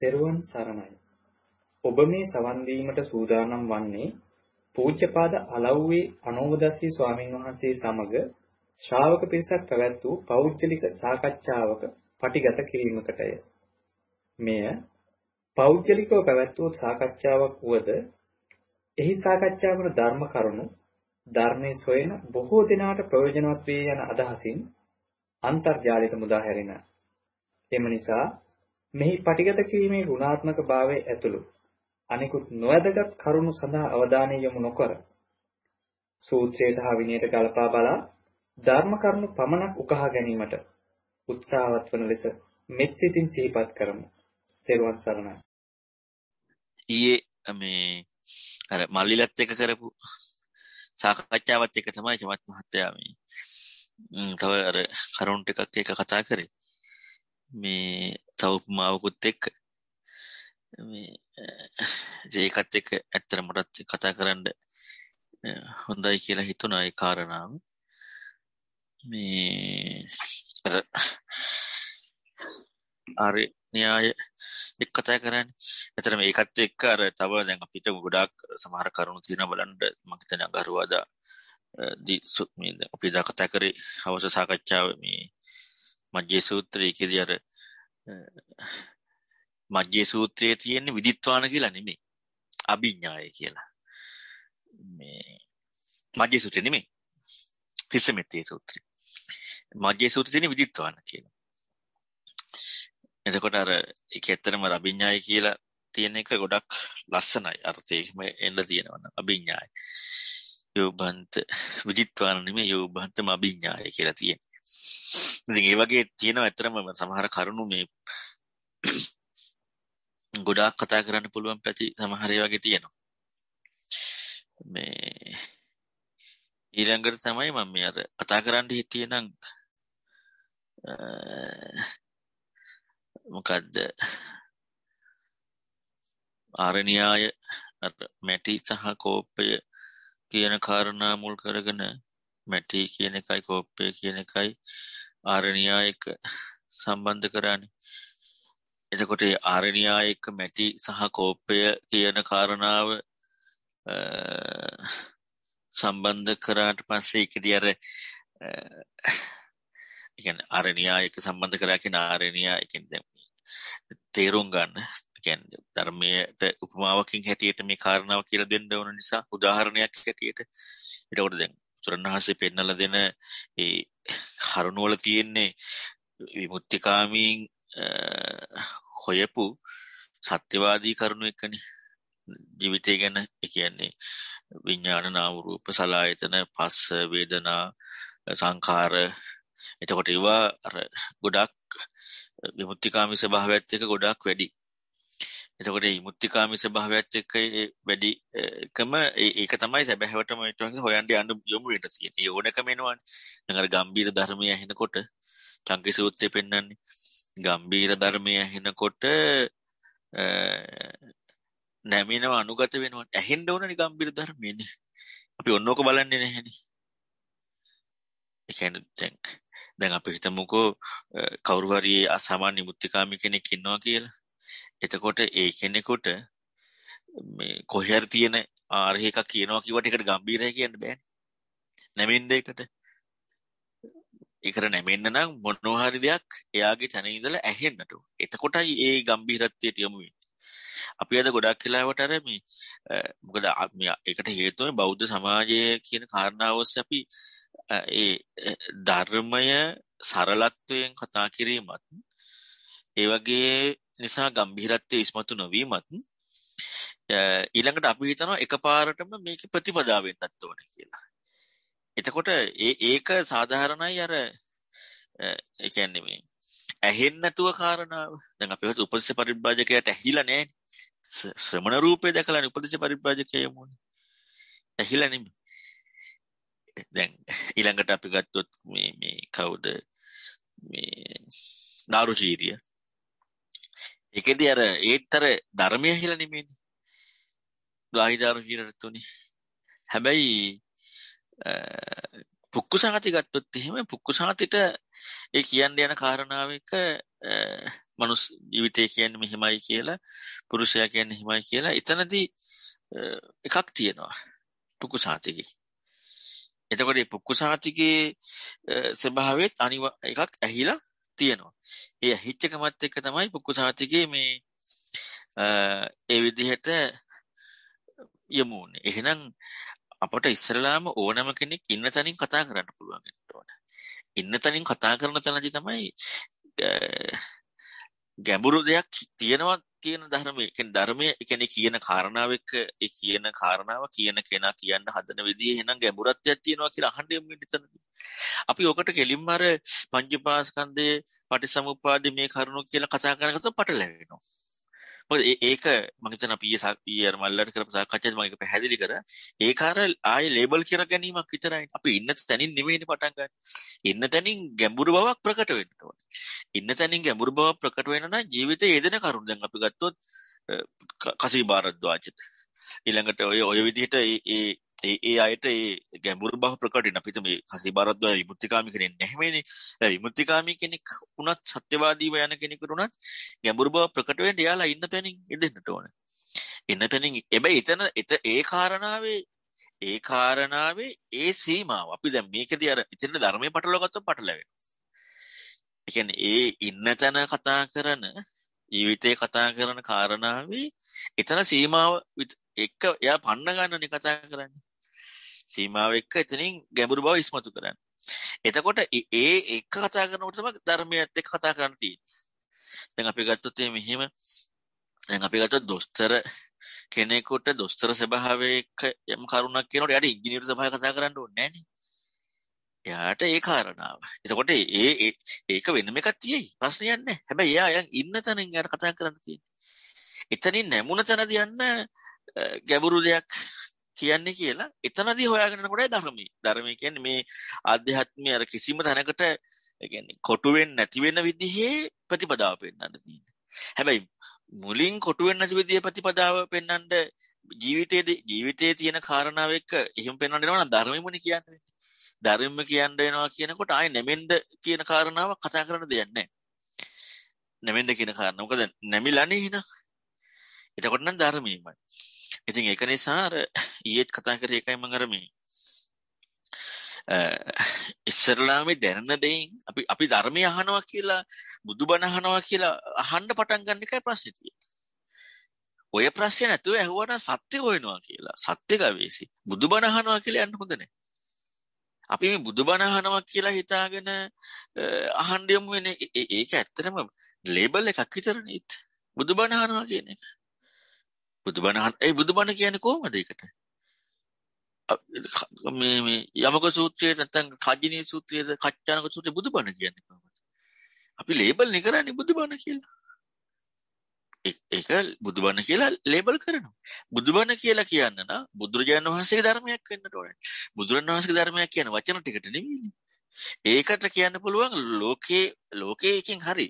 තෙරුවන් සරණයි. ඔබ මේ සවන් දීමට සූදානම් වන්නේ පූජ්‍යපාද අලව්වේ අනෝමදස්සී ස්වාමින් වහන්සේ සමග ශ්‍රාවක පිරිසක් පැවැත් වූ පෞද්ගලික සාකච්ඡාවක පටිගත කිරීමකටය. මෙය පෞද්ගලිකව පැවැත් වූ සාකච්ඡාවක් වුවද එහි සාකච්ඡාවට ධර්ම කරුණු ධර්මයේ සොයන බොහෝ දෙනාට ප්‍රයෝජනවත් වේ යන අදහසින් අන්තර්ජාලයට මුදා හැරෙන. එම නිසා මෙහි පටිගත කිරීමේ ගුණාත්මක භාවය ඇතුළු අනිකුත් නොවැදගත් කරුණු සඳහා අවධානය යොමු නොකර සූත්‍රයට හා විනයට ගලපා බලා ධර්ම කරුණු පමණක් උකහා ගැනීමට උත්සාහවත් වන ලෙස මෙත් සිතින් සිහිපත් කරමු. තෙරුවන් සරණයි. ඊයේ මේ අර මල්ලිලත් එක කරපු සාකච්ඡාවත් එක තමයි ජමත් මහත්තයා මේ තව අර කරුණු ටිකක් එක කතා කරේ. මේ තවපමාවකුත් එක්ක ඒකත් එක ඇත්තර මටත් කතා කරන්න හොඳයි කියලා හිතුනයි කාරණාව මේ අරි න්‍යාය එක් කතා කරන්න එතර මේකත් එක්ක අර තව දැන් අපිට ගොඩක් සමහර කරුණු තියෙන බලන්ට මකිතන ගරුවාදා අපි දා කතා කරේ හවස සාකච්ඡාව මේ මජ්ජේ සූත්‍රය කිරි අර මජ්ජේ සූත්‍රයේ තියෙන විදිත්වාන කියලා නෙමෙයි. අභිඥාය කියලා. මේ මජ්ජේ සූත්‍රය නෙමෙයි. තිස්සමෙත්තේ සූත්‍රය. මජ්ජේ සූත්‍රය තියෙන විදිත්වාන කියලා. එතකොට අර ඒක ඇත්තටම අභිඥාය කියලා තියෙන එක ගොඩක් ලස්සනයි. අර්ථයේම එන්න තියෙනවා අභිඥාය. යෝබන්ත විදිත්වාන නෙමෙයි යෝබන්තම අභිඥාය කියලා තියෙන. ඉතින් ඒ වගේ තියෙනවා ඇත්තටම සමහර කරුණු මේ ගොඩාක් කතා කරන්න පුළුවන් පැති සමහර ඒ වගේ තියෙනවා. මේ ඊළඟට තමයි මම මේ අර කතා කරන්න හිටියේ නම් මොකද්ද ආරණ්‍යය මැටි සහ කෝපය කියන කාරණා මුල් කරගෙන මැටි කියන එකයි කෝප්පය කියන එකයි ආරණයායක සම්බන්ධ කරන්නේ එතකොට ආරණයායක මැටි සහ කෝප්පය කියන කාරණාව සම්බන්ධ කරාට පස්සේ එකදී අර එකන අරණයායක සම්බන්ධ කරාකින ආරණයා එකින් දැ තේරුම් ගන්න කැන් ධර්මයට උපමාවකින් හැටියට මේ කාරණාව කියල දෙන්න ඕන නිසා උදාහරණයක් හැටියට එටකොට දැන් බුදුරණවහන්සේ පෙන්වලා දෙන ඒ කරුණවල තියෙන්නේ විමුක්තිකාමීන් හොයපු සත්‍යවාදී කරුණු එක්කනේ ජීවිතය ගැන ඒ කියන්නේ විඥාන නාම රූප සලආයතන පස්ස වේදනා සංඛාර එතකොට ඒවා අර ගොඩක් විමුක්තිකාමී ස්වභාවයත් එක්ක ගොඩක් වැඩි එතකොට මේ මුත්‍තිකාමී ස්වභාවයත් එක්ක වැඩි එකම ඒක තමයි සැබෑවටම ඊටවන්ස හොයන්න යන්න යොමු වෙන්න තියෙන්නේ. ඒ ඕනකම එනවනේ. දැන් අර ගම්බීර ධර්මය ඇහෙනකොට චංකි සූත්‍රය පෙන්වන්නේ. ගම්බීර ධර්මය ඇහෙනකොට නැමිනව අනුගත වෙනවා. ඇහෙන්න ඕනනේ ගම්බීර ධර්මයනේ. අපි ඔන්නෝක බලන්නේ නැහැනේ. ඒ කියන්නේ දැන් දැන් අපි හිතමුකෝ කවුරු හරි අසාමාන්‍ය මුත්‍තිකාමී කෙනෙක් ඉන්නවා කියලා. එතකොට ඒ කෙනෙකුට මේ කොහර් තියෙන ආර්හයක කියනවා කිවට එකට ගම්බීරය කියන්න බෑන් නැමෙන්ද එකට එකට නැමෙන්න්න නම් මොනොහරි දෙයක් එයාගේ තැනඉදල ඇහෙන්න්නට එතකොටයි ඒ ගම්බීරත්වයට යොමුවෙන් අපි අද ගොඩක් කියලාවට අර මේ මොකද එකට හේතුව බෞද්ධ සමාජය කියන කාරණාවස් අපි ඒ ධර්මය සරලත්වයෙන් කතා කිරීමත් ඒ වගේ නිසා ගැඹිරත්වයේ ඉස්මතු නොවීමත් ඊළඟට අපි හිතනවා එකපාරටම මේක ප්‍රතිපදා වෙන්නත් ඕන කියලා. එතකොට ඒ ඒක සාධාරණයි අර ඒ කියන්නේ මේ ඇහෙන්නේ නැතුව කාරණාව. දැන් අපි හිත උපදේශ පරිබ්‍රාජකයට ඇහිලා නැහැ. ශ්‍රමණ රූපේ දැකලානේ උපදේශ පරිබ්‍රාජකය යමුනේ. ඇහිලා නෙමෙයි. දැන් ඊළඟට අපි ගත්තොත් මේ මේ කවුද මේ නාරුචීරිය එකෙදි අර ඒත්තර ධර්මය හිල නෙමෙයිනි. දාහිදාරු කියලා තුනි. හැබැයි පුක්කුසාති ගත්තොත් එහෙම පුක්කුසාතිට ඒ කියන්න යන කාරණාව එක මනුස් ජීවිතය කියන්නේ මෙහෙමයි කියලා පුරුෂයා කියන්නේ හිමයි කියලා එතනදී එකක් තියෙනවා පුක්කුසාතිකේ. එතකොට මේ පුක්කුසාතිකේ ස්වභාවයත් අනිව එකක් ඇහිලා තියෙනවා. ඒ හිච්චකමත් එක්ක තමයි පුක්කුසාතිකේ මේ ඒ විදිහට යමු ඕනේ. එහෙනම් අපට ඉස්සරලාම ඕනම කෙනෙක් ඉන්න තැනින් කතා කරන්න පුළුවන් වෙන්න ඕන. ඉන්න තැනින් කතා කරන තැනදී තමයි ගැඹුරු දෙයක් තියෙනවා කියන ධර්මයේ කියන්නේ ධර්මයේ කියන්නේ කියන කාරණාව එක්ක ඒ කියන කාරණාව කියන කෙනා කියන්න හදන විදිය එහෙනම් ගැඹුරත්වයක් තියෙනවා කියලා අහන්න යමු මෙතනදී. අපි ඔකට කෙලින්ම අර පංචපාස්කන්ධයේ පටිසමුප්පාදේ මේ කරුණෝ කියලා කතා කරනකොට පටලැවෙනවා. මොකද ඒක මම හිතන අපි ඊයේ මල්ලට කරපු සාකච්ඡාවේ මම ඒක පැහැදිලි කරා ඒක අර ආයේ ලේබල් කර ගැනීමක් විතරයි අපි ඉන්න තැනින් නෙමෙයිනේ පටන් ගන්න. ඉන්න තැනින් ගැඹුරු බවක් ප්‍රකට වෙන්න ඕනේ. ඉන්න තැනින් ගැඹුරු බවක් ප්‍රකට වෙන නම් ජීවිතයේ යෙදෙන කරුණු දැන් අපි ගත්තොත් කසී භාරද්වාජ ඊළඟට ඔය ඔය විදිහට ඒ ඒ අයට ඒ ගැඹුරු බව ප්‍රකටන අපිට මේ කසේ බාරද්ව විමුත්තිකාමි කෙනෙක් නැහැමනේ. ඒ විමුත්තිකාමි කෙනෙක් වුණත් සත්‍යවාදීව යන කෙනෙකුට වුණත් ගැඹුරු බව ප්‍රකට වෙන්න එයාලා ඉන්න තැනින් ඉදෙන්නට ඕනේ. ඉන්න තැනින් හැබැයි එතන එත ඒ කාරණාවේ ඒ කාරණාවේ ඒ සීමාව අපි දැන් මේකදී අර ඉතින් ධර්මයේ පටලවා ගත්තොත් පටලැවෙනවා. ඒ කියන්නේ ඒ ඉන්න තැන කතා කරන ජීවිතේ කතා කරන කාරණාවේ එතන සීමාව එක එයා පන්න ගන්නනේ කතා කරන්නේ. සීමාව එක්ක එතනින් ගැඹුරු බව ඉස්මතු කරන්න. එතකොට ඒ එක කතා කරනකොට තමයි ධර්මයේත් එක්ක කතා කරන්න තියෙන්නේ. දැන් අපි ගත්තොත් මෙහිම දැන් අපි ගත්තොත් දොස්තර කෙනෙකුට දොස්තර ස්වභාවයක යම් කරුණක් කියනකොට යාට ඉංජිනේරු ස්වභාවය කතා කරන්න ඕනේ නෑනේ. එයාට ඒ කාරණාව. එතකොට ඒ ඒක වෙනම එකක් තියෙයි. ප්‍රශ්නයක් නෑ. හැබැයි එයා යන් ඉන්න තැනින් යාට කතා කරන්න තියෙන්නේ. එතනින් නැමුණ තැනදී යන්න ගැඹුරු දෙයක් කියන්නේ කියලා එතනදී හොයාගන්න කොටයි ධර්මය. ධර්මය කියන්නේ මේ ආධ්‍යාත්මය අර කිසිම තැනකට කියන්නේ කොටු වෙන්නේ නැති වෙන විදිහේ ප්‍රතිපදාව පෙන්වන්න තියෙන්නේ. හැබැයි මුලින් කොටු වෙන්නේ නැති විදිහේ ප්‍රතිපදාව පෙන්වන්න ජීවිතයේදී ජීවිතයේ තියෙන කාරණාව එක්ක එහෙම පෙන්වන්න වෙනවා නම් ධර්මෙමුනේ කියන්නේ. ධර්මෙම කියන්න වෙනවා කියනකොට ආයේ නෙමෙන්ද කියන කාරණාව කතා කරන්න දෙයක් නැහැ. නෙමෙන්ද කියන කාරණා. මොකද නැමිලානේ එහෙනම්. එතකොට නම් ධර්මීයමයි. ඉතින් ඒක නිසා අර ඊයේත් කතා කරේ එකයි මම අර මේ ඉස්සරලාමේ දැනන දෙයින් අපි අපි ධර්මය අහනවා කියලා බුදුබණ අහනවා කියලා අහන්න පටන් ගන්න එකයි ප්‍රශ්නේ තියෙන්නේ. ඔය ප්‍රශ්නේ නැතුව ඇහුවනම් සත්‍ය හොයනවා කියලා සත්‍ය ගවේෂි. බුදුබණ අහනවා කියලා යන්න හොඳ නැහැ. අපි මේ බුදුබණ අහනවා කියලා හිතාගෙන අහන්න යමු වෙන ඒක ඇත්තටම ලේබල් එකක් විතරනේ. බුදුබණ අහනවා කියන එක. බුදුබණහන් ඒ බුදුබණ කියන්නේ කොහොමද ඒකට? මේ මේ යමක සූත්‍රයේ නැත්නම් කජිනී සූත්‍රයේ කච්චානක සූත්‍රයේ බුදුබණ කියන්නේ කොහොමද? අපි ලේබල් නේ කරන්නේ බුදුබණ කියලා. ඒක බුදුබණ කියලා ලේබල් කරනවා. බුදුබණ කියලා කියන්න නම් බුදුරජාණන් වහන්සේගේ ධර්මයක් වෙන්න ඕනේ. බුදුරජාණන් වහන්සේගේ ධර්මයක් කියන වචන ටිකට නෙමෙයිනේ. ඒකට කියන්න පුළුවන් ලෝකේ ලෝකයකින් හරි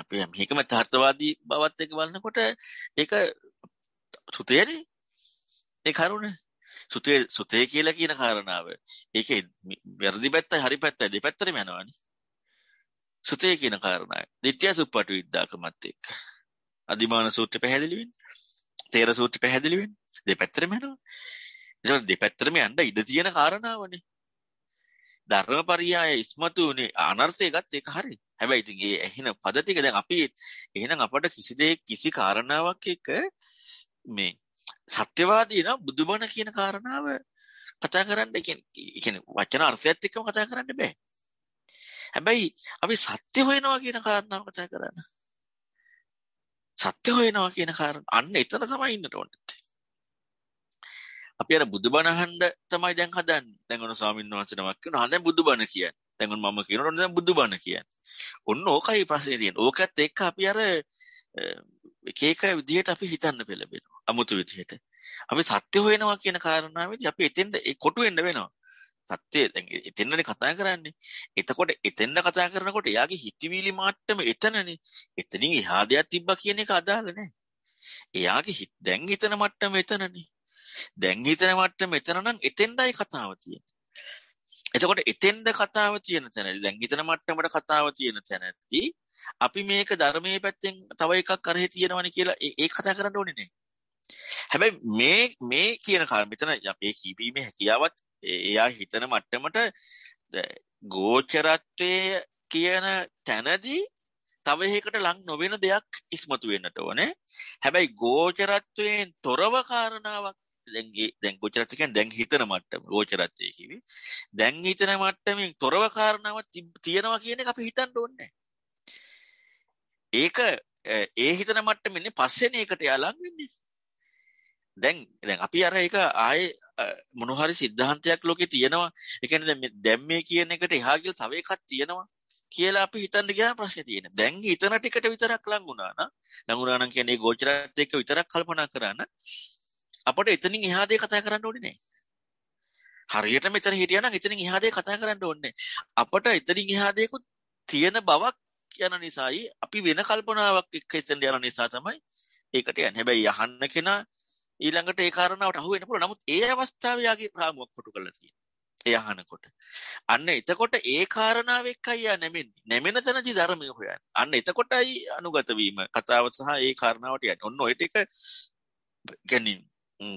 අපි මේකම තර්ථවාදී බවත් එක බලන්නකොට ඒක සුතේන ඒ කරුණ සුතේ සුතේ කියලා කියන කාරණාව ඒක වැරදි පැත්තයි හරි පැත්තයි දෙපැත්තරම යනවානේ සුතේ කියන කාරණාව ditthya suppatu viddakamat එක්ක අදිමාන සූත්‍රය පැහැදිලි වෙන්නේ තේර සූත්‍රය පැහැදිලි වෙන්නේ දෙපැත්තරම යනවා ඒතකොට දෙපැත්තරම යන්න ඉඩ තියෙන කාරණාවනේ ධර්මපරියාය ඉස්මතු උනේ අනර්ථය ගත් එක හරි. හැබැයි ඉතින් ඒ එහෙන පද ටික දැන් අපි එහෙනම් අපට කිසි දෙයක් කිසි කාරණාවක් එක මේ සත්‍යවාදී නම් බුදුබණ කියන කාරණාව කතා කරන්න කියන්නේ වචන අර්ථයත් එක්කම කතා කරන්න බෑ. හැබැයි අපි සත්‍ය හොයනවා කියන කාරණාව කතා කරන්න. සත්‍ය හොයනවා කියන කාරණා අන්න එතන තමයි ඉන්නට ඕනේ. අපි අර බුදුබණ අහන්න තමයි දැන් හදන්නේ. දැන් ඔන්න ස්වාමීන් වහන්සේ නමක් කියනවා. දැන් බුදුබණ කියන්නේ. දැන් ඔන්න මම කියනවා. දැන් බුදුබණ කියන්නේ. ඔන්න ඕකයි ප්‍රශ්නේ තියෙන්නේ. ඕකත් එක්ක අපි අර එක එක විදිහට අපි හිතන්න පෙළඹෙනවා අමුතු විදිහට. අපි සත්‍ය හොයනවා කියන කාරණාවෙදී අපි එතෙන්ද ඒ කොටු වෙන්න වෙනවා. සත්‍යය දැන් එතෙන්දනේ කතා කරන්නේ. එතකොට එතෙන්ද කතා කරනකොට එයාගේ හිතවිලි මාට්ටම එතනනේ. එතනින් එහා දෙයක් තිබ්බා කියන එක අදාළ නැහැ. එයාගේ හිත දැන් හිතන මට්ටම එතනනේ. දැන් හිතන මට්ටම එතන නම් එතෙන්දයි කතාව තියෙන්නේ. එතකොට එතෙන්ද කතාව තියෙන තැනදී දැන් හිතන මට්ටමට කතාව තියෙන තැනදී අපි මේක ධර්මයේ පැත්තෙන් තව එකක් කරහෙ තියෙනවනේ කියලා ඒ කතා කරන්න ඕනේ නෑ. හැබැයි මේ මේ කියන කාර මෙතන අපේ කීපීමේ හැකියාවත් එයා හිතන මට්ටමට ගෝචරත්වයේ කියන තැනදී තව එකකට ලං නොවන දෙයක් ඉස්මතු වෙන්නට ඕනේ. හැබැයි ගෝචරත්වයෙන් තොරව කාරණාවක් දැන් දැන් ගෝචරත්වය කියන්නේ දැන් හිතන මට්ටම ගෝචරත්වය කිවි. දැන් හිතන මට්ටමින් තොරව කාරණාවක් තියෙනවා කියන එක අපි හිතන්න ඕනේ. ඒක ඒ හිතන මට්ටමන්නේ පස්සෙන ඒකට යාලන් වෙන්නේ. දැන් දැන් අපි අර ඒක ආයේ මොනහරි සිද්ධාන්තයක් ලෝකේ තියෙනවා. ඒ කියන්නේ දැන් මේ කියන එකට එහා ගිහලා තව එකක් තියෙනවා කියලා අපි හිතන්න ගියා ප්‍රශ්නේ තියෙන. දැන් හිතන ටිකට විතරක් ලඟ වුණා නම් ලඟ වුණා නම් කියන්නේ ගෝචරات එක්ක විතරක් කල්පනා කරා නම් අපිට එතනින් එහා දේ කතා කරන්න ඕනේ නැහැ. හරියට මෙතන හිටියා නම් එතනින් එහා දේ කතා කරන්න ඕනේ නැහැ. අපිට එතනින් එහා දේකුත් තියෙන බවක් යන නිසායි අපි වෙන කල්පනාවක් එක්ක ඉස්සෙන්ට යන නිසා තමයි ඒකට යන්නේ. හැබැයි අහන්න කෙනා ඊළඟට ඒ කාරණාවට අහු වෙන්න පුළුවන්. නමුත් ඒ අවස්ථාවේ යාගේ රාමුවක් කොටු කරලා තියෙනවා. ඒ අහනකොට. අන්න එතකොට ඒ කාරණාව එක්කයි යා නැමෙන්නේ. නැමෙන තැනදී ධර්මය හොයන්නේ. අන්න එතකොටයි අනුගත වීම කතාව සහ ඒ කාරණාවට යන්නේ. ඔන්න ඔය ටික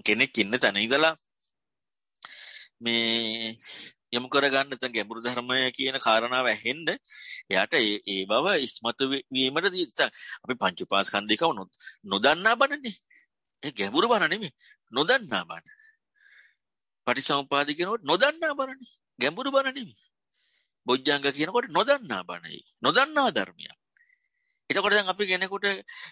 කෙනෙක් ඉන්න තැන ඉඳලා මේ යොමු කරගන්න නැත්නම් ගැඹුරු ධර්මය කියන කාරණාව ඇහෙන්න එයාට ඒ බව ඉස්මතු වීමට දී අපි පංච උපාස්කන්ධික වුණොත් නොදන්නා බණනේ ඒ ගැඹුරු බණ නෙමෙයි නොදන්නා බණ පටිසමුපාදි කියනකොට නොදන්නා බණනේ ගැඹුරු බණ නෙමෙයි බොජ්ජංග කියනකොට නොදන්නා බණයි නොදන්නා ධර්මයක් එතකොට දැන් අපි කෙනෙකුට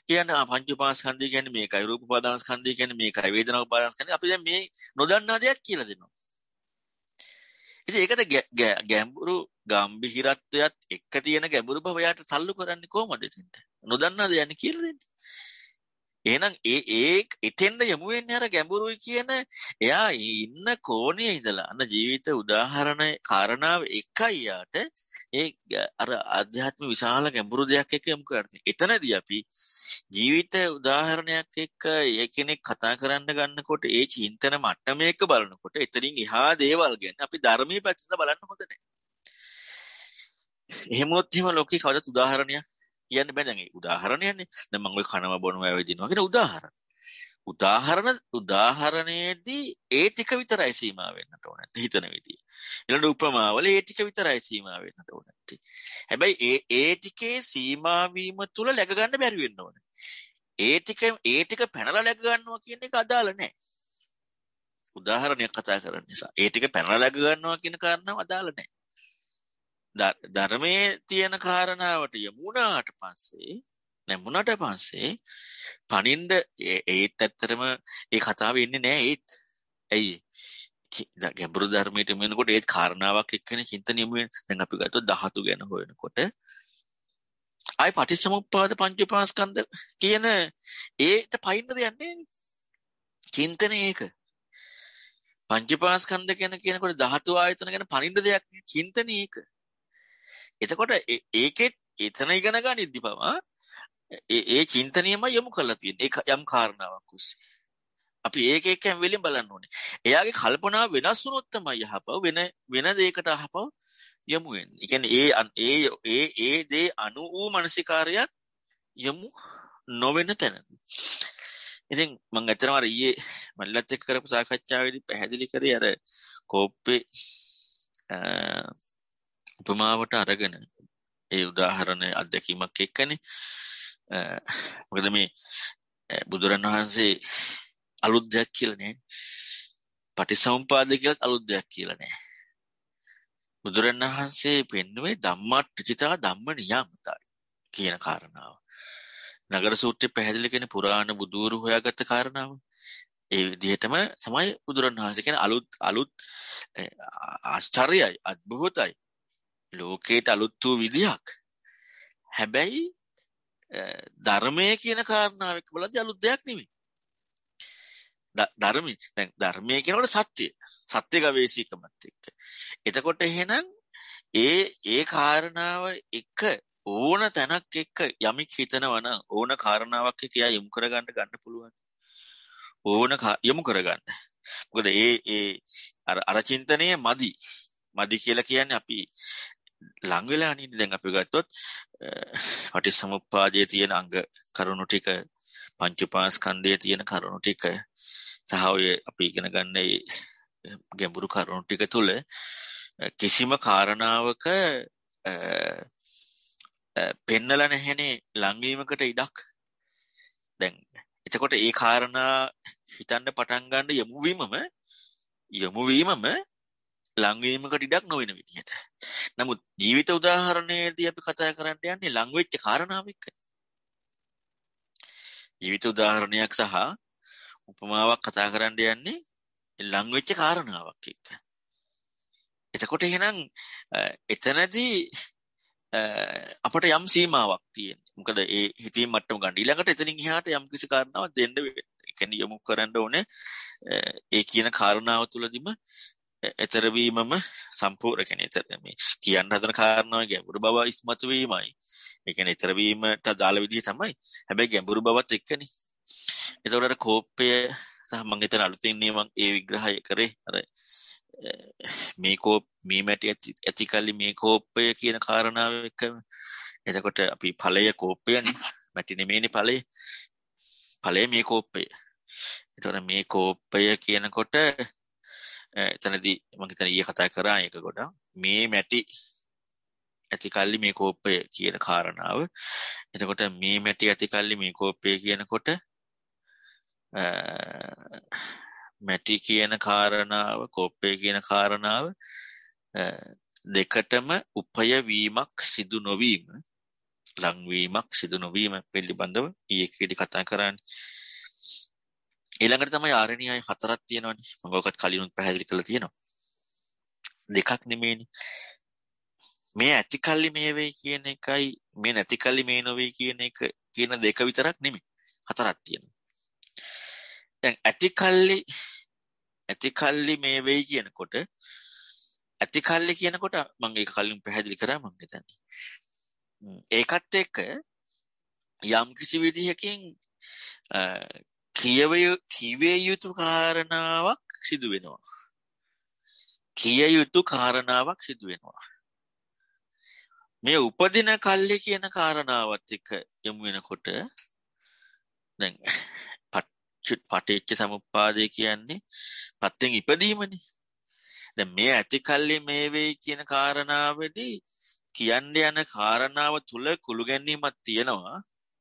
කියන්නේ ආ පංච උපාස්කන්ධය කියන්නේ මේකයි රූප උපාදානස්කන්ධය කියන්නේ මේකයි වේදනා උපාදානස්කන්ධය අපි දැන් මේ නොදන්නා දෙයක් කියලා දෙනවා ඉතින් ඒකට ගැඹුරු ගැඹිහිරත්වයත් එක්ක තියෙන ගැඹුරු භවයට සල්ලු කරන්නේ කොහොමද එතෙන්ට? නොදන්නාද යන්නේ කියලා දෙන්නේ. එහෙනම් ඒ ඒ එතෙන්ද යමු වෙන්නේ අර ගැඹුරුයි කියන එයා ඉන්න කෝණයේ ඉඳලා අන්න ජීවිත උදාහරණ කාරණාව එකයි යාට ඒ අර ආධ්‍යාත්මික විශාල ගැඹුරු දෙයක් එක්ක යමු කරන්නේ. එතනදී අපි ජීවිත උදාහරණයක් එක්ක එකිනෙක කතා කරන්න ගන්නකොට ඒ චින්තන මට්ටමේක බලනකොට එතනින් එහා දේවල් ගැන අපි ධර්මීය පැත්තෙන් බලන්න හොඳ නැහැ. එහෙම වොත් එහෙම ලෝකේ කවදත් උදාහරණයක් කියන්න බෑ දැන් උදාහරණයන්නේ දැන් මම ওই කනම බොනම ඇවිදිනවා කියන උදාහරණ උදාහරණ උදාහරණයේදී ඒ ටික විතරයි සීමා වෙන්නට ඕන නැත්තේ හිතන විදිය. ඊළඟ උපමාවල ඒ ටික විතරයි සීමා වෙන්නට ඕන නැත්තේ. හැබැයි ඒ ඒ ටිකේ සීමා වීම තුල läග ගන්න බැරි වෙන්න ඕන. ඒ ටික ඒ ටික පැනලා läග ගන්නවා කියන එක අදාළ නැහැ. උදාහරණයක් කතා කරන නිසා ඒ ටික පැනලා läග ගන්නවා කියන කාරණාව අදාළ නැහැ. ධර්මයේ තියෙන කාරණාවට යමුණාට පස්සේ නැමුණට පස්සේ පනින්ද ඒත් ඇත්තරම ඒ කතාව එන්නේ නෑ ඒත් ඇයි ගැඹුරු ධර්මයට මෙනකොට ඒත් කාරණාවක් එක්කන චින්තන යමු දැන් අපි ගත්තොත් ධාතු ගැන හොයනකොට ආයි පටිච්චසමුප්පාද පංච උපාස්කන්ධ කියන ඒට පයින්නද යන්නේ චින්තන ඒක පංච උපාස්කන්ධ ගැන කියනකොට ධාතු ආයතන ගැන පනින්න දෙයක් චින්තන ඒක එතකොට ඒකෙත් එතන ඉගෙන ගනිද්දි පවා ඒ චින්තනියම යොමු කරලා තියෙන ඒක යම් කාරණාවක් ඔස්සේ. අපි ඒක එක්ක හැම වෙලෙම බලන්න ඕනේ. එයාගේ කල්පනාව වෙනස් වුණොත් තමයි යහපව වෙන වෙන දෙයකට අහපව යොමු වෙන්නේ. ඒ කියන්නේ ඒ ඒ ඒ ඒ දේ අනු වූ මානසිකාරයක් යොමු නොවෙන තැන. ඉතින් මම ඇත්තටම අර ඊයේ මල්ලත් එක්ක කරපු සාකච්ඡාවේදී පැහැදිලි කරේ අර කෝප්පේ උපමාවට අරගෙන ඒ උදාහරණ අත්දැකීමක් එක්කනේ මොකද මේ බුදුරන් වහන්සේ අලුත් දෙයක් කියලා නෑ පටිසම්පාද කියලා අලුත් දෙයක් කියලා නෑ බුදුරන් වහන්සේ පෙන්වුවේ ධම්මාට්ඨිතා ධම්ම නියාමතයි කියන කාරණාව නගර සූත්‍රයේ පැහැදිලි කෙන පුරාණ බුදුවරු හොයාගත්ත කාරණාව ඒ විදිහටම තමයි බුදුරන් වහන්සේ කියන අලුත් අලුත් ආශ්චර්යයි අද්භූතයි ලෝකයට අලුත් වූ විදිහක්. හැබැයි ධර්මය කියන කාරණාවක් බලද්දී අලුත් දෙයක් නෙමෙයි. ධර්මයි දැන් ධර්මය කියනකොට සත්‍ය සත්‍ය ගවේෂීකමත් එක්ක. එතකොට එහෙනම් ඒ ඒ කාරණාව එක ඕන තැනක් එක්ක යමෙක් හිතනවන ඕන කාරණාවක් එක්ක යා යොමු කරගන්න ගන්න පුළුවන්. ඕන යොමු කරගන්න. මොකද ඒ ඒ අර අර චින්තනය මදි. මදි කියලා කියන්නේ අපි ලං වෙලා නිදි දැන් අපි ගත්තොත් පටිච්චසමුප්පාදයේ තියෙන අංග කරුණු ටික පංච උපාස්කන්ධයේ තියෙන කරුණු ටික සහ ඔය අපි ඉගෙන ගන්න ඒ ගැඹුරු කරුණු ටික තුල කිසිම කාරණාවක පෙන්නලා නැහැනේ ලංවීමකට ඉඩක් දැන් එතකොට ඒ කාරණා හිතන්න පටන් ගන්න යමුවීමම යමුවීමම ලංවීමකට ඉඩක් නොවෙන විදිහට. නමුත් ජීවිත උදාහරණයේදී අපි කතා කරන්න යන්නේ ලංවෙච්ච කාරණාව එක්ක. ජීවිත උදාහරණයක් සහ උපමාවක් කතා කරන්න යන්නේ ලංවෙච්ච කාරණාවක් එක්ක. එතකොට එහෙනම් එතනදී අපට යම් සීමාවක් තියෙනවා. මොකද ඒ හිතීම් මට්ටම ගන්න. ඊළඟට එතනින් එහාට යම් කිසි කාරණාවක් දෙන්න කියන්නේ යොමු කරන්න ඕනේ. ඒ කියන කාරණාව තුළදීම එතර වීමම සම්පූර්ණ කියන්නේ එතර මේ කියන්න හදන කාරණාව ගැඹුරු බව ඉස්මතු වීමයි. ඒ කියන්නේ එතර වීමට අදාළ විදිහ තමයි. හැබැයි ගැඹුරු බවත් එක්කනේ. ඒතකොට අර කෝපය සහ මම හිතන අලුතින් මේ මම ඒ විග්‍රහය කරේ අර මේ කෝප මේ මැටි ඇති කල්ලි මේ කෝපය කියන කාරණාව එක්ක එතකොට අපි ඵලය කෝපයනේ මැටි නෙමෙයිනේ ඵලය. ඵලය මේ කෝපය. ඒතකොට මේ කෝපය කියනකොට එතනදී මම හිතන ඊයේ කතා කරා ඒක ගොඩක් මේ මැටි ඇති කල්ලි මේ කෝපය කියන කාරණාව. එතකොට මේ මැටි ඇති කල්ලි මේ කෝපය කියනකොට මැටි කියන කාරණාව කෝපය කියන කාරණාව දෙකටම උපයවීමක් සිදු නොවීම ලංවීමක් සිදු නොවීම පිළිබඳව ඊයේ කීටි කතා කරන්නේ ඊළඟට තමයි ආරණ්‍යය හතරක් තියෙනවනේ. මම ඔකට කලිනුත් පැහැදිලි කරලා තියෙනවා. දෙකක් නෙමෙයිනේ. මේ ඇතිකල්ලි මේ වෙයි කියන එකයි මේ නැතිකල්ලි මේ නොවේ කියන එක කියන දෙක විතරක් නෙමෙයි. හතරක් තියෙනවා. දැන් ඇතිකල්ලි ඇතිකල්ලි මේ වෙයි කියනකොට ඇතිකල්ලි කියනකොට මම ඒක කලින් පැහැදිලි කරා මම හිතන්නේ. ඒකත් එක්ක යම් කිසි විදිහකින් කියවය කිවේ යුතු කාරණාවක් සිදු වෙනවා. කිය යුතු කාරණාවක් සිදු වෙනවා. මේ උපදින කල්ලි කියන කාරණාවත් එක යොමු වෙනකොට දැන් පටිච්ච සමුප්පාදය කියන්නේ පත්තෙන් ඉපදීමනේ. දැන් මේ ඇති කල්ලි මේ වෙයි කියන කාරණාවේදී කියන්න යන කාරණාව තුල කුළු ගැනීමක් තියෙනවා.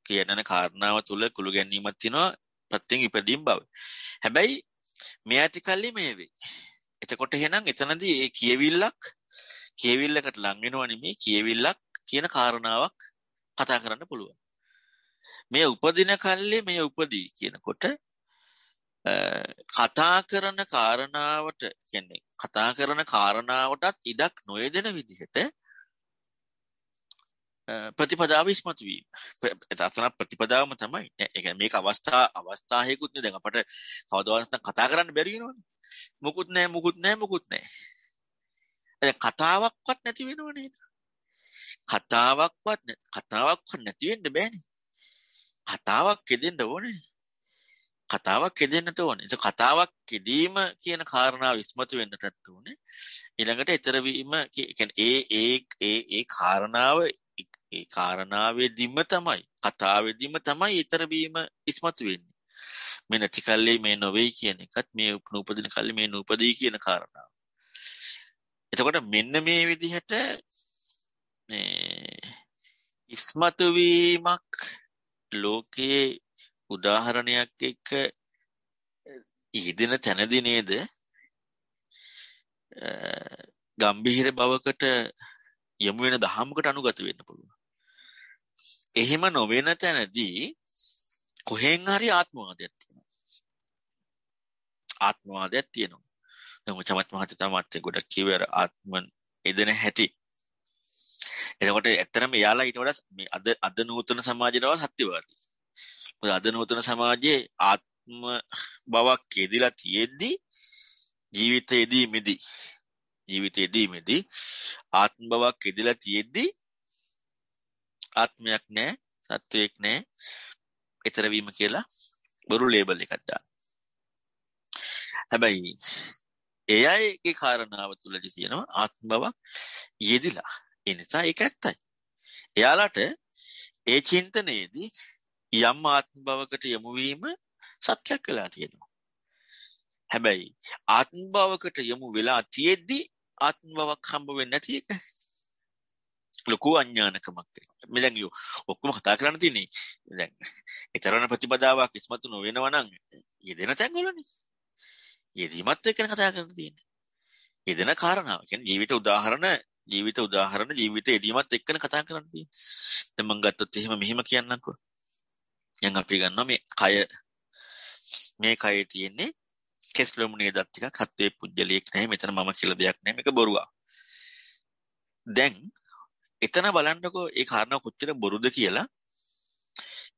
කියන කාරණාව තුල කුළු ගැනීමක් තියෙනවා. ප්‍රත්‍යයෙන් ඉපදීම් බව. හැබැයි මේ ඇති කල්ලි මේ වෙයි. එතකොට එහෙනම් එතනදී ඒ කියවිල්ලක් කියවිල්ලකට ලං වෙනවා නෙමෙයි කියවිල්ලක් කියන කාරණාවක් කතා කරන්න පුළුවන්. මේ උපදින කල්ලි මේ උපදී කියනකොට කතා කරන කාරණාවට කියන්නේ කතා කරන කාරණාවටත් ඉඩක් නොයදෙන විදිහට ප්‍රතිපදාව ඉස්මතු වීම. එතන ප්‍රතිපදාවම තමයි. ඒ කියන්නේ මේක අවස්ථා අවස්ථායකුත් නේ දැන් අපට කවදාවත් කතා කරන්න බැරි වෙනවනේ. මුකුත් නැහැ මුකුත් නැහැ මුකුත් නැහැ. කතාවක්වත් නැති වෙනවනේ. කතාවක්වත් කතාවක්වත් නැති වෙන්න බෑනේ. කතාවක් කෙදෙන්න ඕනේ. කතාවක් කෙදෙන්නට ඕනේ. ඒක කතාවක් කෙදීම කියන කාරණාව ඉස්මතු වෙන්නට ඕනේ. ඊළඟට ඊතර වීම ඒ ඒ ඒ ඒ කාරණාව ඒ කාරණාවේදීම තමයි කතාවේදීම තමයි ඊතර වීම ඉස්මතු වෙන්නේ. මේ නැති කල්ලේ මේ නොවේ කියන එකත් මේ නූපදින කල්ලේ මේ නූපදී කියන කාරණාව. එතකොට මෙන්න මේ විදිහට මේ ඉස්මතු වීමක් ලෝකයේ උදාහරණයක් එක්ක ඉදින තැනදී නේද ගම්බිහිර බවකට යොමු වෙන දහමකට අනුගත වෙන්න පුළුවන්. එහෙම නොවෙන තැනදී කොහෙන් හරි ආත්මවාදයක් තියෙනවා. ආත්මවාදයක් තියෙනවා. නමුත් චමත් මහත්තයා තමයි ගොඩක් කිව්වේ ආත්ම එදෙන හැටි. එතකොට ඇත්තටම එයාලා ඊට වඩා මේ අද අද නූතන සමාජයට වඩා සත්‍යවාදී. මොකද අද නූතන සමාජයේ ආත්ම බවක් එදිලා තියෙද්දි ජීවිතයේදී මිදී ජීවිතයේදී මිදී ආත්ම බවක් එදිලා තියෙද්දි ආත්මයක් නෑ සත්වයෙක් නෑ එතරවීම කියලා බොරු ලේබල් එකක් දාන හැබැයි ඒ අයගේ කාරණාව තුලදි තියෙනවා ආත්මවක් යෙදිලා ඒ නිසා ඒක ඇත්තයි එයාලට ඒ චින්තනයේදී යම් ආත්ම භවකට යොමු වීම සත්‍යයක් කියලා තියෙනවා හැබැයි ආත්ම භවකට යොමු වෙලා තියෙද්දි ආත්ම භවක් හම්බ වෙන්නේ නැති එක ලොකු අඥානකමක් මේ දැන් ඔක්කොම කතා කරන්න තියෙන්නේ දැන් ඊතරණ ප්‍රතිපදාවක් ඉස්මතු නොවෙනවා නම් යෙදෙන තැන්වලනේ යෙදීමත් එක්ක කතා කරන්න තියෙන්නේ යෙදෙන කාරණාව කියන්නේ ජීවිත උදාහරණ ජීවිත උදාහරණ ජීවිත යෙදීමත් එක්කන කතා කරන්න තියෙන්නේ දැන් මම ගත්තොත් එහෙම මෙහෙම කියන්නම්කෝ දැන් අපි ගන්නවා මේ කය මේ කයේ තියෙන්නේ කෙස් ලොමුනේ දත් ටිකක් හත්වේ පුජ්‍යලියක් නැහැ මෙතන මම කියලා දෙයක් නැහැ මේක බොරුවක් දැන් එතන බලන්නකෝ ඒ කාරණාව කොච්චර බොරුද කියලා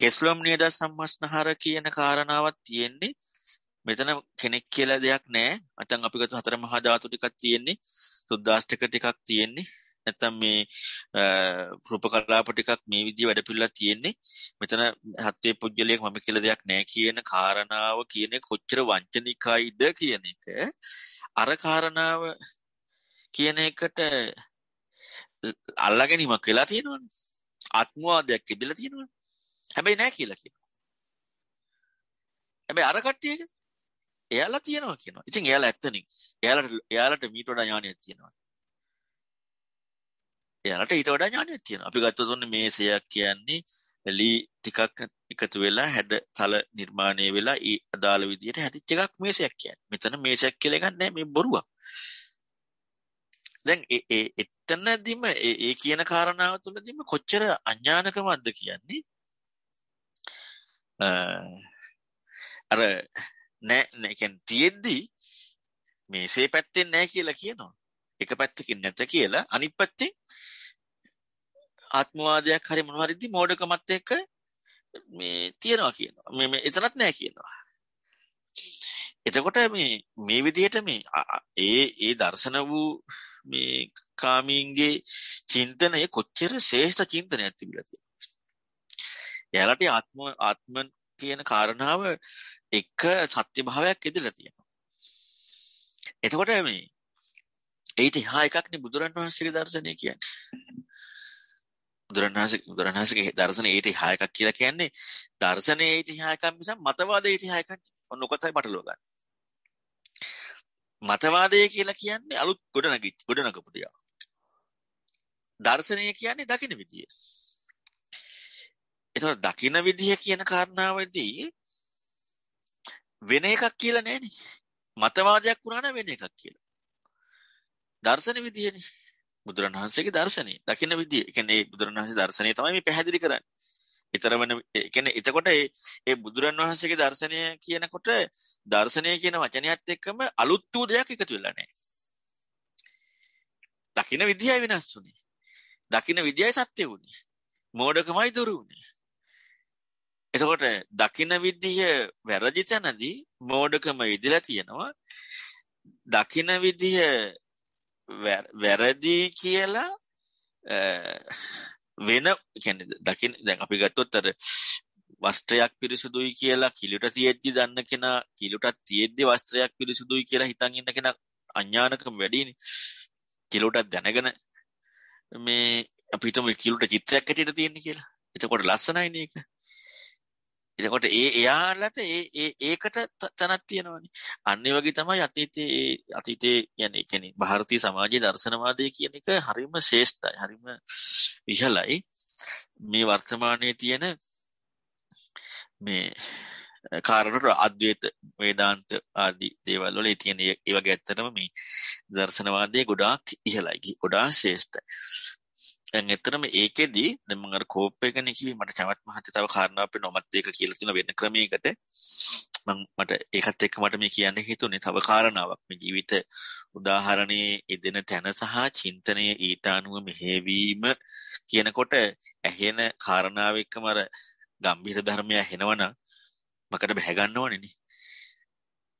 කෙස්ලොම් නියදා සම්මස්නහර කියන කාරණාවක් තියෙන්නේ මෙතන කෙනෙක් කියලා දෙයක් නැහැ. නැත්නම් අපි ගත්ත හතර මහා ධාතු ටිකක් තියෙන්නේ. සුද්දාෂ්ටක ටිකක් තියෙන්නේ. නැත්නම් මේ රූපකලාප ටිකක් මේ විදිහේ වැඩපිළිවෙලක් තියෙන්නේ. මෙතන හත්වේ පුජ්‍යලයක් මම කියලා දෙයක් නැහැ කියන කාරණාව කියන්නේ කොච්චර වංචනිකයිද කියන එක. අර කාරණාව කියන එකට අල්ලගැනීමක් වෙලා තියෙනවන අත්මවාදයක් ඉදිල තියෙනවන හැබැයි නෑ කියලා කියන හැබැයි අරකට්ටියක එයාලා තියෙනවා කියන ඉතින් එයාලා ඇත්තන එයාලට එයාලට මීට වඩා ඥානයක් තියෙනවා එයාලට ඊට වඩා ඥානයක් තියෙන අපි ගත්තතුන්න මේසයක් කියන්නේ ලී ටිකක් එකතු වෙලා හැඩ තල නිර්මාණය වෙලා ඒ අදාළ විදියට හැතිච්ච එකක් මේසයක් කියන්න මෙතන මේසයක් කියලගන්න මේ බොරුවක් දැන් ඒ එතනදිම ඒ කියන කාරණාව තුළදිම කොච්චර අඥානකමක්ද කියන්නේ අර නෑ නෑ කියන්නේ තියෙද්දි මේසේ පැත්තෙන් නෑ කියලා කියනවා එක පැත්තකින් නැත කියලා අනිත් පැත්තෙන් ආත්මවාදයක් හරි මොනවා හරිදි මෝඩකමත් එක්ක මේ තියනවා කියනවා මේ මේ එතනත් නෑ කියනවා එතකොට මේ මේ විදිහට මේ ඒ ඒ දර්ශන වූ මේ කාමීන්ගේ චින්තනය කොච්චර ශේෂ්ඨ චින්තනයක් තිබිලා තියෙනවා. එයාලට ආත්ම ආත්ම කියන කාරණාව එක සත්‍ය භාවයක් ඉදලා තියෙනවා. එතකොට මේ ඒිට එහා එකක්නේ බුදුරන් වහන්සේගේ දර්ශනය කියන්නේ. බුදුරන් වහන්සේ බුදුරන් වහන්සේගේ දර්ශනය ඊට එහා එකක් කියලා කියන්නේ දර්ශනයේ ඊට එහා එකක් මිස මතවාදයේ ඊට එහා එකක් නෙවෙයි. ඔන්න ඔකටයි බටලව ගන්න. මතවාදය කියලා කියන්නේ අලුත් ගොඩනගිච් ගොඩනගපු දෙයක්. දර්ශනය කියන්නේ දකින විදිය. එතකොට දකින විදිය කියන කාරණාවේදී වෙන එකක් කියලා නෑනේ. මතවාදයක් වුණා නම් වෙන එකක් කියලා. දර්ශන විදියනේ. බුදුරණවහන්සේගේ දර්ශනය. දකින විදිය. ඒ කියන්නේ බුදුරණවහන්සේ දර්ශනය තමයි මේ පැහැදිලි කරන්නේ. ඊතර වෙන කියන්නේ එතකොට ඒ ඒ බුදුරන් වහන්සේගේ දර්ශනය කියනකොට දර්ශනය කියන වචනයත් එක්කම අලුත් වූ දෙයක් එකතු වෙලා නැහැ. දකින්න විද්‍යයි වෙනස් වුනේ. දකින්න විද්‍යයි සත්‍ය වුනේ. මෝඩකමයි දුරු වුනේ. එතකොට දකින විද්‍ය වැරදි තැනදී මෝඩකම විදිලා තියෙනවා දකින විද්‍ය වැරදි කියලා වෙන කැන දකින දැන් අපි ගත්තොත්තර වස්ත්‍රයක් පිරිසුදුයි කියලා කිලිට තියෙද්දි දන්න කෙන කිලුටත් තියෙද්දි වස්ත්‍රයක් පිරිසුදුයි කියලා හිතන් ඉන්න කෙන අඥානකම වැඩිනි කිලුටත් දැනගෙන මේ අපිටම කිලුට චිත්‍රයක් ඇටියට තියෙන්නේ කියලා එතකොට ලස්සනයින එක එතකොට ඒ එයාලට ඒ ඒකට තැනක් තියෙනවනේ. අන්න ඒ වගේ තමයි අතීතයේ අතීතයේ يعني කියන්නේ ಭಾರತೀಯ සමාජයේ දර්ශනවාදය කියන එක හරිම ශේෂ්ඨයි. හරිම විශලයි. මේ වර්තමානයේ තියෙන මේ කාරණට අද්වේත වේදාන්ත ආදී දේවල් වල තියෙන ඒ වගේ ඇත්තටම මේ දර්ශනවාදයේ ගොඩාක් ඉහළයි. ගොඩාක් ශේෂ්ඨයි. දැන් ඇත්තටම ඒකෙදි දැන් මම අර කෝප් එක නිකී මට චමත් මහත්තයා තව කාරණාවක් පෙන්නොමත් ඒක කියලා තියෙන වෙන ක්‍රමයකට මම මට ඒකත් එක්ක මට මේ කියන්න හිතුනේ තව කාරණාවක් මේ ජීවිත උදාහරණයේ ඉදෙන තැන සහ චින්තනයේ ඊට අනුව මෙහෙවීම කියනකොට ඇහෙන කාරණාව එක්කම අර ගම්භීර ධර්මය ඇහෙනවනම් මකට බැහැ ගන්න ඕනේනේ.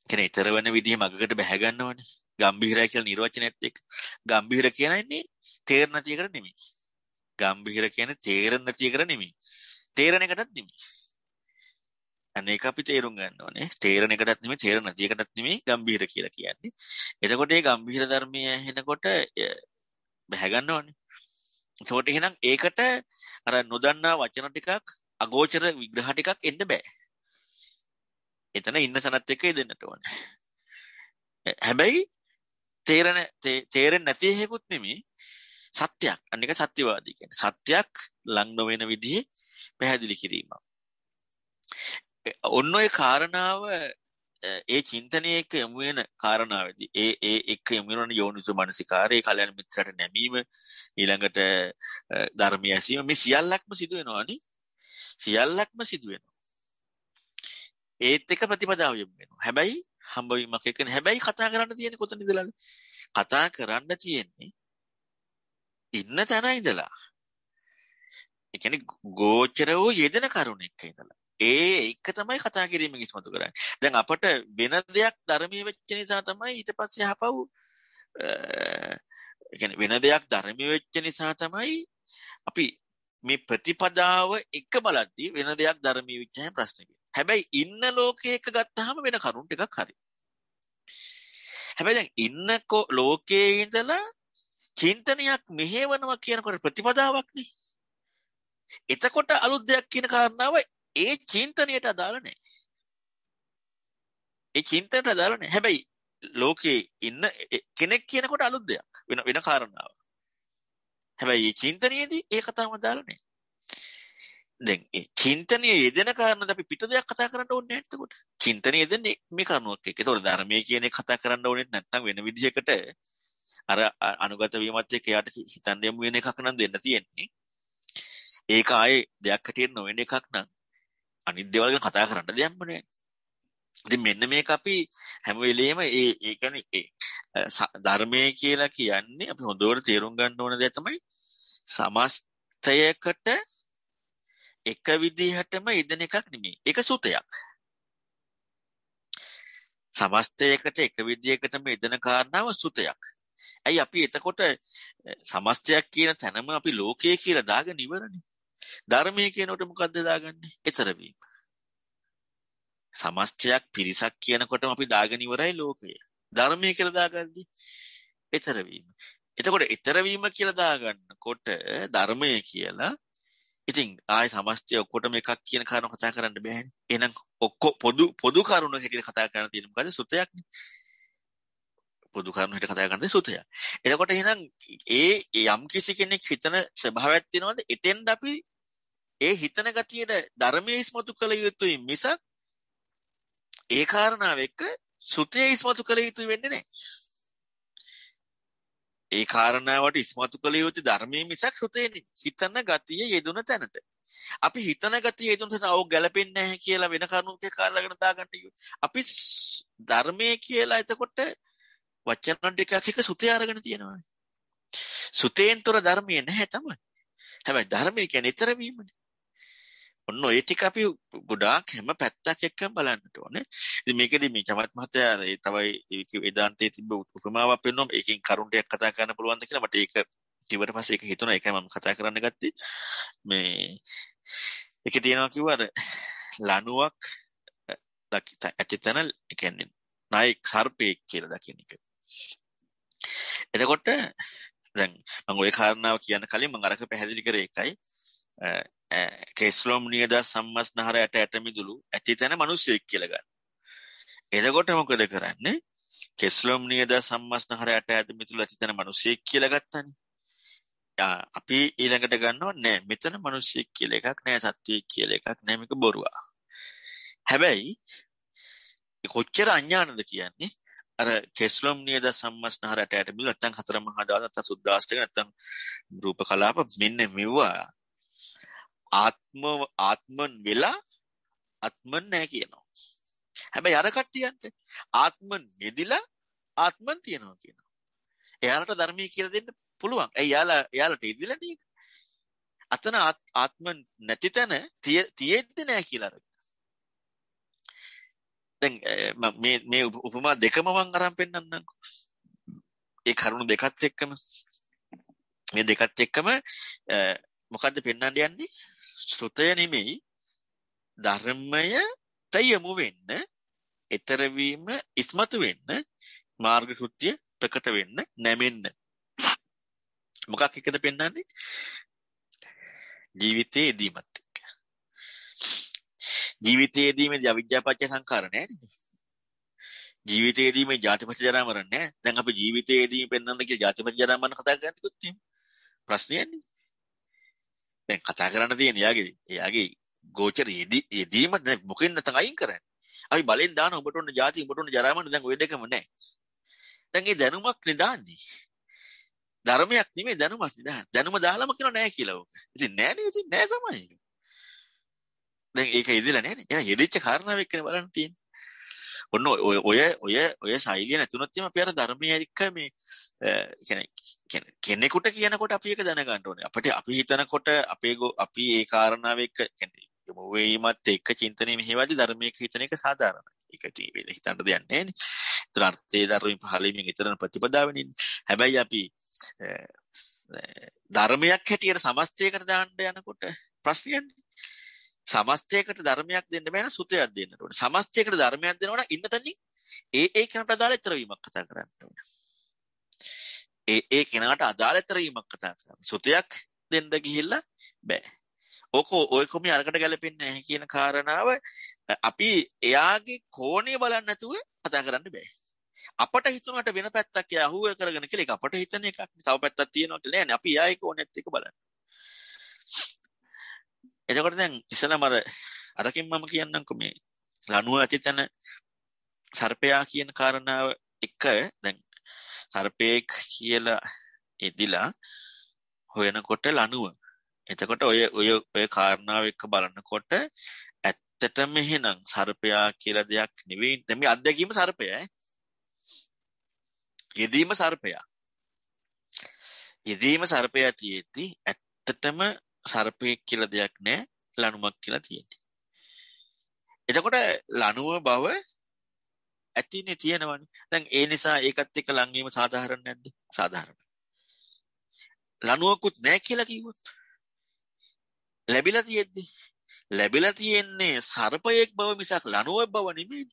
කියන්නේ ඊතර වෙන විදිහ මගකට බැහැ ගන්න ඕනේ. ගම්භීරය කියලා නිර්වචනයත් එක්ක ගම්භීර කියන්නේ තේරණ තියකට නෙමෙයි. ගම්බිහිර කියන්නේ තේරෙන්නේ නැති එකට නෙමෙයි. තේරෙන එකටත් නෙමෙයි. අනේක අපි තේරුම් ගන්න ඕනේ. තේරෙන එකටත් නෙමෙයි තේරෙන නැති එකටත් නෙමෙයි ගම්බිහිර කියලා කියන්නේ. එතකොට මේ ගම්බිහිර ධර්මය ඇහෙනකොට බැහැ ගන්න ඕනේ. එතකොට එහෙනම් ඒකට අර නොදන්නා වචන ටිකක් අගෝචර විග්‍රහ ටිකක් එන්න බෑ. එතන ඉන්න සනත් එක්ක දෙන්නට ඕනේ. හැබැයි තේරෙන තේරෙන්නේ නැති හේකුත් නෙමෙයි සත්‍යයක් අනික සත්‍යවාදී කියන්නේ සත්‍යයක් ලං නොවන විදිහේ පැහැදිලි කිරීම. ඔන්න ඔය කාරණාව ඒ චින්තනය එක්ක යොමු වෙන කාරණාවේදී ඒ ඒ එක්ක යොමු වෙන යෝනිසු මනසිකාරයේ කල්‍යාණ මිත්‍රට නැමීම ඊළඟට ධර්මය ඇසීම මේ සියල්ලක්ම සිදු වෙනවානේ සියල්ලක්ම සිදු වෙනවා. ඒත් එක ප්‍රතිපදාව යොමු වෙනවා. හැබැයි හම්බවීමක් එක්ක හැබැයි කතා කරන්න තියෙන්නේ කොතන ඉඳලාද? කතා කරන්න තියෙන්නේ ඉන්න තැන ඉඳලා ඒ කියන්නේ ගෝචර වූ යෙදෙන කරුණ එක්ක ඉඳලා ඒ එක තමයි කතා කිරීමෙන් ඉස්මතු කරන්නේ. දැන් අපට වෙන දෙයක් ධර්මීය වෙච්ච නිසා තමයි ඊට පස්සේ ආපහු කියන්නේ වෙන දෙයක් ධර්මීය වෙච්ච නිසා තමයි අපි මේ ප්‍රතිපදාව එක බලද්දී වෙන දෙයක් ධර්මීය විචයන් ප්‍රශ්නේ. හැබැයි ඉන්න ලෝකයක ගත්තාම වෙන කරුණ ටිකක් හරි. හැබැයි දැන් ඉන්න ලෝකයේ ඉඳලා චින්තනයක් මෙහෙවනවා කියනකොට ප්‍රතිපදාවක්නේ. එතකොට අලුත් දෙයක් කියන කාරණාව ඒ චින්තනයට අදාළ නැහැ. ඒ චින්තනයට අදාළ නැහැ. හැබැයි ලෝකේ ඉන්න කෙනෙක් කියනකොට අලුත් දෙයක් වෙන වෙන කාරණාව. හැබැයි මේ චින්තනයේදී ඒ කතාවම අදාළ නැහැ. දැන් මේ චින්තනයේ යෙදෙන කාරණාද අපි පිට දෙයක් කතා කරන්න ඕනේ නැහැ එතකොට. චින්තනයේ යෙදෙන්නේ මේ කරුණක් එක්ක. ඒතකොට ධර්මයේ කියන එක කතා කරන්න ඕනේ නැත්නම් වෙන විදිහකට අර අනුගත වීමත් එක්ක යාට හිතන්න යමු වෙන එකක් නම් දෙන්න තියෙන්නේ. ඒක ආයේ දෙයක් හැටියට නොවන එකක් නම් අනිත් දේවල් ගැන කතා කරන්න දෙයක් නැහැ. ඉතින් මෙන්න මේක අපි හැම වෙලෙම ඒ ඒ කියන්නේ ධර්මයේ කියලා කියන්නේ අපි හොඳට තේරුම් ගන්න ඕන දේ තමයි සමස්තයකට එක විදිහටම ඉදෙන එකක් නෙමෙයි. ඒක සුතයක්. සමස්තයකට එක විදියකටම ඉදෙන කාරණාව සුතයක්. ඇයි අපි එතකොට සමස්තයක් කියන තැනම අපි ලෝකය කියලා දාගෙන ඉවරනේ. ධර්මය කියනකොට මොකද්ද දාගන්නේ? ඊතර වීම. සමස්තයක් පිරිසක් කියනකොටම අපි දාගෙන ඉවරයි ලෝකය. ධර්මය කියලා දාගන්නේ ඊතර වීම. එතකොට ඊතර වීම කියලා දාගන්නකොට ධර්මය කියලා ඉතින් ආය සමස්තය ඔක්කොටම එකක් කියන කාරණා කතා කරන්න බෑනේ. එහෙනම් ඔක්කො පොදු පොදු කරුණු හැටියට කතා කරන්න තියෙන මොකද සුතයක්නේ. පොදු කරුණු හිට කතා කරන සුතය. එතකොට එහෙනම් ඒ යම් කිසි කෙනෙක් හිතන ස්වභාවයක් තියෙනවද? එතෙන්ද අපි ඒ හිතන ගතියට ධර්මයේ ඉස්මතු කළ යුතුයි මිසක් ඒ කාරණාව එක්ක සුතේ ඉස්මතු කළ යුතුයි වෙන්නේ නැහැ. ඒ කාරණාවට ඉස්මතු කළ යුතු ධර්මයේ මිසක් සුතේ හිතන ගතිය යෙදුන තැනට. අපි හිතන ගතිය යෙදුන තැන ඔව් ගැලපෙන්නේ නැහැ කියලා වෙන කරුණුකේ කාරණා දාගන්න අපි ධර්මයේ කියලා එතකොට වචන ටික එක සුතේ අරගෙන තියෙනවා. සුතේන් තොර ධර්මය නැහැ තමයි. හැබැයි ධර්මය කියන්නේ ඊතර වීමනේ. ඔන්න ඒ ටික අපි ගොඩාක් හැම පැත්තක් එක්කම බලන්නට ඕනේ. ඉතින් මේකෙදි මේ චමත් මහත්තයා අර ඒ තවයි එදාන්තයේ තිබ්බ උපමාවක් පෙන්වනවා. ඒකෙන් කරුණටයක් කතා කරන්න පුළුවන් ද කියලා මට ඒක ඉවර පස්සේ ඒක හිතුණා. ඒකයි මම කතා කරන්න ගත්තේ. මේ ඒකේ තියෙනවා කිව්වා අර ලණුවක් ඇතිතන ඒ කියන්නේ නයික් සර්පෙක් කියලා දකින එක. එතකොට දැන් මම ওই කාරණාව කියන කලින් මම අරක පැහැදිලි කරේ එකයි කේස්ලොම් නියද සම්මස්නහර යට යට මිදුළු ඇති තැන මිනිස්සෙක් කියලා ගන්න. එතකොට මොකද කරන්නේ? කෙස්ලොම් නියද සම්මස්නහර යට යට මිදුළු ඇති තැන මිනිස්සෙක් කියලා ගත්තානේ. අපි ඊළඟට ගන්නවා නෑ මෙතන මිනිස්සෙක් කියලා එකක් නෑ සත්වයෙක් කියලා එකක් නෑ මේක බොරුවා. හැබැයි කොච්චර අඥානද කියන්නේ අර කෙස්ලොම් නියද සම්මස්නහරට ඇටබිල් නැත්නම් හතර මහා දාස නැත්නම් සුද්දාෂ්ටක නැත්නම් රූප කලාප මෙන්න මෙවුවා ආත්ම ආත්මන් වෙලා ආත්මන් නැහැ කියනවා හැබැයි අර කට්ටියන්ට ආත්මන් නෙදිලා ආත්මන් තියනවා කියනවා එයාලට ධර්මයේ කියලා දෙන්න පුළුවන් ඒ යාලා යාලට ඉදිලා නේද අතන ආත්මන් නැති තැන තියෙද්දි නැහැ කියලා අරගෙන දැන් මේ මේ උපමා දෙකම මං අරන් පෙන්නන්නම්කෝ. ඒ කරුණු දෙකත් එක්කම මේ දෙකත් එක්කම මොකද්ද පෙන්වන්න යන්නේ? ශ්‍රුතය නෙමෙයි ධර්මයට යමු වෙන්න, ඊතර වීම ඉස්මතු වෙන්න, මාර්ග කෘත්‍ය ප්‍රකට වෙන්න, නැමෙන්න. මොකක් එකද පෙන්වන්නේ? ජීවිතයේ දීමත් ජීවිතයේදී මේ අවිද්‍යාපච්චය සංඛාර නෑනේ. ජීවිතයේදී මේ ජාතිපච්චය ජරා මරණ නෑ. දැන් අපි ජීවිතයේදී පෙන්වන්න කියලා ජාතිපච්චය ජරා මරණ කතා කරන්නකොත් එහෙම ප්‍රශ්නයන්නේ. දැන් කතා කරන්න තියෙන යාගේ යාගේ ගෝචර යෙදීම දැන් මොකෙන් නැතන් අයින් කරන්නේ. අපි බලෙන් දාන ඔබට උන්න ජාති ඔබට උන්න ජරා මරණ දැන් ওই දෙකම නෑ. දැන් ඒ දැනුමක් නෙදාන්නේ. ධර්මයක් නෙමෙයි දැනුමක් නෙදාන්නේ. දැනුම දාලම කියනවා නෑ කියලා ඕක. ඉතින් නෑනේ ඉතින් නෑ තමයි. දැන් ඒක ඉදලා නැහැනේ. එහෙනම් හෙදිච්ච කාරණාව එක්කනේ බලන්න තියෙන්නේ. ඔන්න ඔය ඔය ඔය ඔය ශෛලිය නැතුනොත් එම අපි අර ධර්මයේ එක්ක මේ කියන්නේ කෙනෙකුට කියනකොට අපි ඒක දැනගන්න ඕනේ. අපිට අපි හිතනකොට අපේ අපි ඒ කාරණාව එක්ක කියන්නේ යොමු වීමත් එක්ක චින්තනයේ මෙහෙවදී ධර්මයක හිතන එක සාධාරණයි. ඒක තියෙන්නේ හිතන්න දෙයක් නැහැ නේ. ඒතර අර්ථයේ ධර්මයේ පහළීමෙන් ඊතරන ප්‍රතිපදාවෙනින්. හැබැයි අපි ධර්මයක් හැටියට සමස්තයකට දාන්න යනකොට ප්‍රශ්නයන්නේ. සමස්තයකට ධර්මයක් දෙන්න බෑ නම් සුතයක් දෙන්න ඕනේ. සමස්තයකට ධර්මයක් දෙනවා නම් ඉන්න තැනින් ඒ ඒ කෙනාට අදාළ ඊතර වීමක් කතා කරන්න ඕනේ. ඒ ඒ කෙනාට අදාළ ඊතර වීමක් කතා කරන්න. සුතයක් දෙන්න ගිහිල්ලා බෑ. ඕක ඔය කොමි අරකට ගැලපෙන්නේ නැහැ කියන කාරණාව අපි එයාගේ කෝණය බලන්න නැතුව කතා කරන්න බෑ. අපට හිතුනට වෙන පැත්තක් එයා අහුව කරගෙන කියලා ඒක අපට හිතන එකක්. තව පැත්තක් තියෙනවා කියලා නෑනේ. අපි එයාගේ කෝණෙත් එක බලන්න. එතකොට දැන් ඉසලා මර අරකින් මම කියන්නකු මේ ලනුව ඇති තැන සර්පයා කියන කාරණාව එක දැන් සර්පයෙක් කියලා එදිලා හොයනකොට ලනුව එතකොට ඔය ඔය ඔය කාරණාව එක බලන්නකොට ඇත්තටම එහෙනම් සර්පයා කියලා දෙයක් නෙවෙයි මේ අත්දැකීම සර්පයයි යෙදීම සර්පයා යෙදීම සර්පයා තියෙද්දි ඇත්තටම සර්පයෙක් කියල දෙයක් නෑ ලනුමක් කියලා තියෙන්නේ. එතකොට ලනුව බව ඇතින්නේ තියෙනවන දැන් ඒ නිසා ඒකත් එක ලංවීම සාධාරණ නැද්ද සාධාරණ. ලනුවකුත් නෑ කියලා කිවත්. ලැබිල තියෙද්දි ලැබිල තියෙන්නේ සර්පයෙක් බව මිසක් ලනුව බව නෙමේ.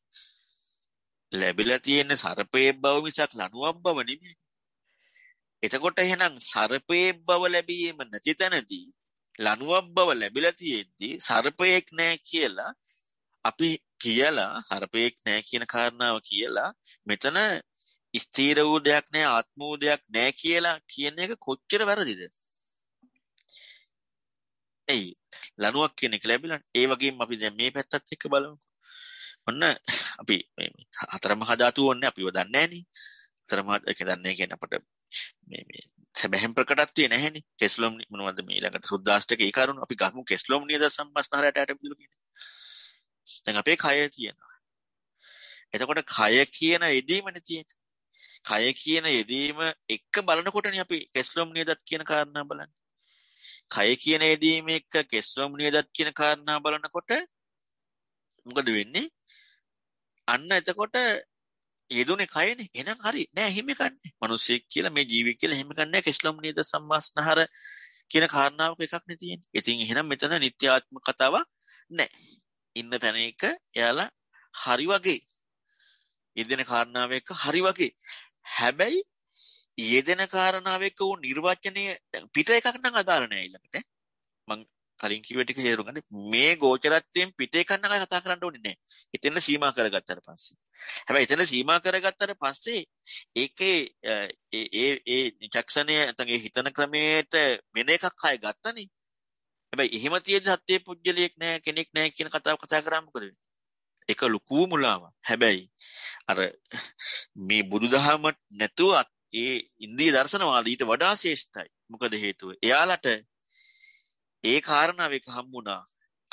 ලැබිල තියෙන්නේ සර්පයෙක් බව මිසක් ලනුවක් බව නෙමේ. එතකොට එහෙනම් සර්පයෙක් බව ලැබීම නැති තැනදී ලනුවක් බව ලැබිලා තියෙද්දී සර්පයෙක් නෑ කියලා අපි කියලා සර්පයෙක් නෑ කියන කාරණාව කියලා මෙතන ස්ථීර වූ දෙයක් නෑ ආත්ම වූ දෙයක් නෑ කියලා කියන එක කොච්චර වැරදිද? එයි ලනුවක් කියන එක ලැබිලා ඒ වගේම අපි දැන් මේ පැත්තත් එක්ක බලමු. ඔන්න අපි මේ හතරම හදාතු ඕනේ අපිව දන්නේ නෑනේ. හතරම එක දන්නේ කියන්නේ අපිට මේ මේ සැබැහෙන් ප්‍රකටත්වය නැහැනි කෙස්ලොම් මොනවද මේ ඊළඟට සුද්දාෂ්ටක ඒ කරුණ අපි ගහමු කෙස්ලොම් නියද සම්මස්නහරයට ඇටපිදුණු කියන්නේ දැන් අපේ කය තියෙනවා එතකොට කය කියන යෙදීමනේ තියෙන්නේ කය කියන යෙදීම එක බලනකොටනේ අපි කෙස්ලොම් නියදත් කියන කාරණා බලන්නේ කය කියන යෙදීම එක්ක කෙස්ලොම් නියදත් කියන කාරණා බලනකොට මොකද වෙන්නේ අන්න එතකොට ඒ දුන්නේ කයනේ. එහෙනම් හරි. නෑ එහෙම ගන්න. මිනිස්සෙක් කියලා මේ ජීවි කියලා එහෙම ගන්න නෑ. කිස්ලම් නේද සම්මාස්නහර කියන කාරණාවක එකක් නේ තියෙන්නේ. ඉතින් එහෙනම් මෙතන නිත්‍යාත්ම කතාවක් නෑ. ඉන්න තැන එක එයාලා හරි වගේ. යෙදෙන කාරණාව එක හරි වගේ. හැබැයි යෙදෙන කාරණාව එක උ නිර්වචනය පිට එකක් නම් අදාළ නෑ ඊළඟට. මං කලින් කිව්ව ටික තේරුම් ගන්න මේ ගෝචරත්වයෙන් පිටේ කන්න කය කතා කරන්න ඕනේ නැහැ. එතන සීමා කරගත්තට පස්සේ. හැබැයි එතන සීමා කරගත්තට පස්සේ ඒකේ ඒ ඒ ඒ චක්ෂණය නැත්නම් ඒ හිතන ක්‍රමයට වෙන එකක් අය ගත්තනේ. හැබැයි එහෙම තියෙද්දි සත්‍ය පුජ්‍යලියක් නැහැ කෙනෙක් නැහැ කියන කතාව කතා කරාම මොකද වෙන්නේ? ඒක ලොකු මුලාවක්. හැබැයි අර මේ බුදුදහම නැතුව ඒ ඉන්දිය දර්ශනවාදීට වඩා ශේෂ්ඨයි. මොකද හේතුව එයාලට ඒ කාරණාව එක හම්බුණා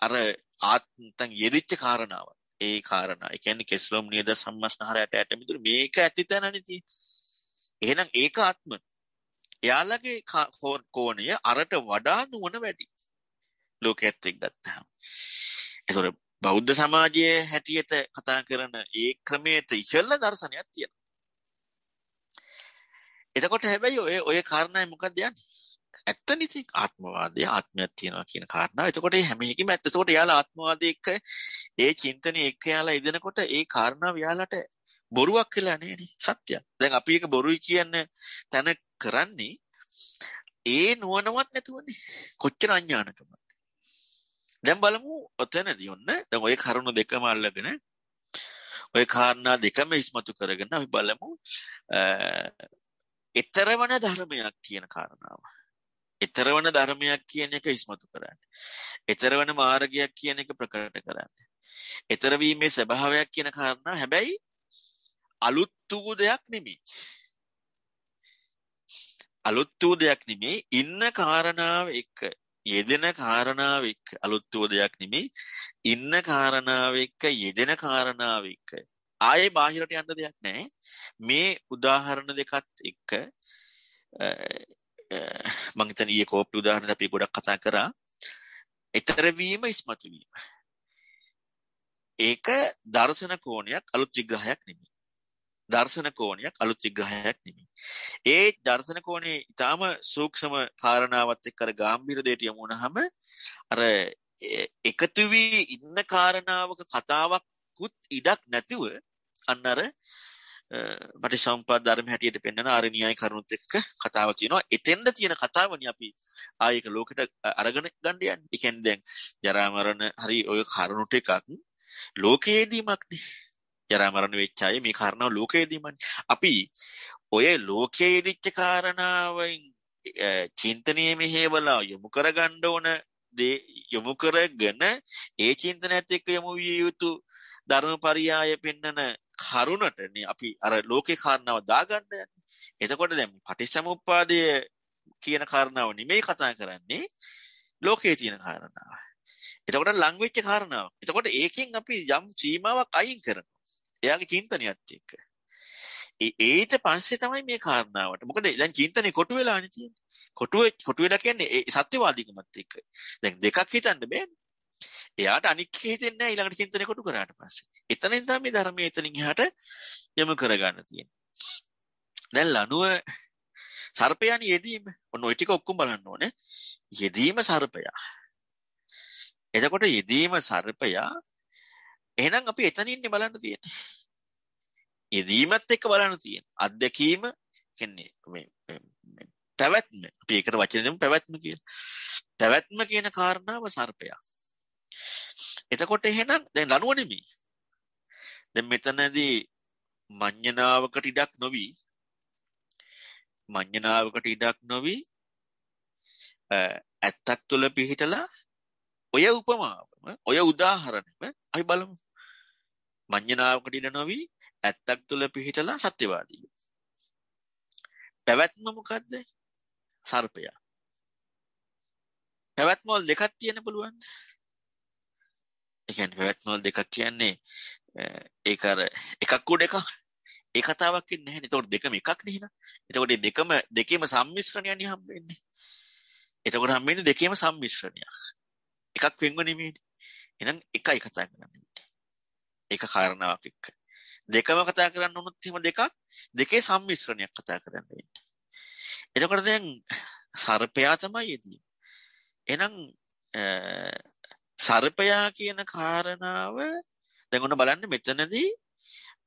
අර ආත්මයන් යෙදිච්ච කාරණාව. ඒ කාරණා. ඒ කියන්නේ කෙස්ලොම් නියද සම්මස්නහරයට ඇට මිදුරු මේක ඇති තැනනේ තියෙන්නේ. එහෙනම් ඒක ආත්ම. එයාලගේ කෝණය අරට වඩා නුවණ වැඩි. ලෝකයේත් එක්ක ගත්තාම. ඒතොර බෞද්ධ සමාජයේ හැටියට කතා කරන ඒ ක්‍රමයට ඉහළ දර්ශනයක් තියෙනවා. එතකොට හැබැයි ඔය ඔය කාරණායි මොකක්ද යන්නේ? ඇත්තනේ ඉතින් ආත්මවාදය ආත්මයක් තියෙනවා කියන කාරණාව. එතකොට මේ හැම එකෙම ඇත්ත. එතකොට යාළ ආත්මවාදී එක්ක ඒ චින්තනය එක්ක යාළ ඉදෙනකොට ඒ කාරණාව යාළට බොරුවක් කියලා නෑනේ සත්‍යයක්. දැන් අපි එක බොරුයි කියන තැන කරන්නේ ඒ නුවණවත් නැතුවනේ. කොච්චර අඥානකම. දැන් බලමු ඔතනදී ඔන්න දැන් ওই කරුණු දෙකම අල්ලගෙන ওই කාරණා දෙකම ඉස්මතු කරගෙන අපි බලමු ඊතරවන ධර්මයක් කියන කාරණාව. එතරවන ධර්මයක් කියන එක ඉස්මතු කරන්න. එතරවන මාර්ගයක් කියන එක ප්‍රකට කරන්න. එතරවීමේ ස්වභාවයක් කියන කාරණා හැබැයි අලුත් වූ දෙයක් නෙමෙයි. අලුත් වූ දෙයක් නෙමෙයි ඉන්න කාරණාව එක යෙදෙන කාරණාව එක්ක අලුත් වූ දෙයක් නෙමෙයි ඉන්න කාරණාව එක්ක යෙදෙන කාරණාව එක්ක ආයේ බාහිරට යන්න දෙයක් නැහැ මේ උදාහරණ දෙකත් එක්ක Eh, මං හිතන ඊයේ කෝපි උදාහරණ අපි ගොඩක් කතා කරා. ඊතර වීම ඉස්මතු වීම. ඒක දර්ශන කෝණයක් අලුත් විග්‍රහයක් නෙමෙයි. දර්ශන කෝණයක් අලුත් විග්‍රහයක් නෙමෙයි. ඒ දර්ශන කෝණේ ඊටාම සූක්ෂම කාරණාවත් එක්ක අර ගැඹිර දෙයට යමු වුණාම අර එකතු වී ඉන්න කාරණාවක කතාවක්කුත් ඉඩක් නැතුව අන්න අර පටිසම්පාද ධර්ම හැටියට පෙන්වන ආරණ්‍යයි කරුණුත් එක්ක කතාව තියෙනවා. එතෙන්ද තියෙන කතාවනේ අපි ආයක ලෝකෙට අරගෙන ගන්න යන්නේ. ඒ කියන්නේ දැන් ජරා මරණ හරි ওই කරුණු ටිකක් ලෝකයේදීමක්නේ. ජරා මරණ වෙච්ච අය මේ කාරණාව ලෝකයේදීමනේ. අපි ඔය ලෝකයේදීච්ච කාරණාවෙන් චින්තනීය මෙහෙවලා යොමු කරගන්න ඕන දේ යොමු කරගෙන ඒ චින්තනයත් එක්ක යොමු විය යුතු ධර්මපරියාය පෙන්නන කරුණටනේ අපි අර ලෝකේ කාරණාව දාගන්න යන්නේ. එතකොට දැන් පටිච්චසමුප්පාදය කියන කාරණාව නෙමෙයි කතා කරන්නේ ලෝකේ තියෙන කාරණාව. එතකොට ලඟ වෙච්ච කාරණාව. එතකොට ඒකෙන් අපි යම් සීමාවක් අයින් කරනවා. එයාගේ චින්තනියත් එක්ක. ඒට පස්සේ තමයි මේ කාරණාවට. මොකද දැන් චින්තනේ කොටු වෙලානේ තියෙන්නේ. කොටු කොටු වෙලා කියන්නේ ඒ සත්‍යවාදීකමත් එක්ක. දැන් දෙකක් හිතන්න බෑනේ. එයාට අනික් හිතෙන්නේ නැහැ ඊළඟට චින්තනය කොටු කරාට පස්සේ. එතනින් තමයි මේ ධර්මයේ එතනින් එහාට යොමු කරගන්න තියෙන්නේ. දැන් ලනුව සර්පයන් යෙදීම ඔන්න ওই ටික ඔක්කොම බලන්න ඕනේ. යෙදීම සර්පයා. එතකොට යෙදීම සර්පයා එහෙනම් අපි එතන ඉන්නේ බලන්න තියෙන්නේ. යෙදීමත් එක්ක බලන්න තියෙන්නේ. අත්දැකීම කියන්නේ මේ පැවැත්ම. අපි ඒකට වචන දෙමු පැවැත්ම කියලා. පැවැත්ම කියන කාරණාව සර්පයා. එතකොට එහෙනම් දැන් ලනුව නෙමෙයි. දැන් මෙතනදී මඤ්ඤණාවකට ඉඩක් නොවි මඤ්ඤණාවකට ඉඩක් නොවි ඇත්තක් තුල පිහිටලා ඔය උපමාවම ඔය උදාහරණයම අපි බලමු. මඤ්ඤණාවකට ඉඩ නොවි ඇත්තක් තුල පිහිටලා සත්‍යවාදී. පැවැත්ම මොකද්ද? සර්පයා. පැවැත්ම වල දෙකක් තියෙන පුළුවන්. ඒ කියන්නේ වැක් නෝල් දෙකක් කියන්නේ ඒක අර එකක් උඩ එකක් ඒ කතාවක් ඉන්නේ නැහැ නේද? ඒතකොට දෙකම එකක් නේ නේද? එතකොට මේ දෙකම දෙකේම සම්මිශ්‍රණයනි හම්බෙන්නේ. එතකොට හම්බෙන්නේ දෙකේම සම්මිශ්‍රණයක්. එකක් වෙන්ව නෙමෙයිනේ. එහෙනම් එකයි කතා කරන්නේ. ඒක කාරණාවක් එක්ක. දෙකම කතා කරන්න උනොත් එහෙම දෙකක් දෙකේ සම්මිශ්‍රණයක් කතා කරන්න වෙන්නේ. එතකොට දැන් සර්පයා තමයි එදී. එහෙනම් සර්පයා කියන කාරණාව දැඟුණ බලන්න මෙතනදී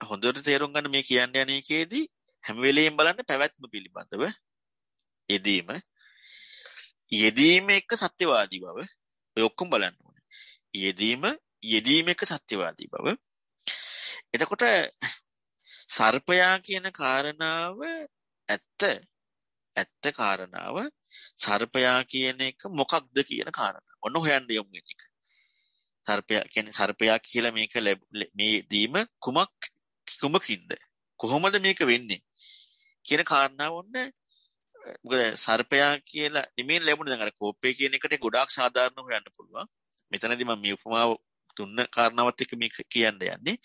හොඳට තේරුම් ගන්න මේ කියන්න යනකේදී හැමවෙලයෙන් බලන්න පැවැත්ම පිළිබඳව යෙදීම යෙදීම එක්ක සත්‍යවාදී බව ඔයොක්කුම් බලන්න ඕන යෙදීම යෙදීම එක සත්‍යවාදී බව එතකොට සර්පයා කියන කාරණාව ඇත්ත ඇත්ත කාරණාව සර්පයා කියන එක මොකක්ද කියන කාරණ ඔන්න හොයන්න යොමු එක සර්පයා කියන්නේ සර්පයා කියලා මේක මේ දීම කුමක් කුමකින්ද කොහොමද මේක වෙන්නේ කියන කාරණාව ඔන්න මොකද සර්පයා කියලා නෙමෙයි ලැබුණේ දැන් අර කෝපය කියන එකට ගොඩාක් සාධාරණ හොයන්න පුළුවන් මෙතනදී මම මේ උපමාව දුන්න කාරණාවත් එක්ක මේ කියන්න යන්නේ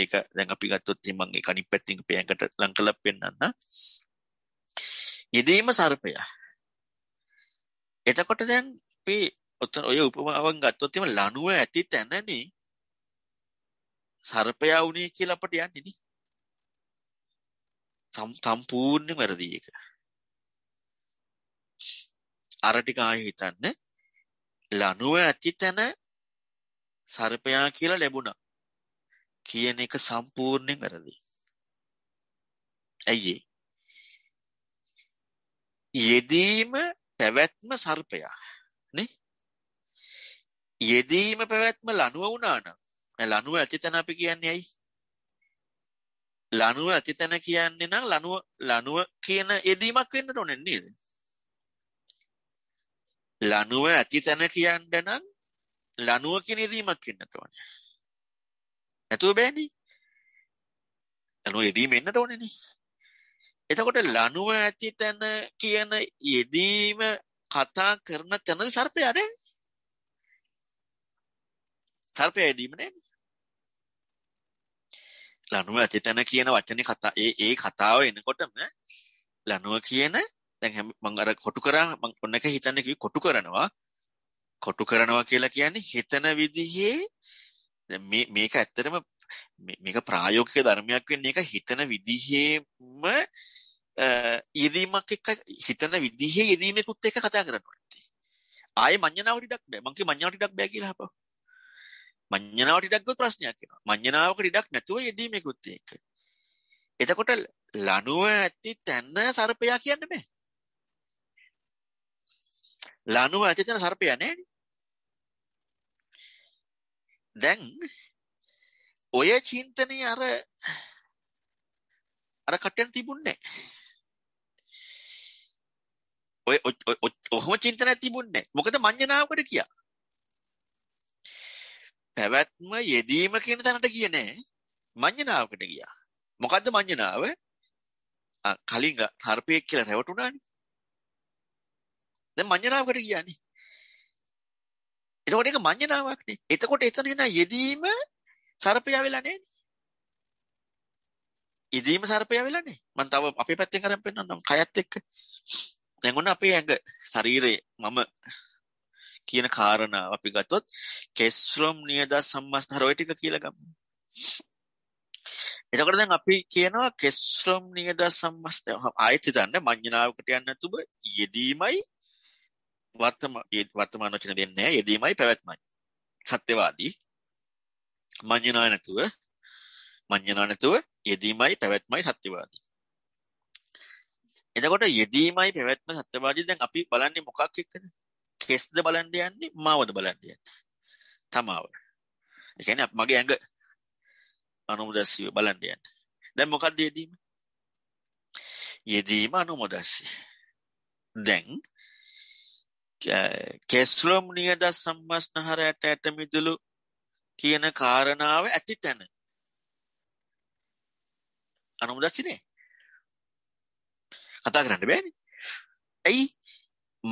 ඒක දැන් අපි ගත්තොත් මම ඒක අනිත් පැත්තින් පෑයකට ලං කරලා පෙන්නන්න යෙදීම සර්පයා එතකොට දැන් අපි ඔතන ඔය උපමාවන් ගත්තොත් එම ලනුව ඇති තැනනේ සර්පයා වුණේ කියලා අපට යන්නේ නේ. සම්පූර්ණයෙන්ම වැරදි එක. අර ටික ආයෙ හිතන්න ලනුව ඇති තැන සර්පයා කියලා ලැබුණා කියන එක සම්පූර්ණයෙන් වැරදි. ඇයි යෙදීම පැවැත්ම සර්පයා යෙදීම පැවැත්ම ලනුව වුණාන ලනුව ඇතිතැන අපි කියන්නේ ඇයි ලනුව ඇතිතැන කියන්නේ නම් ලනුව ලනුව කියන යෙදීමක් වෙන්න ඕනෙන්නේද ලනුව ඇතිතැන කියන්න නම් ලනුව කියන යෙදීමක් වෙන්න ඕන නැතුව බෑනි ලනුව යෙදීම එන්න ඕනෙන එතකොට ලනුව ඇතිතැන කියන යෙදීම කතා කරන තැන සර්පයානේ තර්පය ඇදීම නෑනේ. ලනුව අචේතන කියන වචනේ කතා ඒ ඒ කතාව එනකොටම ලනුව කියන දැන් මම අර කොටු කරා මම ඔන්නක හිතන්නේ කිව්වේ කොටු කරනවා කොටු කරනවා කියලා කියන්නේ හිතන විදිහේ මේ මේක ඇත්තටම මේක ප්‍රායෝගික ධර්මයක් වෙන්නේ ඒක හිතන විදිහේම යෙදීමක් එක්ක හිතන විදිහේ යෙදීමකුත් එක්ක කතා කරනවා. ආයේ මඤ්ඤණාවට ඉඩක් බෑ. මං කිය මඤ්ඤණාවට ඉඩක් බෑ කියලා හපව. මඤ්ඤණාවට ඉඩක් ගොත් ප්‍රශ්නයක් වෙනවා. මඤ්ඤණාවකට ඉඩක් නැතුව යෙදීමේකුත් ඒක. එතකොට ලනුව ඇති තැන සර්පයා කියන්නේ බෑ. ලනුව ඇති තැන සර්පයා නෑනේ. දැන් ඔය චින්තනයේ අර අර කටෙන් තිබුණේ ඔය ඔහොම චින්තනයක් තිබුණේ මොකද මඤ්ඤණාවකට කියා පැවැත්ම යෙදීම කියන තැනට ගියේ නෑ. මඤ්ඤණාවකට ගියා. මොකද්ද මඤ්ඤණාව? කලින් හර්පයක් කියලා රැවටුණානේ. දැන් මඤ්ඤණාවකට ගියානේ. එතකොට ඒක මඤ්ඤණාවක්නේ. එතකොට එතන එන යෙදීම සර්පයා වෙලා නෑනේ. ඉදීම සර්පයා වෙලා නේ. මම තව අපේ පැත්තෙන් කරන් පෙන්නන්නම් කයත් එක්ක. දැන් ඔන්න අපේ ඇඟ ශරීරයේ මම කියන කාරණාව අපි ගත්තොත් කෙස්රොම් නියදා සම්මස්නහර ඔය ටික කියලා ගමු. එතකොට දැන් අපි කියනවා කෙස්රොම් නියදා සම්මස්න ආයෙත් හිතන්න මඤ්ඤණාවකට යන්න නැතුව යෙදීමයි වර්තමාන වර්තමාන වචන දෙන්නේ යෙදීමයි පැවැත්මයි. සත්‍යවාදී මඤ්ඤණා නැතුව මඤ්ඤණා නැතුව යෙදීමයි පැවැත්මයි සත්‍යවාදී. එතකොට යෙදීමයි පැවැත්ම සත්‍යවාදී දැන් අපි බලන්නේ මොකක් එක්කද? කෙස්ද බලන්ඩ යන්නේ මාවද බලන්ඩ යන්න තමාව එකන මගේ ඇඟ අනුමුදස්සීව බලන්ඩ යන්න දැන් මොකක්ද යෙදීම යෙදීම අනුමොදස්සී දැන් කෙස්ලොම් නියද සම්මස්නහර ඇට ඇටමිදුළු කියන කාරණාව ඇති තැන අනුමුදස්සිනේ කතා කරන්න බෑන ඇයි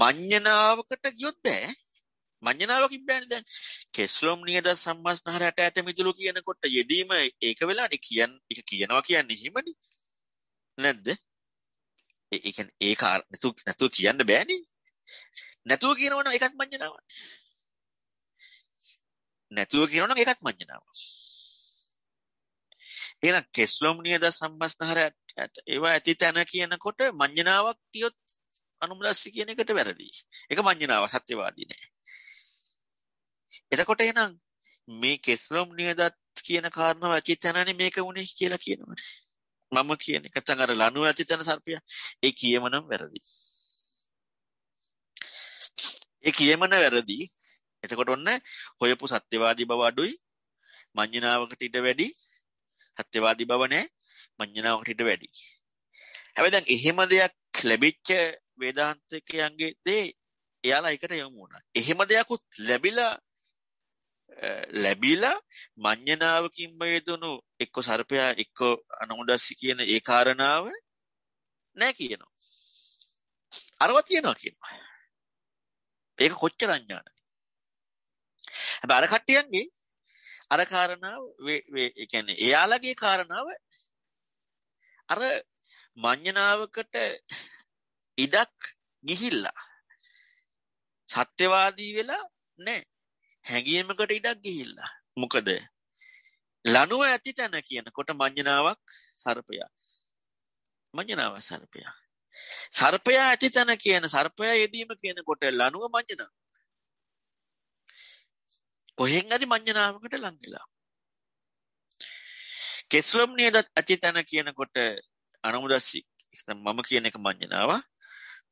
මඤ්ඤණාවකට ගියොත් බෑ. මඤ්ඤණාවකින් බෑනේ දැන්. කෙස්ලොම් නියද සම්මස්නහරට ඇට මිදුළු කියනකොට යෙදීම ඒක වෙලානේ කියන් ඒක කියනවා කියන්නේ හිමනේ. නැද්ද? ඒ කියන්නේ ඒක නැතුව කියන්න බෑනේ. නැතුව කියනවනම් ඒකත් මඤ්ඤණාවක්. නැතුව කියනවනම් ඒකත් මඤ්ඤණාවක්. එහෙනම් කෙස්ලොම් නියද සම්මස්නහරට ඒවා ඇති තැන කියනකොට මඤ්ඤණාවක් කියොත් අනුමලස්ස කියන එකට වැරදි. එක මංජනාව සත්‍යවාදී නෑ. එතකොට එහෙනම් මේ කෙස්ලොම් නියදත් කියන කාරණාව ඇති තැනනේ මේක වුනේ කියලා කියනවනේ. මම කියන එක තංගර ලනු ඇති තැන සර්පියා. ඒ කියමනම් වැරදි. ඒ කියමන වැරදි. එතකොට ඔන්න හොයපු සත්‍යවාදී බව අඩුයි. මඤ්ඤණාවකට ඊට වැඩි සත්‍යවාදී බව නැහැ. මඤ්ඤණාවකට ඊට වැඩි. හැබැයි දැන් එහෙම දෙයක් ලැබිච්ච වේදාන්තිකයන්ගේ දේ එයාලා එකට යොමු වුණා. එහෙම දෙයක්ත් ලැබිලා ලැබිලා මඤ්ඤණාවකින්ම යෙදුණු එක්ක සර්පයා එක්ක අනුමුදස්සි කියන ඒ කාරණාව නැහැ කියනවා. අරව තියනවා කියනවා. ඒක කොච්චර අඥානද? හැබැයි අර කට්ටියන්ගේ අර කාරණාව ඒ කියන්නේ එයාලගේ කාරණාව අර මඤ්ඤණාවකට ඉඩක් ගිහිල්ලා සත්‍යවාදී වෙලා නෑ හැඟීමකට ඉඩක් ගිහිල්ලා මොකද ලනුව ඇති තැන කියනකොට මං්ජනාවක් සර්පයා මං්ජනාව සර්පයා සර්පයා ඇති තැන කියන සර්පයා යෙදීම කියනකොට ලනුව මං්ජනාව කොහෙන් අරි මං්ජනාවකට ලංගලා කෙස්ලම් නියද ඇති තැන කියනකොට අනමුදස්සි මම කියන එක මං්ජනාවක්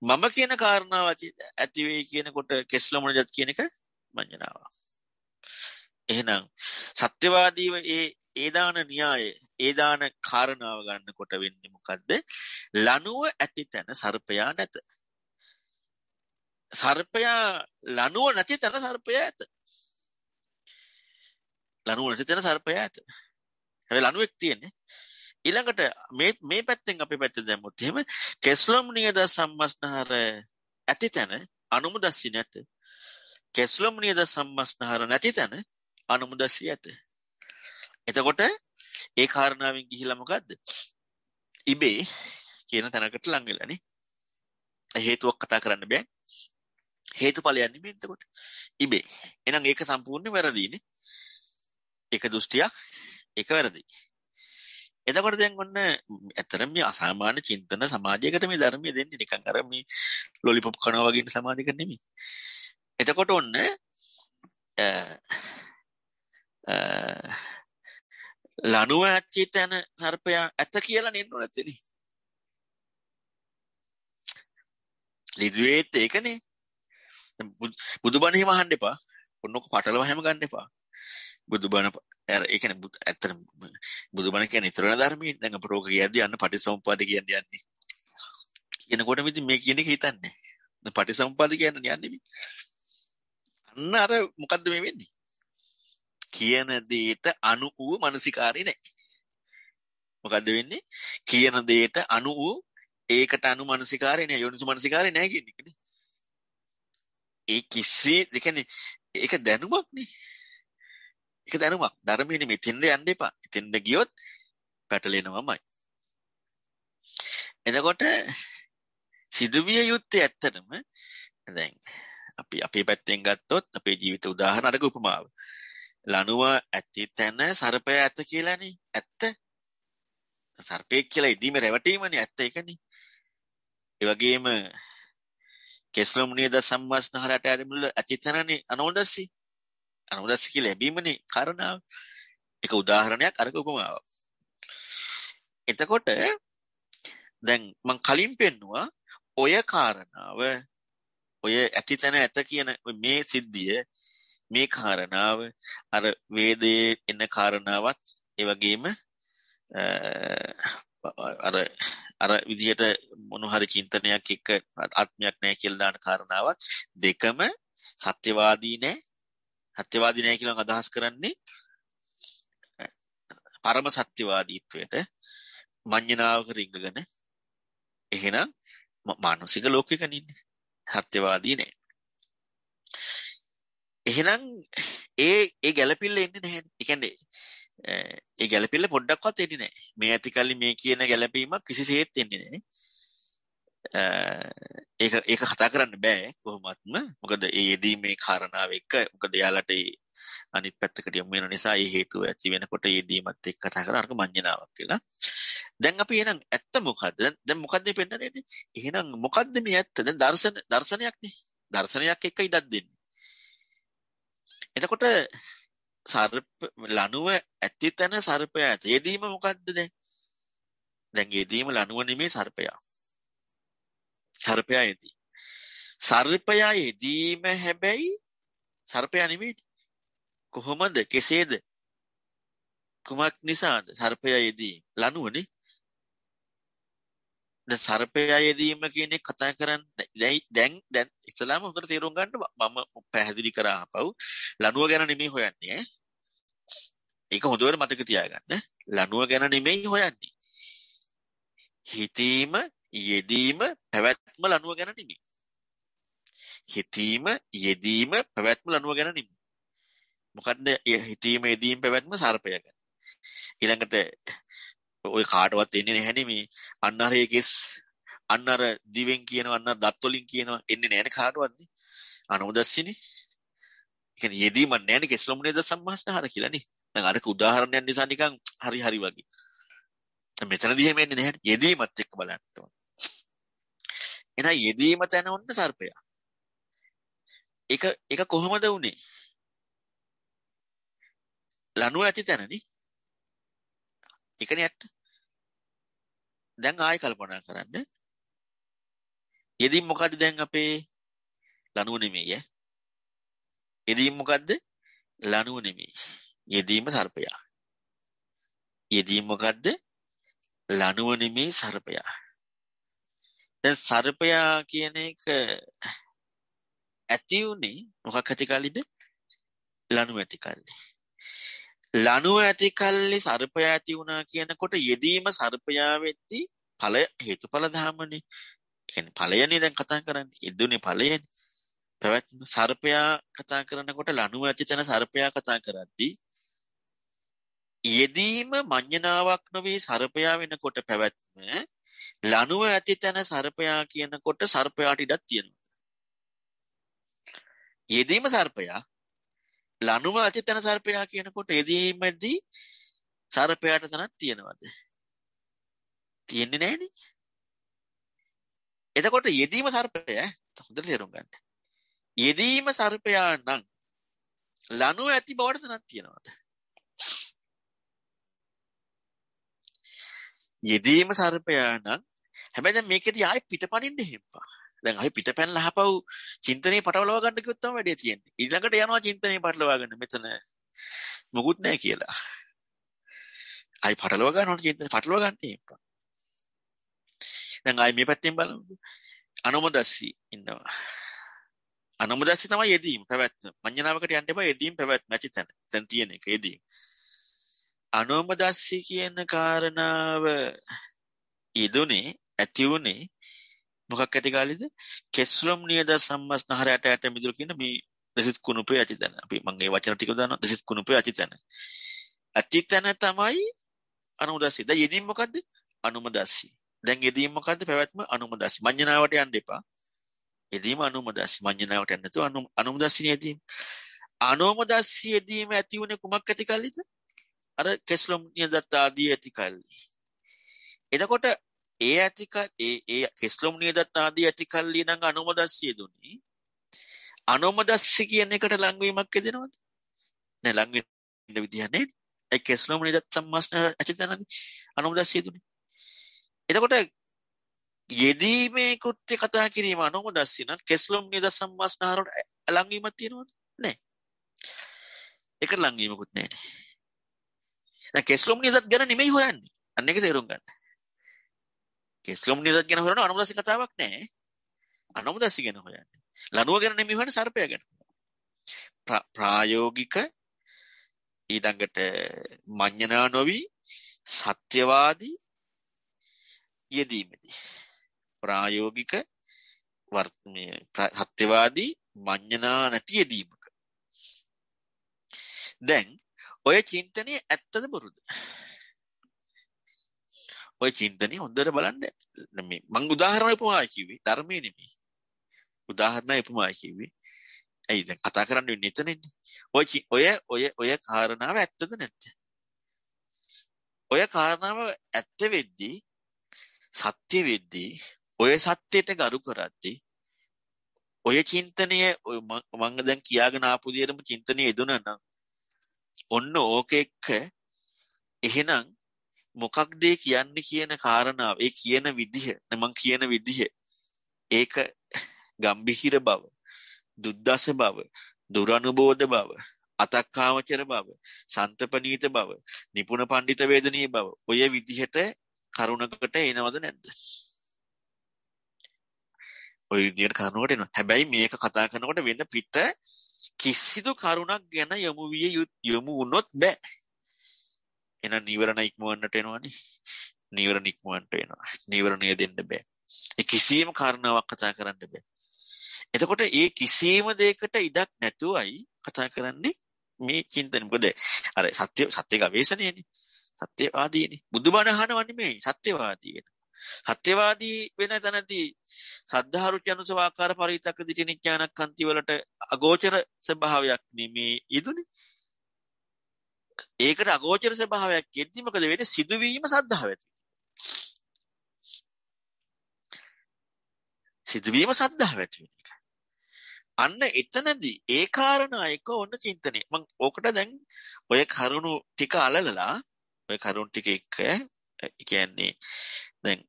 මම කියන කාරණාව ඇතිවේ කියනකොට කෙස්ලමුණ ජත් කියනක මංජනාව. එහෙනම් සත්‍යවාදීව ඒ ඒදාන න්‍යාය ඒදාන කාරණාව ගන්න කොට වෙන්නේ මොකක්ද ලනුව ඇති තැන සර්පයා නැත. සර්පයා ලනුව නැති තැන සර්පය ඇත. ලනුව නැති තැන සර්පය ඇත. හැබැයි ලනුවෙක් තියෙන්නේ ඊළඟට මේ මේ පැත්තෙන් අපි පැත්තෙන් දැම්මොත් එහෙම කෙස්ලොම්නියද සම්මස්නහර ඇති තැන අනුමුදස්සී නැත. කෙස්ලොම්නියද සම්මස්නහර නැති තැන අනුමුදස්සී ඇත. එතකොට ඒ කාරණාවෙන් ගිහිලා මොකද්ද? ඉබේ කියන තැනකට ලං වෙලානේ. හේතුවක් කතා කරන්න බෑ. හේතුඵලයන් නෙමෙයි එතකොට. ඉබේ. එහෙනම් ඒක සම්පූර්ණ වැරදිනේ. ඒක දෘෂ්ටියක්. ඒක වැරදියි. එතකොට දැන් ඔන්න ඇතරම මේ අසාමාන්‍ය චින්තන සමාජයකට මේ ධර්මය දෙන්නේ නිකන් අර මේ ලොලිපොප් කනවා වගේ ඉන්න සමාජයකට නෙමෙයි. එතකොට ඔන්න ලනුව ඇච්චි තැන සර්පයා ඇත කියලා නෙන්න නැතිනේ. ලිදුවේත් ඒකනේ. බුදුබණ හිම අහන්න එපා. ඔන්නක පටලව හැම ගන්න එපා. බුදුබණ අර ඒ කියන්නේ ඇත්තට බුදුබණ කියන්නේ ඊතරණ ධර්මයේ දැන් අප රෝග කියද්දී අන්න පටිසමුපාද කියන්නේ යන්නේ. කියනකොටම ඉතින් මේ කියන එක හිතන්නේ. දැන් පටිසමුපාද කියන්නේ යන්නේ මේ. අන්න අර මොකද්ද මේ වෙන්නේ? කියන දෙයට අනු වූ මානසිකාරය නැහැ. මොකද්ද වෙන්නේ? කියන දෙයට අනු වූ ඒකට අනු මානසිකාරය නැහැ. යොනිසු මානසිකාරය නැහැ කියන එකනේ. ඒ කිසි ඒ කියන්නේ ඒක දැනුමක් නේ. ඒක දැනුමක්. ධර්මයේ නෙමෙයි තින්ද යන්න එපා. තින්ද ගියොත් පැටලෙනවමයි. එතකොට සිදුවිය යුත්තේ ඇත්තටම දැන් අපි අපේ පැත්තෙන් ගත්තොත් අපේ ජීවිත උදාහරණ අරග උපමාව. ලනුව ඇති තැන සර්පය ඇත කියලානේ. ඇත්ත. සර්පයෙක් කියලා ඉදීම රැවටීමනේ ඇත්ත ඒකනේ. ඒ වගේම කෙස්ලොම්නියද සම්වස්නහරට ඇරමුල ඇති තැනනේ අනෝදස්සී. අනුදස්සික ලැබීමනේ කරණාව එක උදාහරණයක් අරක උපමාව. එතකොට දැන් මං කලින් පෙන්නවා ඔය කාරණාව ඔය ඇති තැන ඇත කියන මේ සිද්ධිය මේ කාරණාව අර වේදයේ එන්න කාරණාවත් එවගේම අර අර විදිහට මොනහරි චින්තනයක් එක්ක ආත්මයක් නෑ කියලා දාන කාරණාවත් දෙකම සත්‍යවාදී නෑ සත්‍යවාදී නැහැ කියලා අදහස් කරන්නේ පරම සත්‍යවාදීත්වයට මඤ්ඤණාවක රිංගගෙන එහෙනම් මානසික ලෝකයක නින්නේ සත්‍යවාදී නෑ එහෙනම් ඒ ඒ ගැළපිල්ල එන්නේ නැහැ ඒ කියන්නේ ඒ ගැළපිල්ල පොඩ්ඩක්වත් එන්නේ නැහැ මේ ඇතිකල්ලි මේ කියන ගැළපීමක් කිසිසේත් එන්නේ නැහැ ඒක ඒක කතා කරන්න බෑ කොහොමත්ම මොකද ඒදී මේ කාරණාව එක මොකද යාලට අනිත් පැත්තකට යොමු වෙන නිසා ඒ හේතුව ඇති වෙනකොට ඒදීමත් එක්ක කතා කරන අරක මඤ්ඤණාවක් කියලා. දැන් අපි එහෙනම් ඇත්ත මොකද්ද? දැන් මොකද්ද මේ පෙන්නන්නේ? එහෙනම් මොකද්ද මේ ඇත්ත? දැන් දර්ශන දර්ශනයක්නේ. දර්ශනයක් එක්ක ඉඩක් දෙන්නේ. එතකොට සර්ප ලනුව ඇති තැන සර්පයා ඇත. ඒදීම මොකද්ද දැන්? දැන් ඒදීම ලනුව නෙමේ සර්පයා. සර්පයා යෙදී. සර්පයා යෙදීම හැබැයි සර්පයා නෙමෙයි. කොහොමද? කෙසේද? කුමක් නිසාද සර්පයා යෙදී? ලනුවනේ. දැන් සර්පයා යෙදීම කියන්නේ කතා කරන්නේ දැන් දැන් ඉස්සලාම හොඳට තේරුම් ගන්න මම පැහැදිලි කරා අපව. ලනුව ගැන නෙමෙයි හොයන්නේ ඈ. ඒක හොඳට මතක තියාගන්න. ලනුව ගැන නෙමෙයි හොයන්නේ. හිතීම යෙදීම පැවැත්ම ලනුව ගැන නෙමෙයි. හිතීම යෙදීම පැවැත්ම ලනුව ගැන නෙමෙයි. මොකද්ද හිතීම යෙදීම පැවැත්ම සර්පය ගැන. ඊළඟට ওই කාටවත් එන්නේ නැහැ නෙමෙයි. අන්න අර ඒකෙස් අන්න අර දිවෙන් කියනවා අන්න දත් වලින් කියනවා එන්නේ නැහැ නේ කාටවත් නේ. අනුදස්සිනේ. ඒ කියන්නේ යෙදීම නැහැ නේ කෙස්ලොමුනේ ද සම්මාස්තහර කියලා නේ. දැන් අරක උදාහරණයක් නිසා නිකන් හරි හරි වගේ. මෙතනදී එහෙම එන්නේ නැහැ. යෙදීමත් එක්ක බලන්න ඕනේ. එහෙනම් යෙදීම තැන ඔන්න සර්පයා. ඒක ඒක කොහොමද වුනේ? ලනුව ඇති තැනනේ. ඒකනේ ඇත්ත. දැන් ආයෙ කල්පනා කරන්න. යෙදීම මොකද්ද දැන් අපේ ලනුව නෙමෙයි ඈ. යෙදීම මොකද්ද? ලනුව නෙමෙයි. යෙදීම සර්පයා. යෙදීම මොකද්ද? ලනුව නෙමෙයි සර්පයා. සර්පයා කියන එක ඇති වුණේ මොකක් ඇති කලිද ලනු ඇති කල්ලි ලනුව ඇති කල්ලි සර්පය ඇති වුණා කියනකොට යෙදීම සර්පයා වෙද්දි ඵල හේතුඵල ධාමනේ කියන්නේ ඵලයනේ දැන් කතා කරන්නේ යෙදුනේ ඵලයනේ පැවැත්ම සර්පයා කතා කරනකොට ලනුව ඇති තැන සර්පයා කතා කරද්දී යෙදීම මඤ්ඤණාවක් නොවේ සර්පයා වෙනකොට පැවැත්ම ලනුව ඇති තැන සර්පයා කියනකොට සර්පයාට ඉඩක් තියෙනවා. යෙදීම සර්පයා ලනුව ඇති තැන සර්පයා කියනකොට යෙදීමදී සර්පයාට තැනක් තියෙනවද? තියෙන්නේ නැහනේ. එතකොට යෙදීම සර්පය හොඳට තේරුම් ගන්න. යෙදීම සර්පයා නම් ලනුව ඇති බවට තැනක් තියෙනවද? යෙදීම සර්පයා නම් හැබැයි දැන් මේකෙදී ආයෙ පිටපණින්න හේම්පා. දැන් අපි පිටපැන් ලහපව් චින්තනේ පටලවා ගන්න කිව්වොත් තමයි වැඩේ තියෙන්නේ. ඊළඟට යනවා චින්තනේ පටලවා ගන්න. මෙතන මොකුත් නැහැ කියලා. අයි පටලවා ගන්නවට චින්තනේ පටලවා ගන්න එපා. දැන් අයි මේ පැත්තෙන් බලමු. අනුමදස්සි ඉන්නවා. අනුමදස්සි තමයි යෙදීම පැවැත්ම. මඤ්ඤණාවකට යන්න එපා යෙදීම පැවැත්ම ඇති තැන. දැන් තියෙන එක යෙදීම. අනෝමදස්සි කියන කාරණාව ඉදුනේ ඇතිවුණේ මොකක් ඇති කාලෙද කෙස්ලොම් නියද සම්මස් නහරයට යට මිදුරු කියන මේ දසිත් කුණුපේ අචිතන අපි මගේ වචන ටික දානවා දසිත් කුණුපේ අචිතන අචිතන තමයි අනුමදස්සි දැන් යෙදීම මොකද්ද අනුමදස්සි දැන් යෙදීම මොකද්ද පැවැත්ම අනුමදස්සි මඤ්ඤණාවට යන්න එපා යෙදීම අනුමදස්සි මඤ්ඤණාවට යන්න නැතුව අනුමදස්සි යෙදීම අනුමදස්සි යෙදීම ඇති වුණේ කුමක් ඇති කාලෙද අර කෙස්ලොම් නියදත්තාදී ඇති කල්ලි. එතකොට ඒ ඇතික ඒ කෙස්ලොම් නියදත්තාදී ඇති කල්ලි නං අනුමදස්සිය දුන්නේ අනොමදස්සි කියන එකට ලංවීමක් දෙනවද නෑ ලංවෙන්න විදිහන්නේ ඒ කෙස්ලොම් නියදත් සම්මාස්න ඇති තැනදී අනුමදස්සිය දුන්නේ. එතකොට යෙදීමේ කෘත්‍ය කතා කිරීම අනුමදස්සි නම් කෙස්ලොම් නියද සම්මාස්නහරට ලංවීමක් තියෙනවද නෑ. ඒක ලංවීමකුත් නෑනේ. කෙස්ලුම් නිදත් ගැන නෙමෙයි හොයන්නේ අන්න එක තේරුම් ගන්න කෙස්ලුම් නිදත් ගැන හොයන අනුමුදස්සි කතාවක් නැහැ අනුමුදස්සි ගැන හොයන්නේ ලනුව ගැන නෙමෙයි හොයන්නේ සර්පය ගැන ප්‍රායෝගික ඊළඟට මඤ්ඤණා නොවි සත්‍යවාදී යෙදීමේදී ප්‍රායෝගික මේ සත්‍යවාදී මඤ්ඤණා නැති යෙදීමක දැන් ඔය චින්තනය ඇත්තද බොරුද ඔය චින්තනය හොඳට බලන්න මං උදාහරණ උපමා කිව්වේ ධර්මයේ නෙමෙයි උදාහරණ උපමා කිව්වේ ඇයි දැන් කතා කරන්න වෙන්නේ එතනින්නේ ඔය ඔය ඔය ඔය කාරණාව ඇත්තද නැද්ද ඔය කාරණාව ඇත්ත වෙද්දී සත්‍ය වෙද්දී ඔය සත්‍යයට ගරු කරද්දී ඔය චින්තනය මම දැන් කියාගෙන ආපු විදිහටම චින්තනය යෙදුණා නම් ඔන්න ඕක එක්ක එහෙනම් මොකක්ද කියන්නේ කියන කාරණාව ඒ කියන විදිහ මම කියන විදිහ ඒක ගම්භීර බව දුද්දස බව දුරනුබෝධ බව අතක්කාමචර බව සන්තපනීත බව නිපුණ පඬිත වේදනීය බව ඔය විදිහට කරුණකට එනවද නැද්ද ඔය විදිහට කරුණකට එනවා හැබැයි මේක කතා කරනකොට වෙන පිට කිසිදු කරුණක් ගැන යොමු විය යොමු වුණොත් බෑ. එන නීවරණ ඉක්මවන්නට එනවනේ. නීවරණ ඉක්මවන්නට එනවා. නීවරණය දෙන්න බෑ. ඒ කිසියම් කාරණාවක් කතා කරන්න බෑ. එතකොට ඒ කිසියම් දෙයකට ඉඩක් නැතුවයි කතා කරන්නේ මේ චින්තන. මොකද අර සත්‍ය සත්‍ය ගවේෂණයනේ. සත්‍යවාදීනේ. බුදුබණ අහනවා නෙමෙයි සත්‍යවාදී වෙන. සත්‍යවාදී වෙන තැනදී සද්ධාරුචි අනුසව ආකාර පරිිතක දිටි නිඥානක්ඛන්ති වලට අගෝචර ස්වභාවයක් නෙමේ ඊදුනේ. ඒකට අගෝචර ස්වභාවයක් කිද්දි මොකද වෙන්නේ? සිදුවීම සද්ධාව ඇති. සිදුවීම සද්ධාව ඇති වෙන එක. අන්න එතනදී ඒ කාරණා එක ඔන්න චින්තනය. මම ඕකට දැන් ඔය කරුණු ටික අලලලා ඔය කරුණු ටික එක කියන්නේ දැන්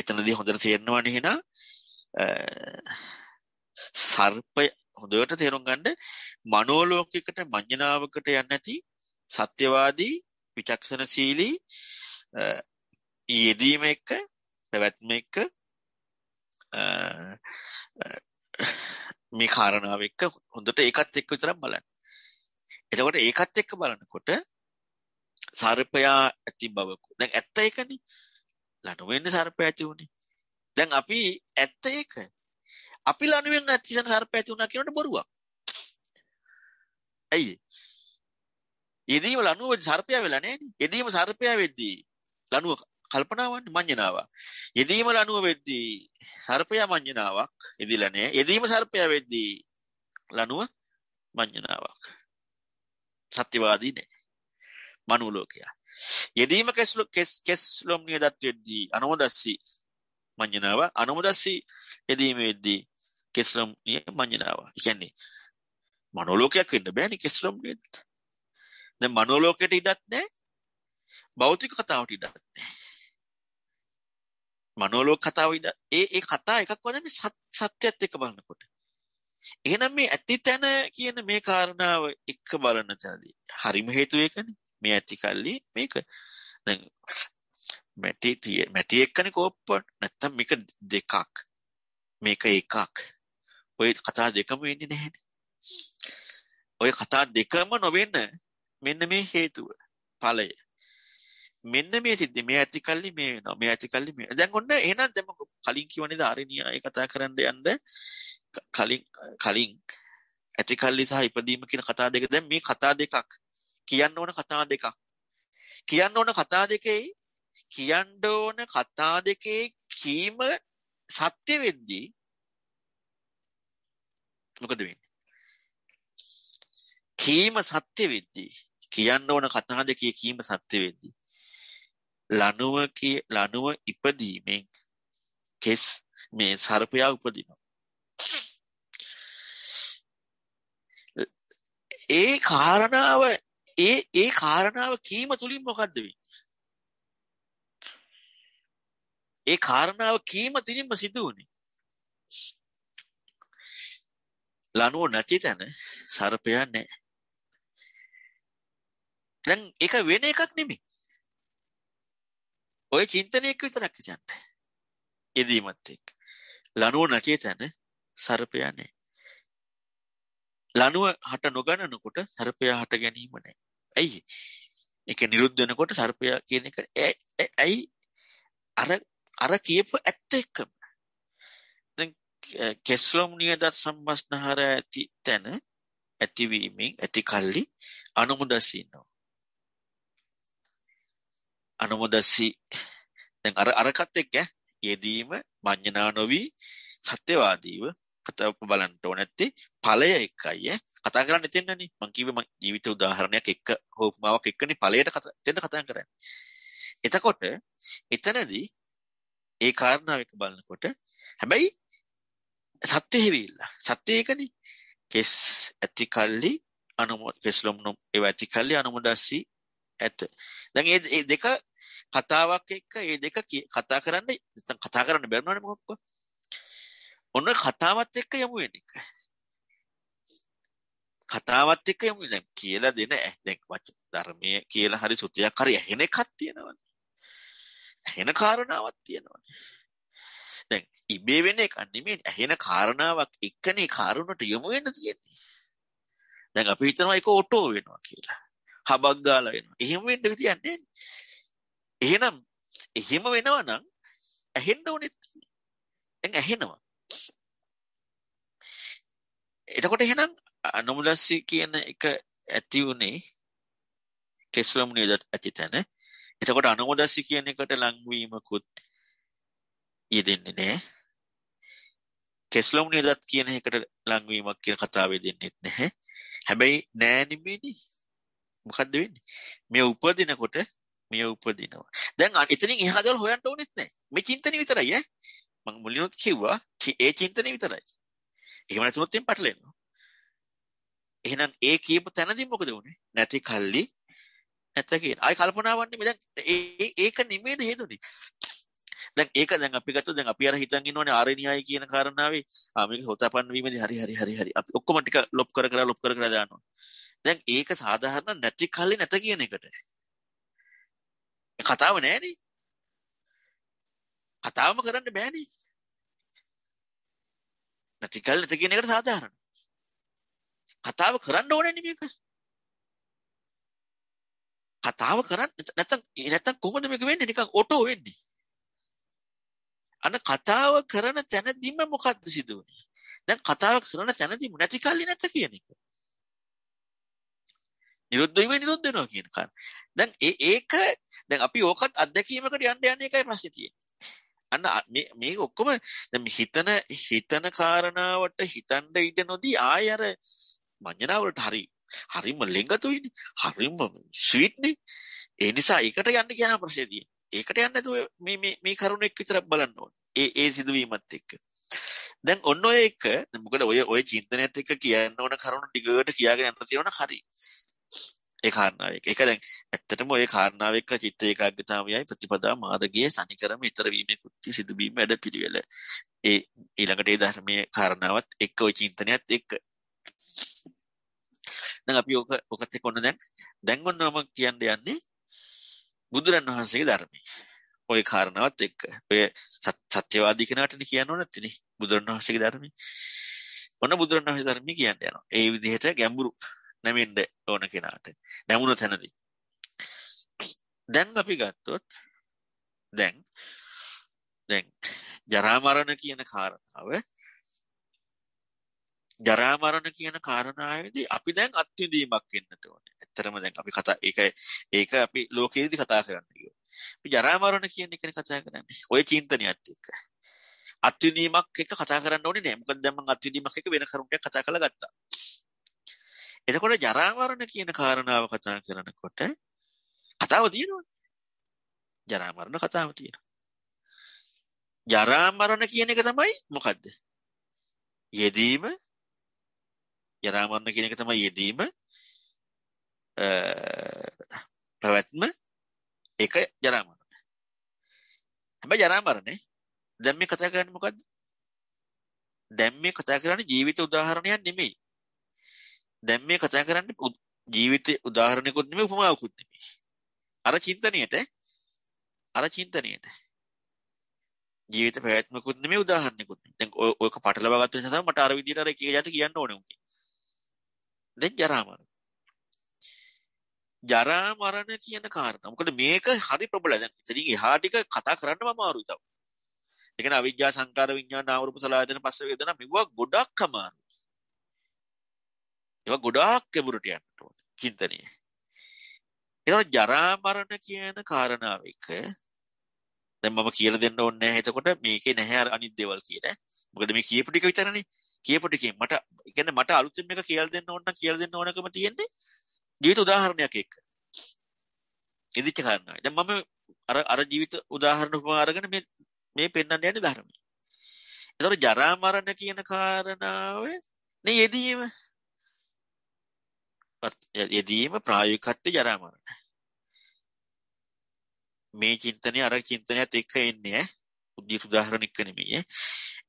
එතනදී හොඳට තේරෙනවනේ එහෙනම් සර්පය හොඳට තේරුම් ගන්න මනෝලෝකයකට මඤ්ඤණාවකට යන්නේ නැති සත්‍යවාදී විචක්ෂණශීලී යෙදීම එක්ක පැවැත්ම එක්ක මේ කාරණාව එක්ක හොඳට ඒකත් එක්ක විතරක් බලන්න. එතකොට ඒකත් එක්ක බලනකොට සර්පයා ඇති බවක. දැන් ඇත්ත ඒකනේ. ලනුවෙන්න සර්පය ඇති වුණේ. දැන් අපි ඇත්ත ඒක. අපි ලනුවෙන් ඇතිසන සර්පය ඇති වුණා කියනට බොරුවක්. ඇයි? එදීම ලනුව සර්පය වෙලා නෑනේ. එදීම සර්පය වෙද්දී ලනුව කල්පනාවන්නේ මඤ්ඤණාව. එදීම ලනුව වෙද්දී සර්පය මඤ්ඤණාවක් එදිලා නෑ. එදීම සර්පය වෙද්දී ලනුව මඤ්ඤණාවක්. සත්‍යවාදී නෑ. මනෝ ලෝකයා. යෙදීම කෙස්ලොම් නියදත්වයේදී අනුමදස්සී මං්ඥනාව අනුමදස්සී යෙදීමේදී කෙස්ලොම් නිය මං්ඥනාව කියන්නේ මනෝලෝකයක් වෙන්න බෑනි කෙස්ලොම් නියත් දැන් මනෝලෝකයට ඉඩත් නෑ භෞතික කතාවට ඉඩත් නෑ මනෝලෝක කතාව ඉඩ ඒ ඒ කතා එකක්වද මේ සත්‍යයත් එක්ක බලනකොට එහෙනම් මේ ඇති තැන කියන මේ කාරණාව එක්ක බලන තැනදී හරිම හේතුව ඒකනේ මේ ඇති කල්ලි මේක දැන් මැටි තිය මැටි එක්කනේ කෝප්පට නැත්තම් මේක දෙකක් මේක එකක් ඔය කතා දෙකම වෙන්නේ නැහැනේ ඔය කතා දෙකම නොවෙන්න මෙන්න මේ හේතුව ඵලය මෙන්න මේ සිද්ධි මේ ඇතිකල්ලි මේ වෙනවා මේ ඇතිකල්ලි මේ දැන් ඔන්න එහෙනම් දැන් කලින් කිවනේ දාරිනියාය කතා කරන්න යන්න කලින් කලින් ඇතිකල්ලි සහ ඉපදීම කියන කතා දෙක දැන් මේ කතා දෙකක් කියන්න ඕන කතා දෙකක්. කියන්න ඕන කතා දෙකේ කියන්න ඕන කතා දෙකේ කීම සත්‍ය වෙද්දී මොකද වෙන්නේ? කීම සත්‍ය වෙද්දී කියන්න ඕන කතා දෙකේ කීම සත්‍ය වෙද්දී ලනුව කිය ලනුව ඉපදීමෙන් කෙස් මේ සර්පයා උපදිනවා. ඒ කාරණාව ඒ ඒ කාරණාව කීම තුලින් මොකද්ද ඒ කාරණාව කීම තුලින්ම සිදු වුණේ. ලනුව නැති තැන සර්පයා නැහැ. දැන් ඒක වෙන එකක් නෙමෙයි. ඔය චින්තනයක විතරක් කියන්නේ. එදීමත් එක්ක. ලනුව නැති තැන සර්පයා නැහැ. ලනුව හට නොගණනකොට සර්පයා හට ගැනීම නෑ. ඇයි? ඒක නිරුද්ධ වෙනකොට සර්පයා කියන එක ඇයි අර අර කියපු ඇත්ත එක්කම. දැන් කෙස්ලොම්නියදත් සම්බස්නහර ඇති තැන ඇතිවීමෙන් ඇති කල්ලි අනුමුදසී ඉන්නවා. අනුමුදසී දැන් අර අරකත් එක්ක යෙදීම මඤ්ඤනා නොවි සත්‍යවාදීව කතාව බලන්න ඕන නැත්තේ ඵලය එකයි කතා කරන්න එතෙන්නනේ මං කිව්වේ මං ජීවිත උදාහරණයක් එක්ක හොප්මාවක් එක්කනේ ඵලයට එතෙන්ද කතා කරන්නේ එතකොට එතනදී ඒ කාරණාව එක බලනකොට හැබැයි සත්‍ය හිවිල්ල සත්‍ය එකනේ කෙස් ඇති කල්ලි අනුමෝ කෙස් ලොම්නම් ඒව ඇති කල්ලි අනුමෝදස්සී ඇත දැන් මේ දෙක කතාවක් එක්ක මේ දෙක කතා කරන්න නැත්නම් කතා කරන්න බැරිනවනේ මොකක්ද ඔන්න කතාවත් එක්ක යමු වෙන එක. කතාවත් එක්ක යමු දැන් කියලා දෙන දැන් වචන ධර්මයේ කියලා හරි සුතියක් හරි ඇහෙන එකක් තියෙනවනේ. ඇහෙන කාරණාවක් තියෙනවනේ. දැන් ඉබේ වෙන එක නෙමෙයි ඇහෙන කාරණාවක් එක්කනේ කාරුණට යමු වෙන තියෙන්නේ. දැන් අපි හිතනවා ඒක ඔටෝ වෙනවා කියලා. හබක් ගාලා වෙනවා. එහෙම වෙන්න විදියක් නැහැ. එහෙනම් එහෙම වෙනවා නම් ඇහෙන්න ඕනේ. දැන් ඇහෙනවා. එතකොට එහෙනම් නොමුදස්සී කියන එක ඇති වුණේ කෙස්ලොම්නියද ඇති තැන. එතකොට අනුමුදස්සී කියන එකට ලංවීමකුත් යෙදෙන්නේ නැහැ. කෙස්ලොම්නියදත් කියන එකට ලංවීමක් කියන කතාවේ දෙන්නෙත් නැහැ. හැබැයි නෑ නෙමෙයිනේ. මොකද්ද වෙන්නේ? මේ උපදිනකොට මේ උපදිනවා. දැන් එතනින් එහා දල් හොයන්න ඕනෙත් නැහැ. මේ චින්තනෙ විතරයි ඈ. මම මුලිනුත් කිව්වා ඒ චින්තනෙ විතරයි. එහෙම නැතුනොත් තින් පැටලෙනවා. එහෙනම් ඒ කියපු තැනදී මොකද වුනේ? නැති කල්ලි නැත කියන. ආයි කල්පනා වන්නේ මේ දැන් ඒක නිමේද හේතුනේ. දැන් ඒක දැන් අපි ගත්තොත් දැන් අපි අර හිතන් ඉන්නෝනේ ආරණ්‍යයි කියන කාරණාවේ ආ මේක හොතපන් වීමදී හරි හරි හරි හරි අපි ඔක්කොම ටික ලොප් කර කර ලොප් කර කර දානවා. දැන් ඒක සාධාරණ නැති කල්ලි නැත කියන එකට. කතාව නෑනේ. කතාවම කරන්න බෑනේ. නැති කල් නැති කියන එකට සාධාරණ. කතාව කරන්න ඕනේ නේ මේක. කතාව කරන්න නැත්නම් නැත්නම් කොහොමද මේක වෙන්නේ නිකන් ඔටෝ වෙන්නේ. අන්න කතාව කරන තැනදීම මොකද්ද සිදු වෙන්නේ? දැන් කතාව කරන තැනදීම නැති කල්ලි නැත කියන එක. නිරුද්ධ වීම නිරුද්ධ වෙනවා කියන කාරණා. දැන් ඒ ඒක දැන් අපි ඕකත් අත්දැකීමකට යන්න යන්නේ එකයි ප්‍රශ්නේ තියෙන්නේ. අන්න මේ ඔක්කොම හිතන හිතන කාරණාවට හිතන්ඩ ඉඩ නොදී ආයර මංජනාවලට හරි හරිම ලෙංගතුයිනි හරිම ස්විීට්නි ඒ නිසා එකට යන්න කියන ප්‍රශේදී ඒකට යන්නතු මේ කරුණෙක් විතරක් බලන්න ඕන ඒ ඒ සිදුවීමත් එක්ක දැන් ඔන්න ඔය එක මොකද ඔය ඔය චින්තනයත් එක කියන්න ඕන කරුණු ටිගට කියාගෙන යන්න තියෙන හරි ඒ කාරණාව එක. ඒක දැන් ඇත්තටම ওই කාරණාව එක්ක චිත්ත ඒකාග්‍රතාවයයි ප්‍රතිපදා මාර්ගයේ සනිකරම ඊතර වීමකුත් සිදුවීම වැඩපිළිවෙල. ඒ ඊළඟට ඒ ධර්මයේ කාරණාවත් එක්ක ওই චින්තනයත් එක්ක. දැන් අපි ඔක ඔකත් එක්ක ඔන්න දැන් දැන් ඔන්න මම කියන්න යන්නේ බුදුරණවහන්සේගේ ධර්මය. ওই කාරණාවත් එක්ක. ඔය සත්‍යවාදී කෙනාටනේ කියන්න ඕන නැත්තේ බුදුරණවහන්සේගේ ධර්මය. ඔන්න බුදුරණවහන්සේ ධර්මය කියන්න යනවා. ඒ විදිහට ගැඹුරු නැමෙන්ඩ ඕන කෙනාට නැමුණ තැනදී දැන් අපි ගත්තොත් දැන් දැන් ජරාමරණ කියන කාරණාව ජරාමරණ කියන කාරණාවේදී අපි දැන් අත්විඳීමක් වෙන්නට ඕනේ. ඇත්තරම දැන් අපි කතා ඒක ඒක අපි ලෝකයේදී කතා කරන්න කියෝ. අපි ජරාමරණ කියන එකනේ කතා කරන්නේ. ওই චින්තනයත් එක්ක. අත්විඳීමක් එක කතා කරන්න ඕනේ නෑ. මොකද දැන් මම අත්විඳීමක් එක වෙන කරුණක් කතා කරලා ගත්තා. එතකොට ජරා මරණ කියන කාරණාව කතා කරනකොට කතාව තියෙනවනේ. ජරා මරණ කතාව තියෙනවා. ජරා මරණ කියන එක තමයි මොකද්ද? යෙදීම ජරා මරණ කියන එක තමයි යෙදීම පැවැත්ම ඒක ජරා මරණ. හැබැයි ජරා මරණේ දැන් මේ කතා කරන්නේ මොකද්ද? දැන් මේ කතා කරන්නේ ජීවිත උදාහරණයක් නෙමෙයි. දැන් මේ කතා කරන්නේ ජීවිතේ උදාහරණයකුත් නෙමෙයි උපමාවකුත් නෙමෙයි. අර චින්තනියට අර චින්තනියට ජීවිත පැවැත්මකුත් නෙමෙයි උදාහරණයකුත් නෙමෙයි. දැන් ඔයක පටලවා ගත්ත නිසා තමයි මට අර විදිහට අර එක එක જાති කියන්න ඕනේ උන්ගේ. දැන් ජරා මරණ. ජරා මරණ කියන කාරණා. මොකද මේක හරි ප්‍රබලයි. දැන් ඉතින් එහා ටික කතා කරන්න මම අමාරුයි තව. ඒ කියන්නේ අවිජ්ජා සංකාර විඥාන නාම රූප සලආයතන පස්ස වේදනා මෙවුවා ගොඩක් අමාරුයි. ඒවා ගොඩාක් ගැඹුරට යන්න ඕනේ චින්තනය. එතකොට ජරා මරණ කියන කාරණාව එක දැන් මම කියලා දෙන්න ඕනේ නැහැ. එතකොට මේකේ නැහැ අර අනිත් දේවල් කියන. මොකද මේ කියපු ටික විතරනේ. කියපු ටිකෙන් මට කියන්නේ මට අලුතින් මේක කියලා දෙන්න ඕන නම් කියලා දෙන්න ඕනකම තියෙන්නේ ජීවිත උදාහරණයක් එක්ක. ඉදිච්ච කාරණාවයි. දැන් මම අර අර ජීවිත උදාහරණ උපමා අරගෙන මේ මේ පෙන්වන්න යන්නේ ධර්මයේ. එතකොට ජරා මරණ කියන කාරණාවේ නේ යෙදීම යෙදීම ප්‍රායෝගිකත්වයේ ජරා මරණ. මේ චින්තනය අර චින්තනයත් එක්ක එන්නේ උද්දීට උදාහරණ එක්ක නෙමෙයි.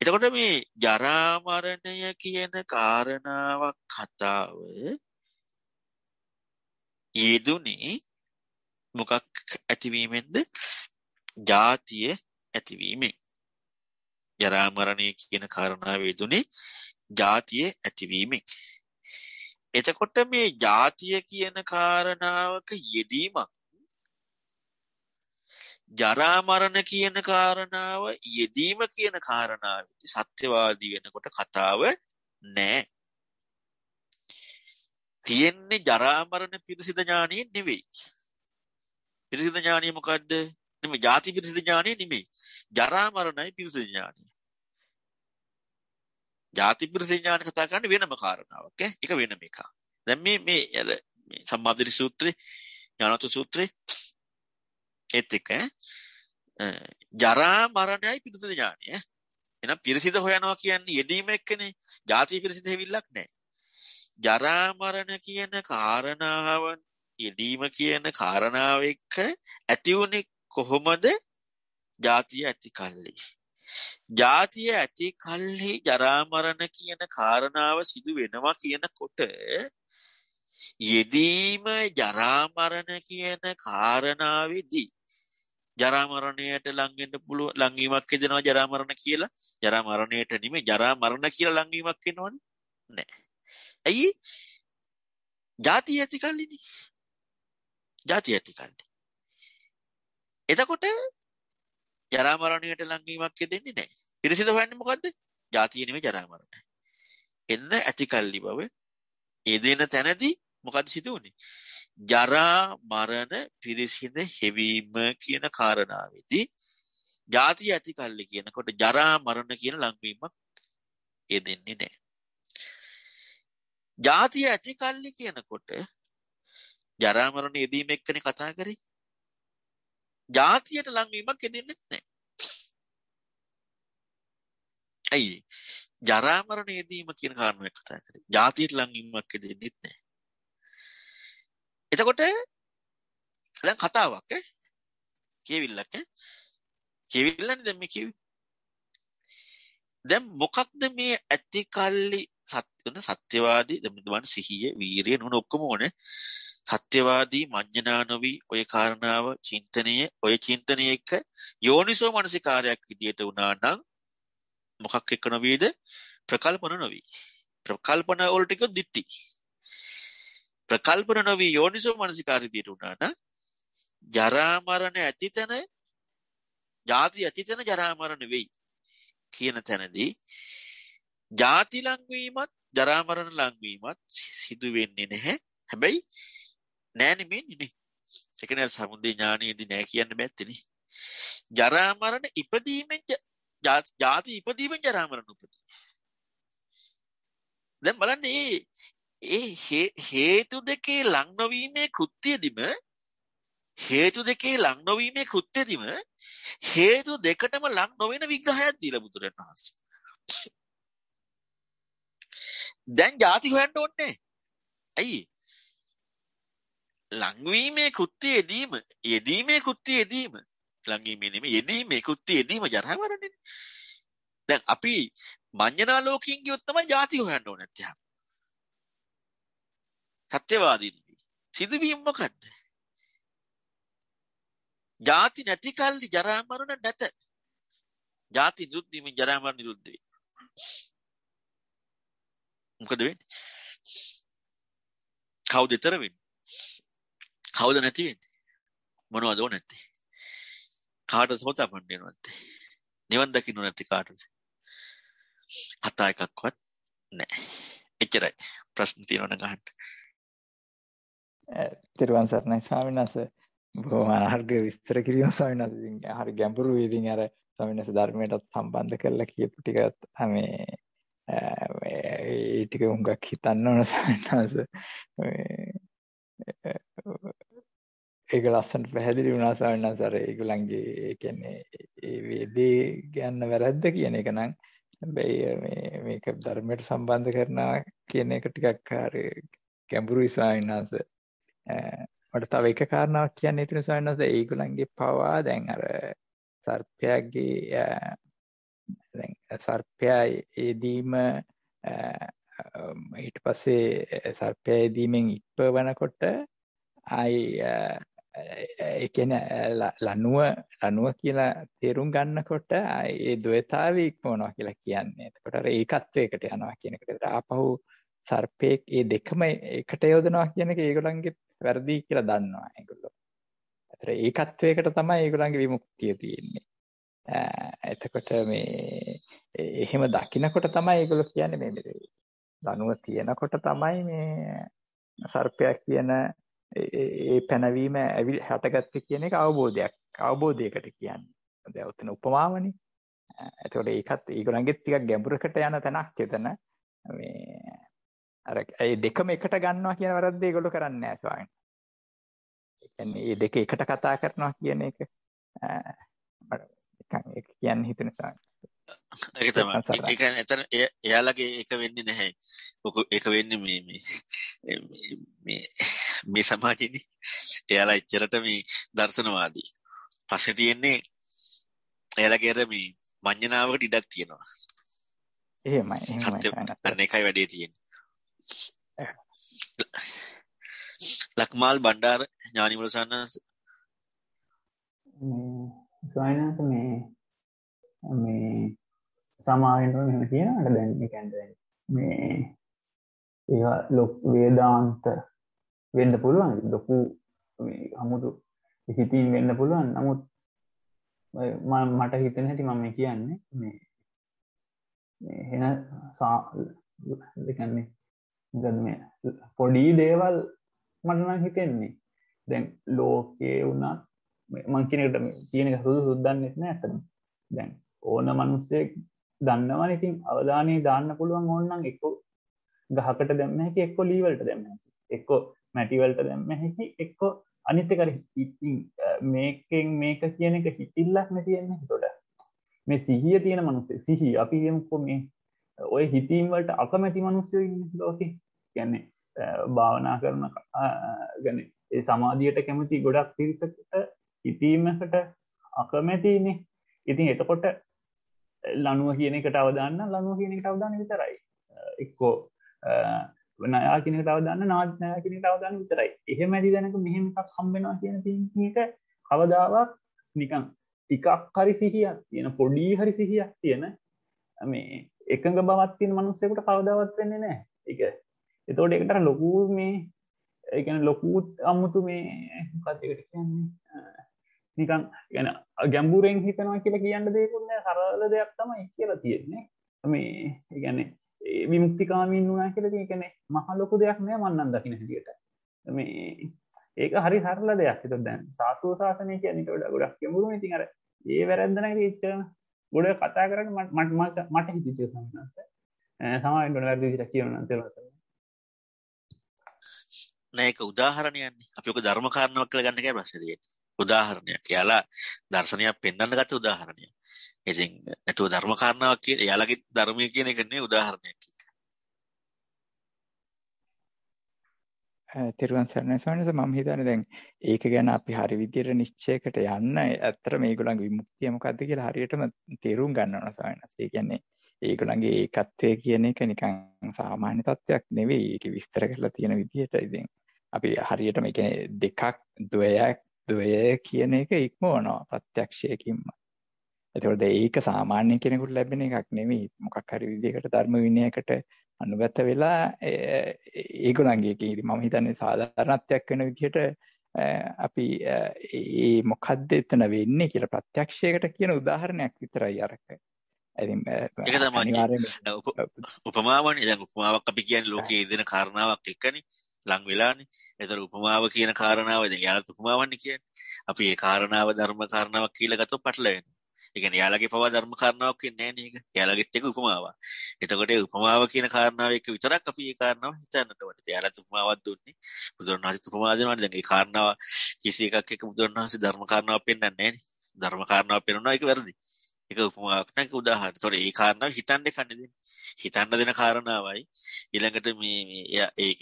එතකොට මේ ජරා මරණය කියන කාරණාවක් කතාව යෙදුනේ මොකක් ඇතිවීමෙන්ද? ජාතිය ඇතිවීමෙන්. ජරා මරණය කියන කාරණාව යෙදුනේ ජාතිය ඇතිවීමෙන්. එතකොට මේ ජාතිය කියන කාරණාවක යෙදීමක් ජරා මරණ කියන කාරණාව යෙදීම කියන කාරණාවෙදි සත්‍යවාදී වෙනකොට කතාව නෑ. තියෙන්නේ ජරා මරණ පිරිසිදු ඥානිය නෙවෙයි. පිරිසිදු ඥානිය මොකද්ද? නෙමෙයි ಜಾති පිරිසිදු ඥානිය නෙමෙයි. ජරා මරණයි පිරිසිදු ඥානිය. ජාතිපුර සංඥාන කතා කරන්නේ වෙනම කාරණාවක් ඈ. ඒක වෙනම එකක්. දැන් මේ මේ අර මේ සම්මාදිරි සූත්‍රේ ඥානතු සූත්‍රේ ඒත් එක ජරා මරණයයි පිරිසිදු ඥානය. එහෙනම් පිරිසිදු හොයනවා කියන්නේ යෙදීම එක්කනේ. ජාති පිරිසිදු හැවිල්ලක් නැහැ. ජරා මරණ කියන කාරණාව යෙදීම කියන කාරණාව එක්ක ඇති වුනේ කොහොමද? ජාතිය ඇති කල්ලි. ජාතිය ඇති කල්හි ජරාමරණ කියන කාරණාව සිදු වෙනවා කියනකොට යෙදීම ජරාමරණ කියන කාරණාවේදී ජරාමරණයට ලංගෙන්ට පුළුව ලංවීමක් එදෙනවා ජරාමරණ කියලා ජරාමරණයට නෙමේ ජරාමරණ කියලා ලංවීමක් එනවන නෑ. ඇයි ජාති ඇති කල්ලින ජාති ඇති කල්ලි. එතකොට ජරා මරණයට ලං වීමක් දෙන්නේ නැහැ. පිරිසිදු හොයන්නේ මොකද්ද? ජාතිය නෙමෙයි ජරා මරණය. එන්න ඇතිකල්ලි බව ඒ දෙන තැනදී මොකද සිදු වුනේ? ජරා මරණ පිරිසිඳ හෙවීම කියන කාරණාවේදී ජාතිය ඇතිකල්ලි කියනකොට ජරා මරණ කියන ලංවීමක් ඒ දෙන්නේ නැහැ. ජාතිය ඇතිකල්ලි කියනකොට ජරා මරණ යෙදීම එක්කනේ කතා කරේ. ජාතියට ලංවීමක් එදන්නෙත් නෑ ඇයි ජරාමරණයේදීම කියන කාරණුව කතා කර ජාතියට ලංවීමක් එදන්නෙත් නෑ එතකොට දැන් කතාවක් කියවිල්ලක කියවිල්ලන්න දැම්ම කිව් දැම් මොකක්ද මේ ඇති කල්ලි සත්වන සත්‍යවාදී දමවන් සිහිය වීරය නුන ඔක්කොම ඕන සත්‍යවාදී මං්්‍යනානොවී ඔය කාරණාව චින්තනය ඔය චින්තනය එක යෝනිසෝ මනසිකාරයක් විදියට වනානම් මොකක් එක නොවීද ප්‍රකල්පන නොවී ප්‍රකල්පන ඔල්ටික දිත්ති ප්‍රකල්පන නොවී යෝනිසෝ මනසිකාරිදියට වනාන ජරාමරණ ඇතිතැන ජාති ඇතිතැන ජරාමරණ වෙයි කියන තැනදී ජාති ලංවීමත් ජරාමරණ ලංවීමත් සිදු වෙන්නේ නැහැ හැබැයි නෑනමෙන් ඉන එකන සමුදේ ඥානයේදී නෑ කියන්න බැත්තින ජරාමරණ ඉපදීමෙන් ජාති ඉපදීමෙන් ජරාමරණ උපදී දැම් බලන්න ඒ ඒ හේතු දෙකේ ලංනොවීමේ කෘත්තියදිම හේතු දෙකේ ලංනොවීමේ කෘත්්‍යදිම හේතු දෙකටම ලක් නොවෙන විග්‍රහයක් දීල බුදුරන් වහන්සේ දැන් ಜಾති හොයන්න ඕනේ ඇයි ලංවීමේ කෘත්‍ය යෙදීම යෙදීමේ කෘත්‍ය යෙදීම ලංවීමේ නෙමෙයි යෙදීමේ කෘත්‍ය යෙදීම ජරා මරණය දැන් අපි මඤ්ඤණා ලෝකයෙන් ගියොත් තමයි ಜಾති හොයන්න ඕනේ නැත්තම් සත්‍යවාදීනි සිදුවීම මොකද්ද ಜಾති නැති කල්ලි ජරා මරණ නැත ಜಾති නිරුද්ධ වීම ජරා මරණ නිරුද්ධ වේ මොකද වෙන්නේ? කවුද ඊතර වෙන්නේ? කවුද නැති වෙන්නේ? මොනවද ඕන නැත්තේ? කාටද සෝතාපන්න වෙනව නැත්තේ? නිවන් දකින්න නැති කාටද? කතා එකක්වත් නැහැ. එච්චරයි. ප්‍රශ්න තියෙනවද ගහන්න? තිරුවන් සරණයි ස්වාමීන් වහන්සේ. බොහොම අර්ග විස්තර කිරීම ස්වාමීන් වහන්සේ. හරි ගැඹුරු වේදින් අර ස්වාමීන් වහන්සේ ධර්මයටත් සම්බන්ධ කරලා කියපු ටිකත් මේ ඒ ටික හුඟක් හිතන්න ඕන සන්නස ඒක ලස්සන්ට පැහැදිලි වුණා සවන්නස අර ඒගොල්ලන්ගේ ඒ කියන්නේ ඒ වේදේ ගන්න වැරද්ද කියන එක නම් හැබැයි මේ මේක ධර්මයට සම්බන්ධ කරනවා කියන එක ටිකක් අර ගැඹුරුයි සවන්නස මට තව එක කාරණාවක් කියන්න ඉතින් සවන්නස ඒගොල්ලන්ගේ පවා දැන් අර සර්පයාගේ සර්පයා ඒදීම ඊට පස්සේ සර්පයා ඒදීමෙන් ඉක්පවනකොට ආයි ඒ කියන්නේ ලනුව ලනුව කියලා තේරුම් ගන්නකොට ඒ ද්වේතාවේ ඉක්මවනවා කියලා කියන්නේ. එතකොට අර ඒකත්වයකට යනවා කියන එකට. ආපහු සර්පේ ඒ දෙකම එකට යොදනවා කියන එක ඒගොල්ලන්ගේ වැරදි කියලා දන්නවා ඒගොල්ලෝ. ඒතර ඒකත්වයකට තමයි ඒගොල්ලන්ගේ විමුක්තිය තියෙන්නේ. එතකොට මේ එහෙම දකිනකොට තමයි ඒගොල්ලෝ කියන්නේ මේ මේ ලනුව තියෙනකොට තමයි මේ සර්පයා කියන ඒ පැනවීම ඇවිල් හැටගත්තේ කියන එක අවබෝධයක් අවබෝධයකට කියන්නේ. දැන් ඔතන උපමාවනේ. එතකොට ඒකත් ඒගොල්ලන්ගෙත් ටිකක් ගැඹුරකට යන තැනක් එතන මේ අර ඒ දෙකම එකට ගන්නවා කියන වැරද්ද ඒගොල්ලෝ කරන්නේ නැහැ ස්වාමීන්. ඒ කියන්නේ මේ දෙක එකට කතා කරනවා කියන එක එක කියන්න හිතෙන එක එතන එයාලගේ එක වෙන්න නැහැ ඔක එක වෙන්න මේ මේ මේ සමාජන එයාලා එච්චරට මේ දර්ශනවාදී පස්සෙ තියෙන්නේ එයාලගේර මේ මං්්‍යනාවට ඉඩක් තියෙනවා එහෙමයි සත්‍ය එකයි වැඩේ තියෙන ලක්මාල් බණ්ඩාර ඥානිවලසන්න ස්වාමිනාස මේ මේ සමාවෙන්ට මෙම කියනට දැන්න කැන්ද මේ ඒවා ලොක් වේදාන්ත වෙන්න පුළුවන් ලොකු හමුතු හිතීන් වෙන්න පුළුවන් නමුත් මට හිතන හැටි මම කියන්නේ මේ හෙන සාකන්නේ ගද මේ පොඩී දේවල් මටනම් හිතෙන්නේ දැන් ලෝකයේ වුණත් මංකිනට කියන සුදු සුද්දන්නෙත්න ඇතන දැන් ඕන මනුස්සේ දන්නවා ඉතින් අවධානය දාන්න පුළුවන් ඕන්නන් එක්කෝ ගහකට දැම්ම හැකි එක්කො ලීවලට දැම්ම එක්කෝ මැටිවල්ට දැම්ම හැකි එක්කෝ අනිත්‍යකර ඉතින් මේකෙන් මේක කියන එක හිතිල්ලක් නැතියෙන්න හිතොට මේ සිහිය තියෙන මනුස්සේ සිහි අපි යමුකො මේ ඔය හිතීම්වලට අකමැති මනුස්යෝ ඉන්න ලෝක කියන්නේ භාවනා කරන ගැන සමාධියට කැමති ගොඩක් පිරිසකට හිතීමකට අකමැතිනේ ඉතින් එතකොට ලනුව කියන එකට අවදාන්න ලනුව කියන එකට අවදාන විතරයි එක්කෝ නයා කියන අවදාන්න නාත්නය කියන අවදාන විතරයි එහෙම ඇති දැනක මෙහෙම එකක් හම්බෙනවා කියන තික කවදාවක් නිකන් ටිකක් හරි සිහියක් තියෙන පොඩි හරි සිහියක් තියෙන මේ එකඟ බවත්තින් මනුස්සෙකුට කවදාවත් වෙන්නේ නෑ එක එතෝට එකට ලොකූ මේ එකන ලොකූත් අමුතු මේ කතකට කියන්නේ නිකන් ගැන ගැම්බුරෙන් හිතනවා කියලා කියන්න දෙකුන්න හරල දෙයක් තමයි කියලා තියෙන්නේ මේ ගැන විමුක්තිකාමීන් වනා කියලති කැනෙ මහලොකු දෙයක් නෑ මන්නන් දකින හැටියට මේ ඒක හරි හරල දෙයක් ත දැන් සාස්තුව ශාසනය කියනට ොඩ ගොඩක් ගැඹුරු ඉතින් අර ඒ වැරැදනක ච්ච ගොඩ කතා කරන්න මට මට හිතිච සන්නස සමාෙන් ගොඩ වැරදි ට කියවන තෙලසන්න නෑක උදාහරණයන්නේ අපික ධර්මකාරණවක් කළ ගන්නක ප්‍රශ්තියට උදාහරණයක්. එයාලා දර්ශනයක් පෙන්වන්න ගත්ත උදාහරණයක්. ඉතින් නැතුව ධර්ම කාරණාවක් කියන එයාලගේ ධර්මය කියන එක නෙවෙයි උදාහරණයක්. තෙරුවන් සරණයි ස්වාමීන් වහන්සේ මම හිතන්නේ දැන් ඒක ගැන අපි හරි විදියට නිශ්චයකට යන්න ඇත්තට මේගොල්ලන්ගේ විමුක්තිය මොකද්ද කියලා හරියටම තේරුම් ගන්න ඕන ස්වාමීන් වහන්සේ. ඒ කියන්නේ ඒගොල්ලන්ගේ ඒකත්වය කියන එක නිකන් සාමාන්‍ය තත්වයක් නෙවෙයි. ඒක විස්තර කරලා තියෙන විදියට ඉතින් අපි හරියටම ඒ කියන්නේ දෙකක් ද්වයයක් ද්වයය කියන එක ඉක්මවනවා ප්‍රත්‍යක්ෂයකින්ම. එතකොට ඒක සාමාන්‍ය කෙනෙකුට ලැබෙන එකක් නෙමෙයි. මොකක් හරි විදිහකට ධර්ම විනයකට අනුගත වෙලා ඒගොල්ලන්ගේ කීරි මම හිතන්නේ සාධාරණත්වයක් වෙන විදිහට අපි මේ මොකද්ද එතන වෙන්නේ කියලා ප්‍රත්‍යක්ෂයකට කියන උදාහරණයක් විතරයි අරක. ඒක තමයි උපමාවනේ දැන් උපමාවක් අපි කියන්නේ ලෝකයේ දෙන කාරණාවක් එක්කනේ ලං වෙලානේ එතර උපමාව කියන කාරණාව දැන් යාළුත් උපමාවන්නේ කියන්නේ. අපි ඒ කාරණාව ධර්ම කාරණාවක් කියලා ගත්තොත් පටලවෙනවා. ඒ කියන්නේ යාළුගේ පවා ධර්ම කාරණාවක් කියන්නේ නැහැ නේද? යාළුගෙත් එක උපමාවක්. එතකොට ඒ උපමාව කියන කාරණාව එක්ක විතරක් අපි ඒ කාරණාව හිතන්නට ඕනේ. යාළුත් උපමාවක් දුන්නේ. බුදුරණවහන්සේ උපමා දෙනවා දැන් ඒ කාරණාව කිසි එකක් එක්ක බුදුරණවහන්සේ ධර්ම කාරණාවක් පෙන්වන්නේ නැහැ නේ. ධර්ම කාරණාවක් පෙන්වනවා ඒක වැරදි. එක උපමාවක් නැක උදාහරණ. ඒතකොට ඒ කාරණාව හිතන්න එකන්නේ දෙන්නේ. හිතන්න දෙන කාරණාවයි ඊළඟට මේ මේ ඒක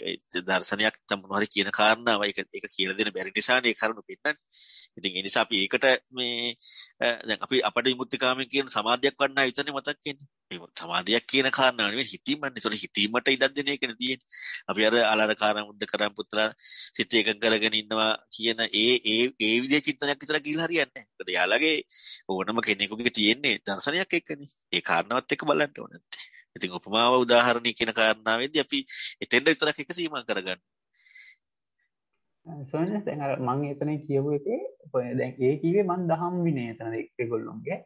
දර්ශනයක් මොනවා හරි කියන කාරණාවයි ඒක ඒක කියලා දෙන බැරි නිසානේ ඒ කරුණු පෙන්නන්නේ. ඉතින් ඒ නිසා අපි ඒකට මේ දැන් අපි අපේ විමුක්තිකාමී කියන සමාධියක් වන්නා විතරනේ මතක් වෙන්නේ. මේ සමාධියක් කියන කාරණාව නෙමෙයි හිතීමන්නේ. ඒතකොට හිතීමට ඉඩක් දෙන එකනේ තියෙන්නේ. අපි අර අලාරකාරම් මුද්ද කරම් පුත්‍රා සිත එක කරගෙන ඉන්නවා කියන ඒ ඒ ඒ විදිහේ චින්තනයක් විතර කියලා හරියන්නේ නැහැ. මොකද යාළගේ ඕනම කෙනෙකුගේ තියෙන තියෙන්නේ දර්ශනයක් එක්කනේ. ඒ කාරණාවත් එක්ක බලන්න ඕනේ. ඉතින් උපමාව උදාහරණي කියන කාරණාවෙන්දී අපි එතෙන්ද විතරක් එක සීමා කරගන්න. සෝනස් දැන් අර මම එතන කියපු එකේ දැන් ඒ කිව්වේ මම දහම් විනය එතන ඒගොල්ලොන්ගේ.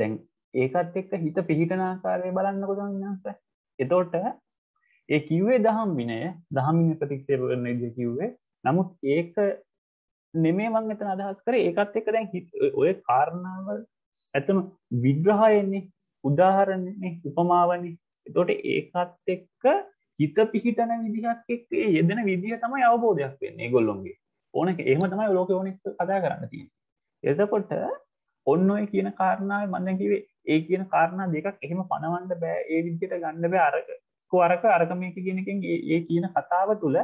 දැන් ඒකත් එක්ක හිත පිහිටන ආකාරය බලන්නකො සෝනස්. එතකොට ඒ කිව්වේ දහම් විනය දහම් විනය ප්‍රතික්ෂේප කරන විදිහ කිව්වේ. නමුත් ඒක නෙමේ මම එතන අදහස් කරේ ඒකත් එක්ක දැන් ඔය කාරණාව ඇතම විග්‍රහයෙන්නේ උදාහරණන්නේ උපමාවනි එතොට ඒකත් එක්ක හිත පිහිටන විදිහක් එක්ේ යෙදෙන විදිහ තමයි අවබෝධයක් වෙන්නේ ගොල්ලොන්ගේ ඕන එහම තමයි ලෝක ඕනෙක් කතා කරන්න තිය එතකොට ඔන්න ඔය කියන කාරණාව මන්න කිවේ ඒ කියන කාරණා දෙකක් එහෙම පණවන්න බෑ ඒ විදිහට ගන්න බෑ අරක කොරක අරකමයක කියනකින් ඒ කියන කතාව තුළ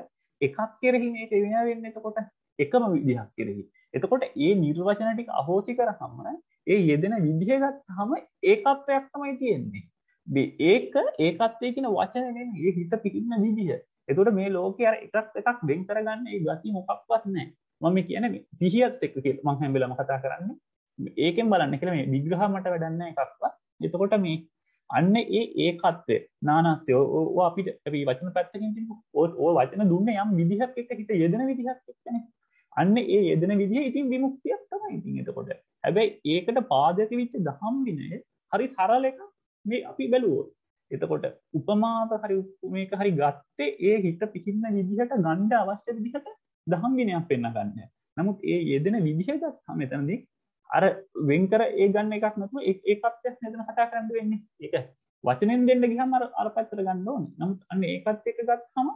එකක් කෙරෙහි මේක වෙන වෙන්න එතකොට එකම විදිහක් කෙරෙහි එතකොට ඒ නිර්වචන ටික අහෝසි කරහම ඒ යෙදෙන විදිහ ගත්තාම ඒකත්වයක් තමයි තියෙන්නේ. ඒක ඒකත්වයේ කියන වචනේ නෙමෙයි ඒ හිත පිටින්න විදිහ. එතකොට මේ ලෝකේ අර එකක් එකක් වෙන් කරගන්න ඒ ගති මොකක්වත් නැහැ. මම මේ කියන්නේ මේ සිහියත් එක්ක කියලා මම හැම වෙලාවම කතා කරන්නේ. ඒකෙන් බලන්න කියලා මේ විග්‍රහ මට වැඩක් නැහැ එකක්වත්. එතකොට මේ අන්න ඒ ඒකත්වය නානත්වය ඕවා අපිට අපි වචන පැත්තකින් තිබු ඕ වචන දුන්නේ යම් විදිහක් එක්ක හිත යෙදෙන විදිහක් එක්කනේ අන්න ඒ යෙදෙන විදිහ ඉතින් විමුක්තියක් තමයි ඉතින් එතකොට හැබැයි ඒකට පාදක විච්ච දහම් විනය හරි සරල එක මේ අපි බැලුවොත්. එතකොට උපමාත හරි මේක හරි ගත්තේ ඒ හිත පිහින්න විදිහට ගණ්ඩ අවශ්‍ය විදිහට දහම් විනයක් පෙන්න ගන්න. නමුත් ඒ යෙදෙන විදිහගත් මෙතනදී අර වෙන්කර ඒ ගන්න එකක් නැතුව ඒ පත්යක් මෙතන කතා කරන්න වෙන්නේ. ඒක වචනෙන් දෙන්න ගියම අර අර පැත්තට ගන්න ඕනේ. නමුත් අන්න ඒකත් එක ගත්තම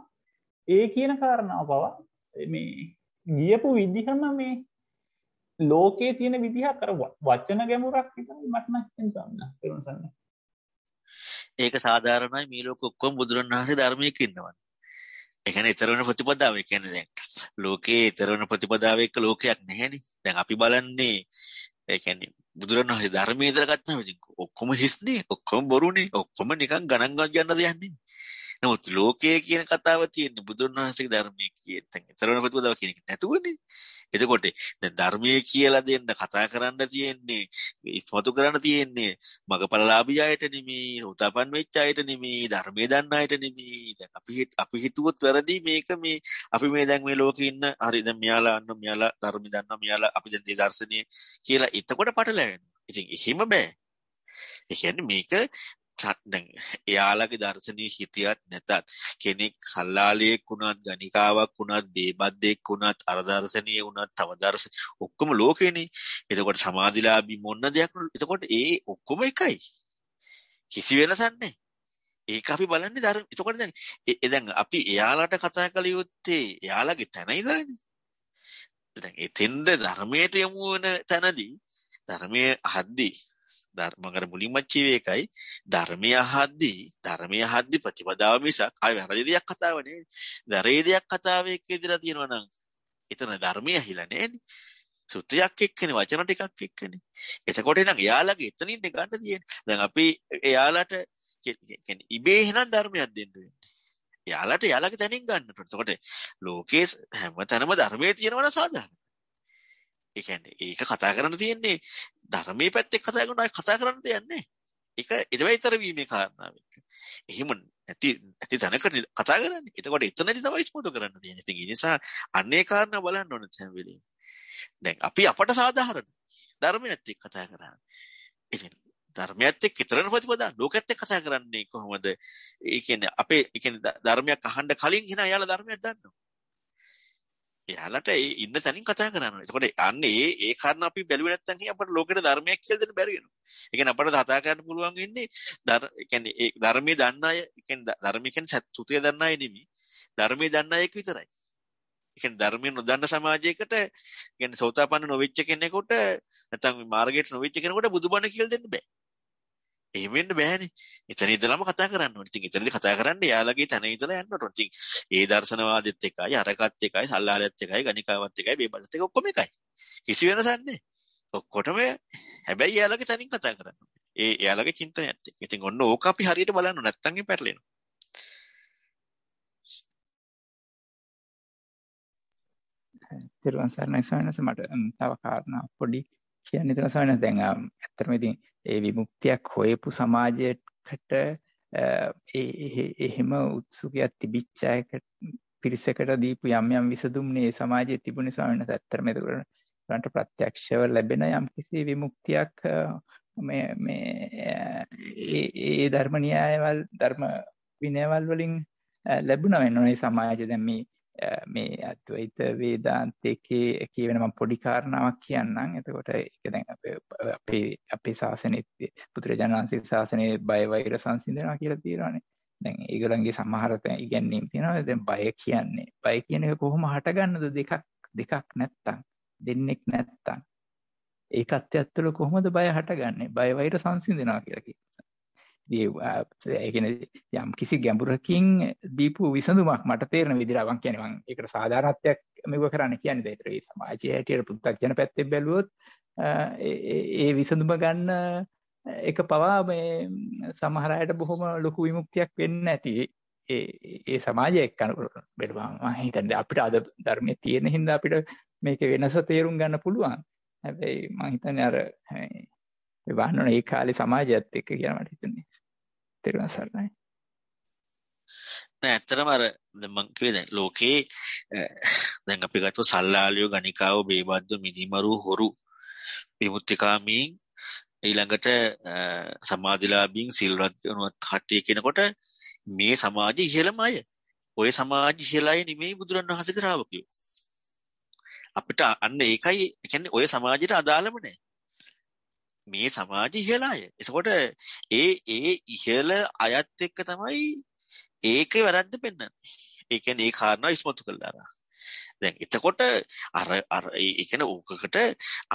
ඒ කියන කාරණාව පවා මේ ගියපු විදිහම මේ ලෝකයේ තියෙන විදිහක් කර වචන ගැමුරක් මටන සන්න තරුසන්න ඒක සාධාරණයි මීලෝක ඔක්කොම බුදුරන් වහසේ ධර්මයකින්නවන් එකන එතරවන ප්‍රතිපදාව කැන දැන් ලෝකයේ එතරවන ප්‍රතිපදාවක ලෝකයක් නැහැනි දැන් අපි බලන්නේ ඒැන බුදුරන් වහසේ ධර්මය දරගත්න විසි ඔක්කොම හිස්නේ ඔක්කොම බොරුණේ ඔක්කොම නිකන් ගණන්ගත් ගන්න යන්නේ නමුත් ලෝකය කියන කතාව තියන්නේ බුදුන් වහසේ ධර්මය කිය තරවන ප්‍රතිපදාව කියනක නැතුවනේ එතකොට දැන් ධර්මයේ කියලා දෙන්න කතා කරන්න තියෙන්නේ ඉස්මතු කරන්න තියෙන්නේ මගපලලාභී අයට නෙමෙයි උතපන් වෙච්ච අයට නෙමෙයි ධර්මයේ දන්න අයට නෙමෙයි දැන් අපි අපි හිතුවොත් වැරදි මේක මේ අපි මේ දැන් මේ ලෝකේ ඉන්න හරි දැන් මෙයාලා අන්න මෙයාලා ධර්ම දන්න මෙයාලා අපි දැන් දේ දර්ශනීය කියලා එතකොට පටලැවෙනවා ඉතින් එහෙම බෑ ඒ කියන්නේ මේක එයාලගේ දර්ශනය හිටියත් නැතත් කෙනෙක් කල්ලාලයෙක් වුණත් ගනිකාවක් වුණත් බේබද්දෙක් වුණත් අරදර්ශනය වුණත් තවදර්ශ ඔක්කොම ලෝකෙනේ එතකොට සමාධිලාබී මොන්න දෙයක් එතකොට ඒ ඔක්කොම එකයි කිසි වෙනසන්නේ ඒක අපි බලන්නේ ධර්ම එතකොට දැන් දැන් අපි එයාලට කතා කළ යුත්තේ එයාලගේ තැන ඉඳලානේ දැන් එතෙන්ද ධර්මයට යමු වෙන තැනදී ධර්මයේ අහද්දී ධර්මකරපු නිමච්චීව එකයි ධර්මය අහද්දී ධර්මය අහද්දී ප්‍රතිපදාව මිසක් ආය වැරදි දෙයක් කතාව නෙවෙයි. වැරේ දෙයක් කතාව එක්ක ඉදලා තියෙනවා නම් එතන ධර්මය ඇහිලා නෑනේ. සුත්‍රයක් එක්කනේ වචන ටිකක් එක්කනේ. එතකොට නම් එයාලගේ එතනින් ගන්න තියෙන්නේ. දැන් අපි එයාලට කියන්නේ ඉබේ එහෙනම් ධර්මයක් දෙන්න වෙන්නේ. එයාලට එයාලගේ තැනින් ගන්න. එතකොට ලෝකේ හැම තැනම ධර්මයේ තියෙනවනේ සාධාරණ. එකැන්න ඒක කතා කරන්න තියෙන්නේ ධර්මය පැත්තෙක් කතාගට කතා කරන්න තියන්නේ එක එදවයි තරවීමේ කාරණාවක් එහෙම නැති ඇති තැනකට කතා කරන්න එතකොට එතන ති තවයි ස්මතු කරන්න තියෙන ති නිසා අන්නේ කාරණ බලන්න ඕන සැවිලි දැන් අපි අපට සාධහරන ධර්මය ඇත්තෙක් කතා කරන්න ඉති ධර්මයත්තේ කෙතරන ප්‍රතිපදා ලෝකත්තේ කතා කරන්නේ කොහොමද ඒ කියන්නේ අපේ ඒ කියන්නේ ධර්මයක් අහන්න කලින් hina යාලා ධර්මයක් දන්නවා එයාලට ඒ ඉන්න තැනින් කතා කරන්න. එතකොට අන්නේ ඒ කාරණා අපි බැලුවේ නැත්නම් හි අපිට ලෝකෙට ධර්මයක් කියලා දෙන්න බැරි වෙනවා. ඒ කියන්නේ අපිට කතා කරන්න පුළුවන් වෙන්නේ ධර් ඒ කියන්නේ ඒ ධර්මයේ දන්න අය, ඒ කියන්නේ ධර්මයේ කියන්නේ සත්‍යය දන්න අය නෙමෙයි. ධර්මයේ දන්න අයෙක් විතරයි. ඒ කියන්නේ ධර්මයේ නොදන්න සමාජයකට, ඒ කියන්නේ සෝතාපන්න නොවෙච්ච කෙනෙකුට නැත්නම් මාර්ගයට නොවෙච්ච කෙනෙකුට බුදුබණ කියලා දෙන්න බෑ. එහෙම වෙන්න බෑනේ. එතන ඉඳලාම කතා කරන්න ඕනේ. ඉතින් එතනදී කතා කරන්න යාළගේ තැන ඉඳලා යන්න ඕනේ. ඉතින් ඒ දර්ශනවාදෙත් එකයි, අරකත් එකයි, සල්ලාලෙත් එකයි, ගණිකාවත් එකයි, මේ බලත් එක ඔක්කොම එකයි. කිසි වෙනසක් නැහැ. ඔක්කොටම හැබැයි යාළගේ තැනින් කතා කරන්න ඕනේ. ඒ යාළගේ චින්තනයත් එක්ක. ඉතින් ඔන්න ඕක අපි හරියට බලන්න නැත්නම් ඒ පැටලෙනවා. තිරුවන් සරණයි සවනස මට තව කාරණා පොඩි කියන්න ඉතන සවනස දැන් ඇත්තටම ඉතින් ඒ විමුක්තියක් හොයපු සමාජයකට එහෙම උත්සුකයක් තිබිච්ච පිරිසකට දීපු යම් යම් විසඳුම් මේ සමාජයේ තිබුණේ ස්වාමීන් වහන්සේ අත්‍තරම ඒකට ප්‍රත්‍යක්ෂව ලැබෙන යම් කිසි විමුක්තියක් මේ මේ ඒ ධර්ම න්‍යායවල ධර්ම විනයවල වලින් ලැබුණා වෙනවා මේ සමාජය දැන් මේ මේ අද්වෛත වේදාන්තයේ කියවෙන මම පොඩි කාරණාවක් කියන්නම්. එතකොට ඒක දැන් අපේ අපේ ශාසනයේ පුත්‍රජන වහන්සේ ශාසනයේ බය වෛර සංසිඳනවා කියලා තියෙනවානේ. දැන් ඒගොල්ලන්ගේ සමහර තැන් ඉගැන්වීම් තියෙනවා. දැන් බය කියන්නේ බය කියන එක කොහොම හටගන්නද දෙකක් දෙකක් නැත්තම් දෙන්නෙක් නැත්තම් ඒකත් ඇත්තල කොහොමද බය හටගන්නේ? බය වෛර සංසිඳනවා කියලා කියනවා. ඒ කියන්නේ යම් කිසි ගැඹුරකින් දීපු විසඳුමක් මට තේරෙන විදිහට මම කියන්නේ මම ඒකට සාධාරණත්වයක් මෙව කරන්න කියන්නේ දැන් ඒ සමාජයේ හැටියට පුත්තක් ජන පැත්තෙන් බැලුවොත් ඒ විසඳුම ගන්න එක පවා මේ සමහර අයට බොහොම ලොකු විමුක්තියක් වෙන්න ඇති ඒ ඒ සමාජය එක්ක බෙලුවා මම හිතන්නේ අපිට අද ධර්මයේ තියෙන හින්දා අපිට මේක වෙනස තේරුම් ගන්න පුළුවන් හැබැයි මම හිතන්නේ අර මේ වහන්න ඒ කාලේ සමාජයත් එක්ක කියලා මට හිතෙන්නේ. තේරුණා සරණයි. නෑ ඇත්තටම අර මං කිව්වේ දැන් ලෝකේ දැන් අපි ගත්තොත් සල්ලාලියෝ ගණිකාව බේබද්ද මිනිමරු හොරු විමුක්තිකාමීන් ඊළඟට සමාධිලාභීන් සිල්වත් වෙනවත් කට්ටිය කියනකොට මේ සමාජය ඉහළම අය. ওই සමාජ ඉහළ අය නෙමෙයි බුදුරණවහන්සේගේ ශ්‍රාවකයෝ. අපිට අන්න ඒකයි කියන්නේ ඔය සමාජයට අදාළම නෑ. මේ සමාජ ඉහළ අය. එතකොට ඒ ඒ ඉහළ අයත් එක්ක තමයි ඒකේ වැරද්ද පෙන්වන්නේ. ඒ කියන්නේ ඒ කාරණා ඉස්මතු කළා. දැන් එතකොට අර අර ඒ කියන්නේ ඕකකට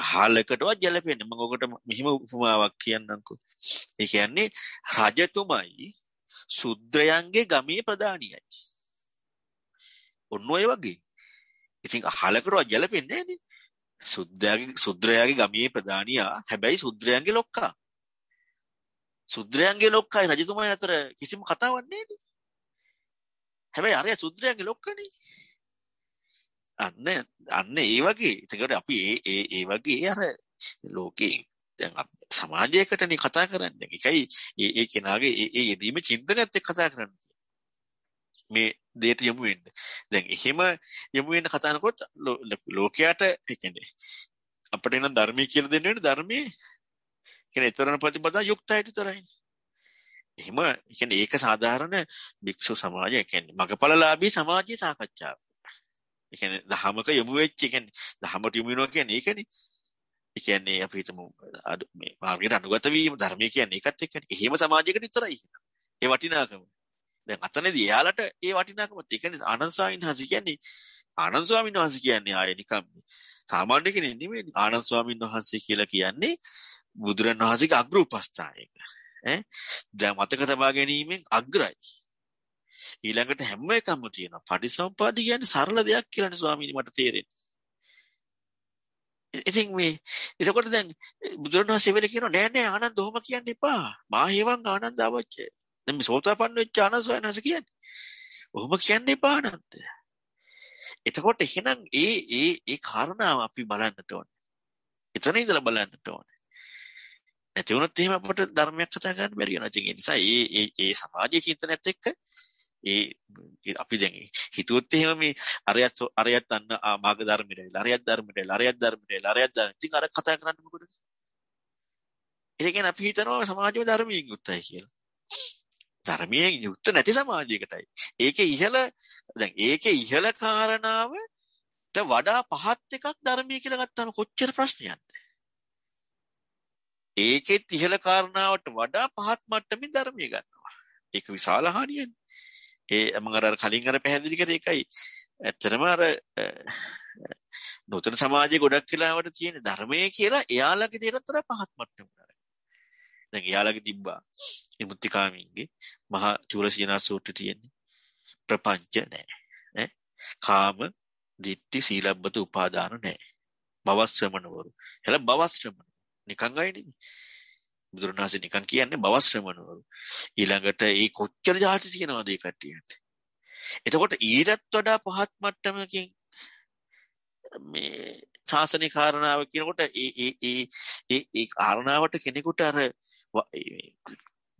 අහලකටවත් ගැලපෙන්නේ. මම ඔකට මෙහිම උපමාවක් කියන්නම්කෝ. ඒ කියන්නේ රජතුමයි සුද්‍රයන්ගේ ගමේ ප්‍රධානියයි. ඔන්න ඔය වගේ. ඉතින් අහලකටවත් ගැලපෙන්නේ නැනේ. සුද්දයාගේ සුද්‍රයාගේ ගමේ ප්‍රධානියා හැබැයි සුද්‍රයන්ගේ ලොක්කා. සුද්‍රයන්ගේ ලොක්කයි රජතුමයි අතර කිසිම කතාවක් නෑනේ. හැබැයි අරයා සුද්‍රයන්ගේ ලොක්කනේ. අන්න අන්න ඒ වගේ එතකොට අපි ඒ ඒ ඒ වගේ අර ලෝකේ දැන් සමාජයකටනේ කතා කරන්නේ. ඒකයි ඒ ඒ කෙනාගේ ඒ ඒ යෙදීම චින්තනයත් එක්ක කතා කරන්නේ. මේ දේට යොමු වෙන්න. දැන් එහෙම යොමු වෙන්න කතානකොට ලෝකයට කියන්නේ අපිට නම් ධර්මයේ කියලා දෙන්න වෙන ධර්මයේ කියන්නේ ඊතරණ ප්‍රතිපදා යුක්තයි විතරයි. එහෙම කියන්නේ ඒක සාධාරණ භික්ෂු සමාජය කියන්නේ මගපලලාභී සමාජීය සාකච්ඡාව. ඒ කියන්නේ ධහමක යොමු වෙච්ච කියන්නේ ධහමට යොමු වෙනවා කියන්නේ ඒකනේ. ඒ කියන්නේ අපි හිතමු මේ මාර්ගයට අනුගත වීම ධර්මයේ කියන්නේ ඒකත් එක්කනේ. එහෙම සමාජයකට විතරයි. ඒ වටිනාකම. දැන් අතනදී එයාලට ඒ වටිනාකම තියෙන ආනන්ද ස්වාමීන් වහන්සේ කියන්නේ ආනන්ද ස්වාමීන් වහන්සේ කියන්නේ ආයේ නිකම් සාමාන්‍ය කෙනෙක් නෙමෙයි ආනන්ද ස්වාමීන් වහන්සේ කියලා කියන්නේ බුදුරන් වහන්සේගේ අග්‍ර උපස්ථායක ඈ දැන් මතක තබා ගැනීමෙන් අග්‍රයි ඊළඟට හැම එකම තියෙනවා පටිසම්පාද කියන්නේ සරල දෙයක් කියලානේ ස්වාමීනි මට තේරෙන්නේ ඉතින් මේ එතකොට දැන් බුදුරන් වහන්සේ වෙල කියනවා නෑ නෑ ආනන්ද ඔහොම කියන්න එපා මාහේවං ආනන්ද අවච්චේ දැන් මේ සෝතාපන්න වෙච්ච ආනසයන්ස කියන්නේ. ඔහොම කියන්න එපා නන්ත. එතකොට එහෙනම් ඒ ඒ ඒ කාරණාව අපි බලන්නට ඕනේ. එතන ඉඳලා බලන්නට ඕනේ. නැති වුණොත් එහෙම අපට ධර්මයක් කතා කරන්න බැරි වෙනවා. ඒ නිසා ඒ ඒ ඒ සමාජයේ චින්තනයත් එක්ක ඒ අපි දැන් හිතුවොත් එහෙම මේ අරයත් අරයත් අන්න මාර්ග ධර්මයට එලා අරයත් ධර්මයට එලා අරයත් ධර්මයට එලා අරයත් ධර්ම ඉතින් අර කතා කරන්න මොකටද ඒ කියන්නේ අපි හිතනවා සමාජයේ ධර්මයෙන් යුක්තයි කියලා ධර්මයෙන් යුක්ත නැති සමාජයකටයි. ඒකේ ඉහළ දැන් ඒකේ ඉහළ කාරණාවට වඩා පහත් එකක් ධර්මීය කියලා ගත්තාම කොච්චර ප්‍රශ්නයක්ද? ඒකෙත් ඉහළ කාරණාවට වඩා පහත් මට්ටමින් ධර්මීය ගන්නවා. ඒක විශාල හානියනේ. ඒ මම අර කලින් අර පැහැදිලි කරේ ඒකයි. ඇත්තටම අර නූතන සමාජයේ ගොඩක් කාලවට තියෙන ධර්මයේ කියලා එයාලගේ දේටතර පහත් මට්ටමකට. දැන් එයාලගේ තිබ්බා විමුක්තිකාමින්ගේ මහා චූල සීනා සූත්‍රය තියෙන්නේ ප්‍රපංච නෑ ඈ කාම දිට්ටි සීලබ්බත උපාදාන නෑ බවස්ශ්‍රමණවරු එල බවස්ශ්‍රමණ නිකන් අයනේ බුදුරණාහි නිකන් කියන්නේ බවස්ශ්‍රමණවරු ඊළඟට ඒ කොච්චර જાති තියෙනවද ඒ කට්ටියට එතකොට ඊටත් වඩා පහත් මට්ටමකින් මේ ශාසනය කාරණාව කියනකොට ඒ ආරණාවට කෙනෙකුට අර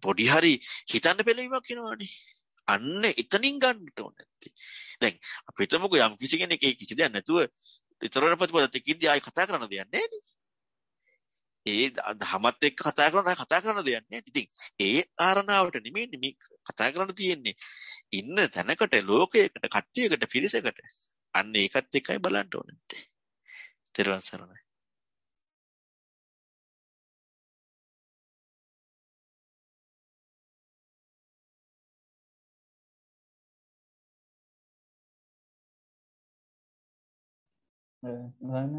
පොඩි හරි හිතන්න පෙළවීමක් කෙනවානේ අන්න එතනින් ගන්නට ඕන නැත්තේ දැන් අපි හිතමුකෝ යම් කිසි කෙනෙක් ඒ කිසි දෙයක් නැතුව ඊතරර ප්‍රතිපදත් එක්කදී ආයි කතා කරන්න දෙයක් නැහැ ඒ ධමත් එක්ක කතා කරන කතා කරන දෙයක් නෑ. ඉතින් ඒ ආරණාවට නෙමෙයි මේ කතා කරන්න තියෙන්නේ. ඉන්න තැනකට ලෝකයකට කට්ටියකට පිරිසකට අන්න ඒකත් එකයි බලන්න ඕනේ. තෙරුවන් සරණයි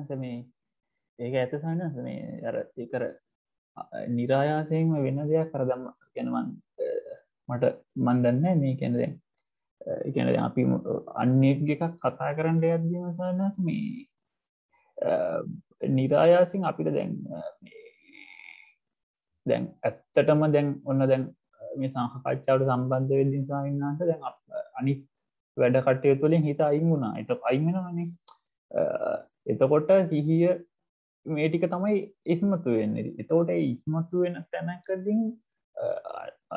සස මේ ඒක ඇත සන්නස මේ අර කර නිරායාසයෙන්ම වෙන දෙයක් කරදම්ම ගැනවන් මට මන්දන්න මේ කැනදෙන් එකැන අපි අන්නෙක් එකක් කතා කරන්න යද්දීම සන්නස මේ නිරායාසින් අපිට දැන් දැන් ඇත්තටම දැන් ඔන්න දැන් මේ සංහකච්ඡාවට සම්බන්ධ වෙද්දී සාවින්නාට දැන් අනිත් වැඩ කටයුතු වලින් හිත අයින් වුණා. ඒක අයින් වෙනවනේ. එතකොට සිහිය මේ ටික තමයි ඉස්මතු වෙන්නේ. එතකොට ඒ ඉස්මතු වෙන තැනකදී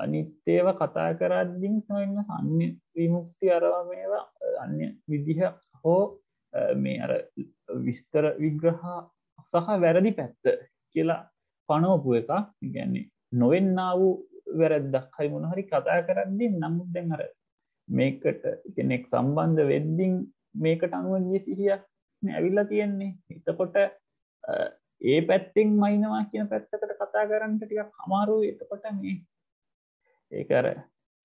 අනිත් ඒවා කතා කරද්දී සාවින්න සංය විමුක්ති අරවා මේවා අන්‍ය විදිහ හෝ මේ අර විස්තර විග්‍රහ සහ වැරදි පැත්ත කියලා පනෝපු එක ගැන්නේ නොවෙන්න වූ වැරද්දක් හරි මොන හරි කතා කරද්දි නමුත් දැන් අර මේකට කෙනෙක් සම්බන්ධ වෙද්දිින් මේකට අනුවගේ සිහිය ඇවිල්ලා තියෙන්නේ එතකොට ඒ පැත්තෙන් මයිනවා කියන පැත්තකට කතා කරන්නට ටික කමාරු එතකොට මේ ඒකර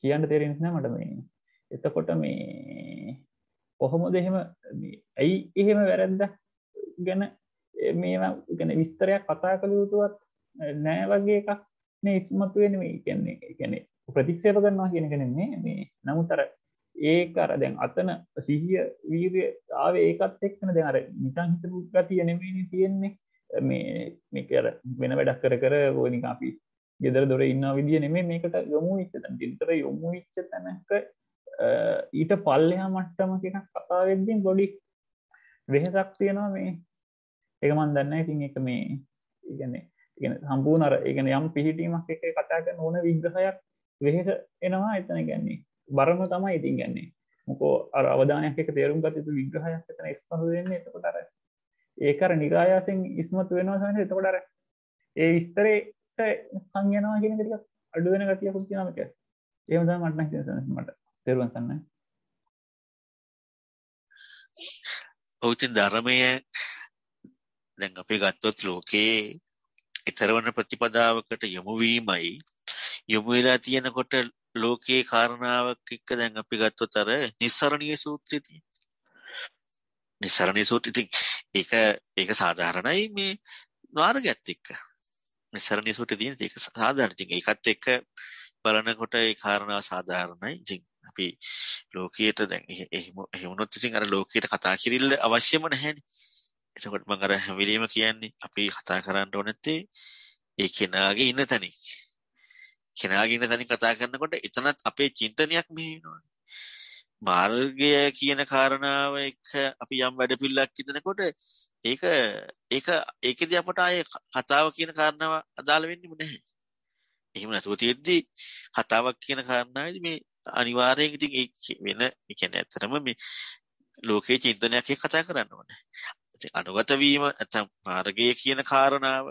කියන්න තෙරෙනන මට මේ එතකොට මේ කොහොමද එහෙම ඇයි එහෙම වැරැද්ද ගැන මේවා ගැන විස්තරයක් කතා කළ යුතුවත් නෑ වගේ එකක් මේ ඉස්මතුවෙන මේ කියන්නේ ගැනෙ ප්‍රතික්ෂේප කරනවා කියන කනෙන්නේ මේ නමුතර ඒක අර දැන් අතන සිහිය වීරය ආවේ ඒකත් එක්කන දැන් අර නිකන් හිතපු ගතිය නෙමෙයිනේ තියෙන්නේ මේ මේක අර වෙන වැඩක් කර කර ඕනික අපි ගෙදර දොර ඉන්න විදිය නෙමෙයි මේකට යොමු වෙච්ච තැන. විතර යොමු වෙච්ච තැනක ඊට පල්ලයා මට්ටම කෙන කතාවෙද්දිින් ගොඩි වෙහෙසක් තියෙනවා මේ එක මන් දන්න ඉතින් එක මේ ඉගන්නේ ඉගෙන සම්පූර්ණ අර ඉගෙන යම් පිහිටීමක් එක කතා කරන ඕන විග්‍රහයක් වෙහෙස එනවා එතන ගැන්නේ බරම තමයි ඉතින් ගැන්නේ මොකෝ අර අවධානයක් එක තේරුම් ගත යුතු විග්‍රහයක් එතන ඉස්මතු වෙන්නේ එතකොට අර ඒක අර નિરાයාසෙන් ඉස්මතු වෙනවා සමහර එතකොට අර ඒ විස්තරේට සංයනවා කියන එක ටිකක් අඩු වෙන ගතියක් තියෙනවා මේක එහෙම තමයි මට නම් හිතෙනවා මට තෙරුවන් සන්නයි ඔවුතින් ධර්මය දැන් අපි ගත්තොත් ලෝකයේ ඊතරවන ප්‍රතිපදාවකට යොමු වීමයි යොමු වෙලා තියෙනකොට ලෝකයේ කාරණාවක් එක්ක දැන් අපි ගත්තොත් අර නිස්සරණීය සූත්‍රය තියෙනවා. නිස්සරණීය සූත්‍රය ඉතින් ඒක ඒක සාධාරණයි මේ මාර්ගයත් එක්ක. නිස්සරණීය සූත්‍රය තියෙන ඒක සාධාරණ. ඉතින් ඒකත් එක්ක බලනකොට ඒ කාරණා සාධාරණයි. ඉතින් අපි ලෝකයට දැන් එහෙමුණොත් ඉතින් අර ලෝකයට කතා කිරිල්ල අවශ්‍යම නැහැනි එතකොට මං අර හැවිලීම කියන්නේ අපි කතා කරන්න ඕනැත්තේ ඒ කෙනාගේ ඉන්න තැනින් කෙනාගේ ඉන්න තැනින් කතා කරනකොට එතනත් අපේ චින්තනයක් මෙහි වෙනවා මාර්ගය කියන කාරණාව එක අපි යම් වැඩපිළිවෙලක් ඉදනකොට ඒක ඒක ඒකදී අපට ආයේ කතාව කියන කාරණාව අදාළ වෙන්නේ නැහැ. එහෙම නැතුව තියෙද්දි කතාවක් කියන කාරණාවේදී මේ අනිවාර්යෙන් ඉතින් ඒ වෙන ඒ කියන්නේ ඇත්තටම මේ ලෝකයේ චින්තනයක් එක්ක කතා කරන්න ඕනේ. ඉතින් අනුගත වීම නැත්නම් මාර්ගය කියන කාරණාව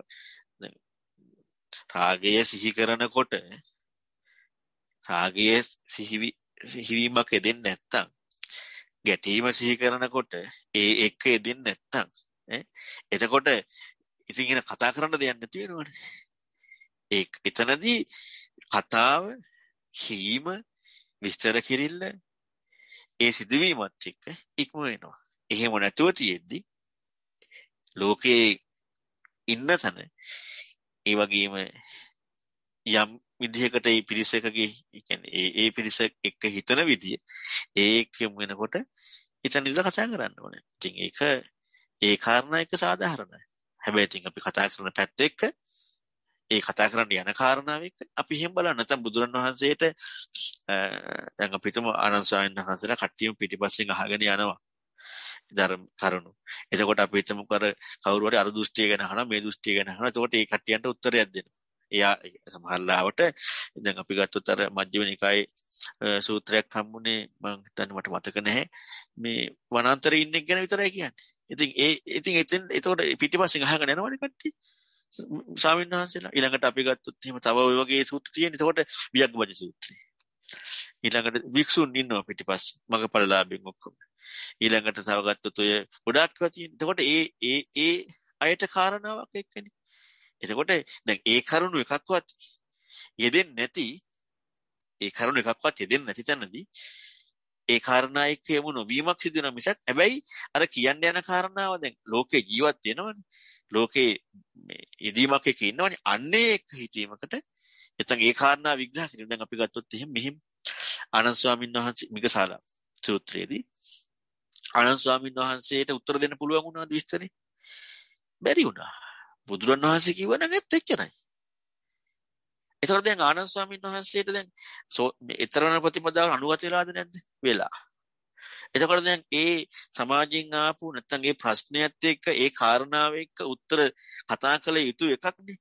රාගය සිහි කරනකොට රාගය සිහි සිහිවීමක් යෙදෙන්නේ නැත්නම් ගැටීම සිහි කරනකොට ඒ එක්ක යෙදෙන්නේ නැත්නම් එතකොට ඉතින් එන කතා කරන්න දෙයක් නැති වෙනවනේ. ඒ එතනදී කතාව කීම විස්තර කිරිල්ල ඒ සිදුවීමත් එක්ක ඉක්ම වෙනවා. එහෙම නැතුව තියෙද්දි ලෝකයේ ඉන්න තැන ඒ වගේම යම් විදිහකට ඒ පිරිස එකගේ කියන්නේ ඒ ඒ පිරිස එක්ක හිතන විදිය ඒකම වෙනකොට එතන ඉඳලා කතා කරන්න ඕනේ. ඉතින් ඒක ඒ කාරණා එක සාධාරණයි. හැබැයි ඉතින් අපි කතා කරන පැත්ත එක්ක ඒ කතා කරන්න යන කාරණාව එක්ක අපි එහෙම බලන්න නැත්නම් බුදුරණවහන්සේට දැන් අපිටම ආනන්ද ස්වාමීන් වහන්සේලා කට්ටියම පිටිපස්සෙන් අහගෙන යනවා ධර්ම කරුණු. එතකොට අපි හිතමු කර කවුරු හරි අර දෘෂ්ටිය ගැන අහනවා මේ දෘෂ්ටිය ගැන අහනවා. එතකොට ඒ කට්ටියන්ට උත්තරයක් දෙනවා. එයා සමහරලාවට දැන් අපි ගත්තොත් අර මජ්ජිම නිකායේ සූත්‍රයක් හම්බුනේ මම හිතන්නේ මට මතක නැහැ. මේ වනාන්තරයේ ඉන්න එක ගැන විතරයි කියන්නේ. ඉතින් ඒ ඉතින් එතෙන් එතකොට පිටිපස්සෙන් අහගෙන යනවනේ කට්ටිය. ස්වාමීන් වහන්සේලා ඊළඟට අපි ගත්තොත් එහෙම තව ওই වගේ සූත්‍ර තියෙන. එතකොට වියග්ගබජ සූත්‍රය. ඊළඟට වික්ෂුන් ඉන්නවා පිටිපස්සේ මගපළලාභීන් ඔක්කොම. ඊළඟට තව ගත්තොත් ඔය ගොඩාක් වශයෙන් එතකොට ඒ ඒ ඒ අයට කාරණාවක් එක්කනේ. එතකොට දැන් ඒ කරුණු එකක්වත් යෙදෙන්නේ නැති ඒ කරුණු එකක්වත් යෙදෙන්නේ නැති තැනදී ඒ කාරණා එක්ක යමු නොවීමක් සිදු වෙන මිසක් හැබැයි අර කියන්න යන කාරණාව දැන් ලෝකේ ජීවත් වෙනවනේ ලෝකේ මේ යෙදීමක් එක ඉන්නවනේ අන්නේ එක හිතීමකට එතන් ඒ කාරණා විග්‍රහ කිරීම දැන් අපි ගත්තොත් එහෙම මෙහිම ආනන්ද ස්වාමීන් වහන්සේ මිගසාලා සූත්‍රයේදී ආනන්ද ස්වාමීන් වහන්සේට උත්තර දෙන්න පුළුවන් වුණාද විස්තරේ? බැරි වුණා. බුදුරන් වහන්සේ කිව්වනම් ඒත් එච්චරයි. එතකොට දැන් ආනන්ද ස්වාමීන් වහන්සේට දැන් ඊතරණ ප්‍රතිපදාව අනුගත වෙලාද නැද්ද? වෙලා. එතකොට දැන් ඒ සමාජයෙන් ආපු නැත්නම් ඒ ප්‍රශ්නයත් එක්ක ඒ කාරණාව එක්ක උත්තර කතා කළ යුතු එකක්නේ.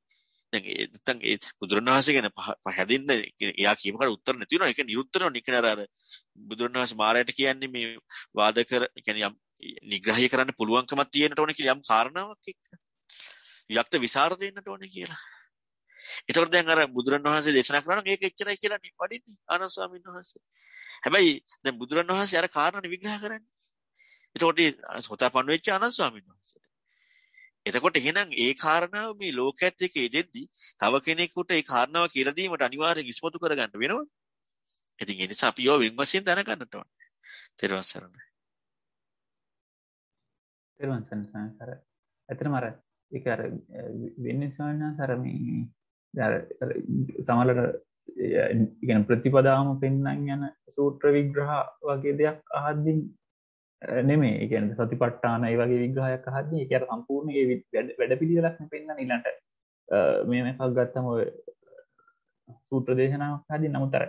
දැන් ඒ බුදුරණවහන්සේ ගැන පැහැදින්න එයා කියපකට උත්තර නැති වෙනවා. ඒක නිරුත්තරව නිකනර අර බුදුරණවහන්සේ මාරයට කියන්නේ මේ වාද කර කියන්නේ යම් නිග්‍රහය කරන්න පුළුවන්කමක් තියෙනට ඕනේ කියලා යම් කාරණාවක් එක්ක. යක්ත විසර දෙන්නට ඕනේ කියලා. ඒතකොට දැන් අර බුදුරණවහන්සේ දේශනා කරනවා මේක එච්චරයි කියලා වඩින්නේ ආනන්ද ස්වාමීන් වහන්සේ. හැබැයි දැන් බුදුරණවහන්සේ අර කාරණා විග්‍රහ කරන්නේ. ඒතකොට සෝතාපන්න වෙච්ච ආනන්ද ස්වාමීන් වහන්සේට. එතකොට එහෙනම් ඒ කාරණාව මේ ලෝකයේත් එක්ක ඉදෙද්දි තව කෙනෙකුට ඒ කාරණාව කියලා දීමට අනිවාර්යෙන් ඉස්මතු කරගන්න වෙනවද? ඉතින් ඒ නිසා අපි ඒවා වෙන් වශයෙන් දැනගන්නට ඕන. තෙරුවන් සරණයි. තෙරුවන් සරණයි සර. ඇත්තටම අර ඒක අර වෙන්නේ ස්වාමීන් අර මේ අර සමහරවිට ඉගෙන ප්‍රතිපදාවම පෙන්වන්න යන සූත්‍ර විග්‍රහ වගේ දෙයක් අහද්දී නෙමේ එකන සති පට්ටාන ඒ වගේ විග්‍රහයක් හද එකර සම්පූර්ණ ඒ වැඩ පිළිවෙලක්න පෙන්න්න නිලට මේමක් ගත්තම සූත්‍ර දේශනාවක් හදී නමුතර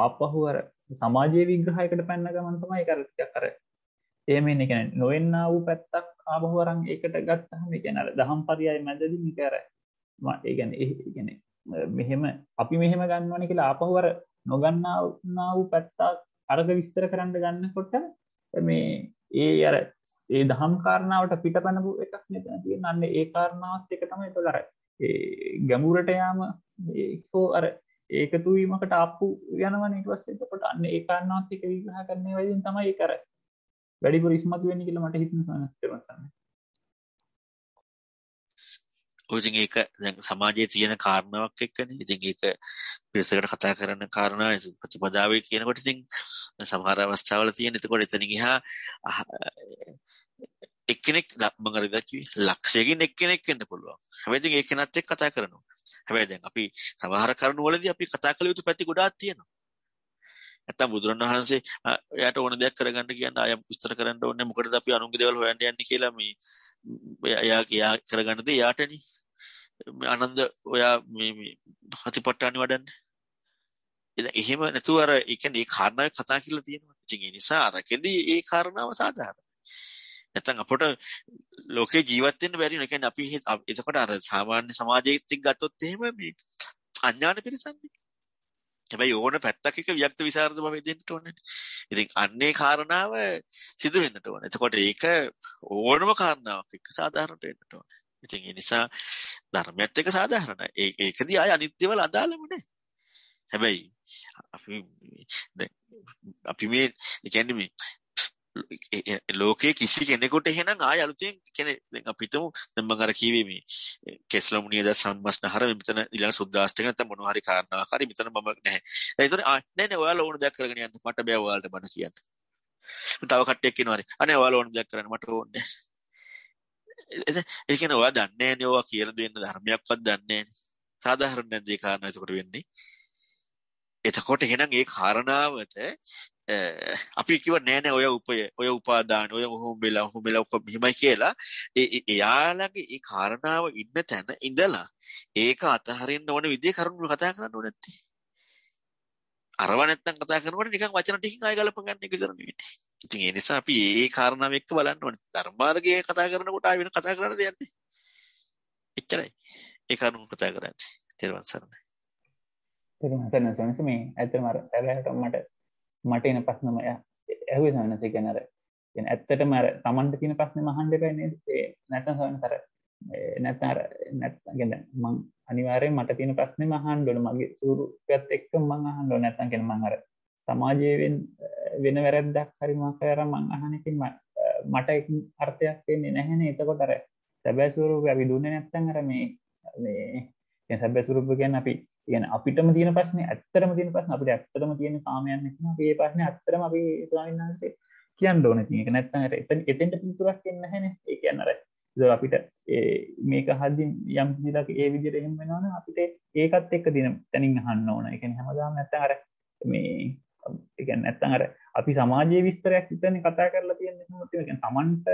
ආපහු අර සමාජය විග්‍රහයකට පැන්න ගමන්තමයි කරතිය කර ඒ මේ එකන නොවෙන්න වූ පැත්තක් ආබහුවරන් එකට ගත්තහම එකනට දහම් පරියයි මැදදිම කර ඒගැන ඒගැන මෙහෙම අපි මෙහෙම ගන්නවන කියලා ආපහුවර නොගන්නා වූ පැත්තා අරග විස්තර කරන්න ගන්න කොට මේ ඒ අර ඒ දහම් කාරණාවට පිට පැනපු එකක් මෙතන තියෙන අන්න ඒ කාරණාවත් එක තමයි එතකොට අර ඒ ගැඹුරට යාම ඒකෝ අර ඒකතු වීමකට ආප්පු යනවනේ ඊට පස්සේ එතකොට අන්න ඒ කාරණාවත් එක විග්‍රහ කරන්නේ වයින් තමයි ඒක අර වැඩිපුර ඉස්මතු වෙන්නේ කියලා මට හිතෙනවා ස්ටර්මන් සන්නේ ඉතින් ඒක දැන් සමාජයේ තියෙන කාරණාවක් එක්කනේ. ඉතින් ඒක පිරිසකට කතා කරන කාරණා ප්‍රතිපදාවේ කියනකොට ඉතින් සමහර අවස්ථාවල තියෙන. එතකොට එතන ගියා එක්කෙනෙක් මම කරගත්තු ලක්ෂයකින් එක්කෙනෙක් වෙන්න පුළුවන්. හැබැයි ඉතින් ඒ කෙනත් එක්ක කතා කරනවා. හැබැයි දැන් අපි සමහර කරුණු වලදී අපි කතා කළ යුතු පැති ගොඩාක් තියෙනවා. ඇතම් බුදුරන්හන්සේ යට ඕන දෙයක් කරගන්න කියන්න අය විස්තර කරන්න ඕන්න මොකට අපි අනුන්ගේ දෙවල් හොයන්න යන්න කියලා මේ එයා යා කරගන්නද යාටන අනන්ද ඔයා හතිපට්ටානි වඩන්න එහෙම නැතුව අර එකන් ඒ කාරණාව කතා කියලා තියෙනවා ඉතින් ඒ නිසා අරකෙදී ඒ කාරණාව සාධාරණයි නැත්නම් අපට ලෝකේ ජීවත් වෙන්න බැරි වෙනවා. ඒ කියන්නේ අපි එතකොට අර සාමාන්‍ය සමාජයේත් ගත්තොත් එහෙම මේ අඥාන පිරිසන්නේ. හැබැයි ඕන පැත්තක් එක වික්ත විසරද බව දෙන්න ඕනේ. ඉතින් අන්නේ කාරණාව සිදු වෙන්නට ඕනේ. එතකොට ඒක ඕනම කාරණාවක් එක්ක සාධාරණට වෙන්නට ඕනේ. ඉතින් ඒ නිසා ධර්මයත් එක්ක සාධාරණයි. ඒ ඒකදී ආය අනිත්‍යවල අදාළම නැහැ. හැබැයි අපි දැන් අපි මේ කියන්නේ මේ ලෝකයේ කිසි කෙනෙකුට එහෙනම් ආය අලුතෙන් කෙන අපිතම දෙම අර කිවේ මේ කෙස්ලමුණිය ද සම්මස්න හර මෙතන ඉලන සුද්දාස්ටක ත මොනහරි කාරණා හරි මෙතන මම නැහැ ඒතර නෑ ඔයාලා ඕන දෙයක් කරගෙන යන්න මට බෑ ඔයාලට බණ කියන්න තව කට්ටියක් කියනවා අනේ ඔයාලා ඕන දෙයක් කරන්න මට ඕනේ ඒ කියන්නේ ඔයා දන්නේ නෑනේ ඔයා කියලා දෙන්න ධර්මයක්වත් දන්නේ නෑනේ සාධාරණ නැද්ද ඒ කාරණා එතකොට වෙන්නේ එතකොට එහෙනම් ඒ කාරණාවට Eh, අපි කිව නෑනෑ ඔය උපය ඔය උපාදාන ඔය හොම් වෙලා හොම වෙලා ඔක්කො මෙහෙමයි කියලා එයාලගේ ඒ කාරණාව ඉන්න තැන ඉඳලා ඒක අතහරින්න ඕන විදිහේ කරුණු කතා කරන්න ඕන නැත්තේ අරව නැත්තම් කතා කරනකොට නිකන් වචන ටිකකින් ආය ගලප ගන්න එක විතර නෙවෙයි ඉතින් ඒ නිසා අපි ඒ කාරණාව එක්ක බලන්න ඕනේ ධර්මාර්ගයේ කතා කරනකොට ආය වෙන කතා කරන්න දෙයක් නෑ එච්චරයි ඒ කරුණු කතා කරන්නේ තේරුවන් සරණයි තේරුවන් සරණයි මේ ඇත්තම අර සැබෑවට මට මට එන ප්‍රශ්නම ඇහුවේ සමනසේ ගැනර ඇත්තට මර තමන්ට තින ප්‍රශ්න මහන්ඩ පැන්නේ නැත සවන කර නැතර නැත්ගෙන මං අනිවාරය මට තින ප්‍රශ්න මහන්ඩොල මගේ සූරු පැත් එක්ක මං අහන්ඩෝ නැතන්ගෙන මංහර සමාජයෙන් වෙන වැරැද්දක් හරිමකර මං අහනකින් මට අර්ථයක් වෙන්නේ නැහැන එතකොටර සැබැසුරු ඇවිදුන්න නැත්තන් කරම මේ සැබැසුරුප ගැන අපි කියන අපිටම තියෙන ප්‍රශ්නේ ඇත්තරම තියෙන ප්‍රශ්න අපිට ඇත්තරම තියෙන කාමයන් එක්කම අපි ඒ ප්‍රශ්නේ ඇත්තරම අපි ස්වාමීන් වහන්සේට කියන්න ඕනේ ඉතින් ඒක නැත්නම් අර එතන එතෙන්ට පිළිතුරක් එන්නේ නැහැනේ ඒ කියන්නේ අර ඒක අපිට මේක හදින් යම් කිසිලක ඒ විදිහට එහෙම වෙනවනම් අපිට ඒකත් එක්ක දින තනින් අහන්න ඕන ඒ කියන්නේ හැමදාම නැත්නම් අර මේ ඒ කියන්නේ නැත්නම් අර අපි සමාජයේ විස්තරයක් විතරනේ කතා කරලා තියෙන්නේ මොකද ඒ කියන්නේ Tamanට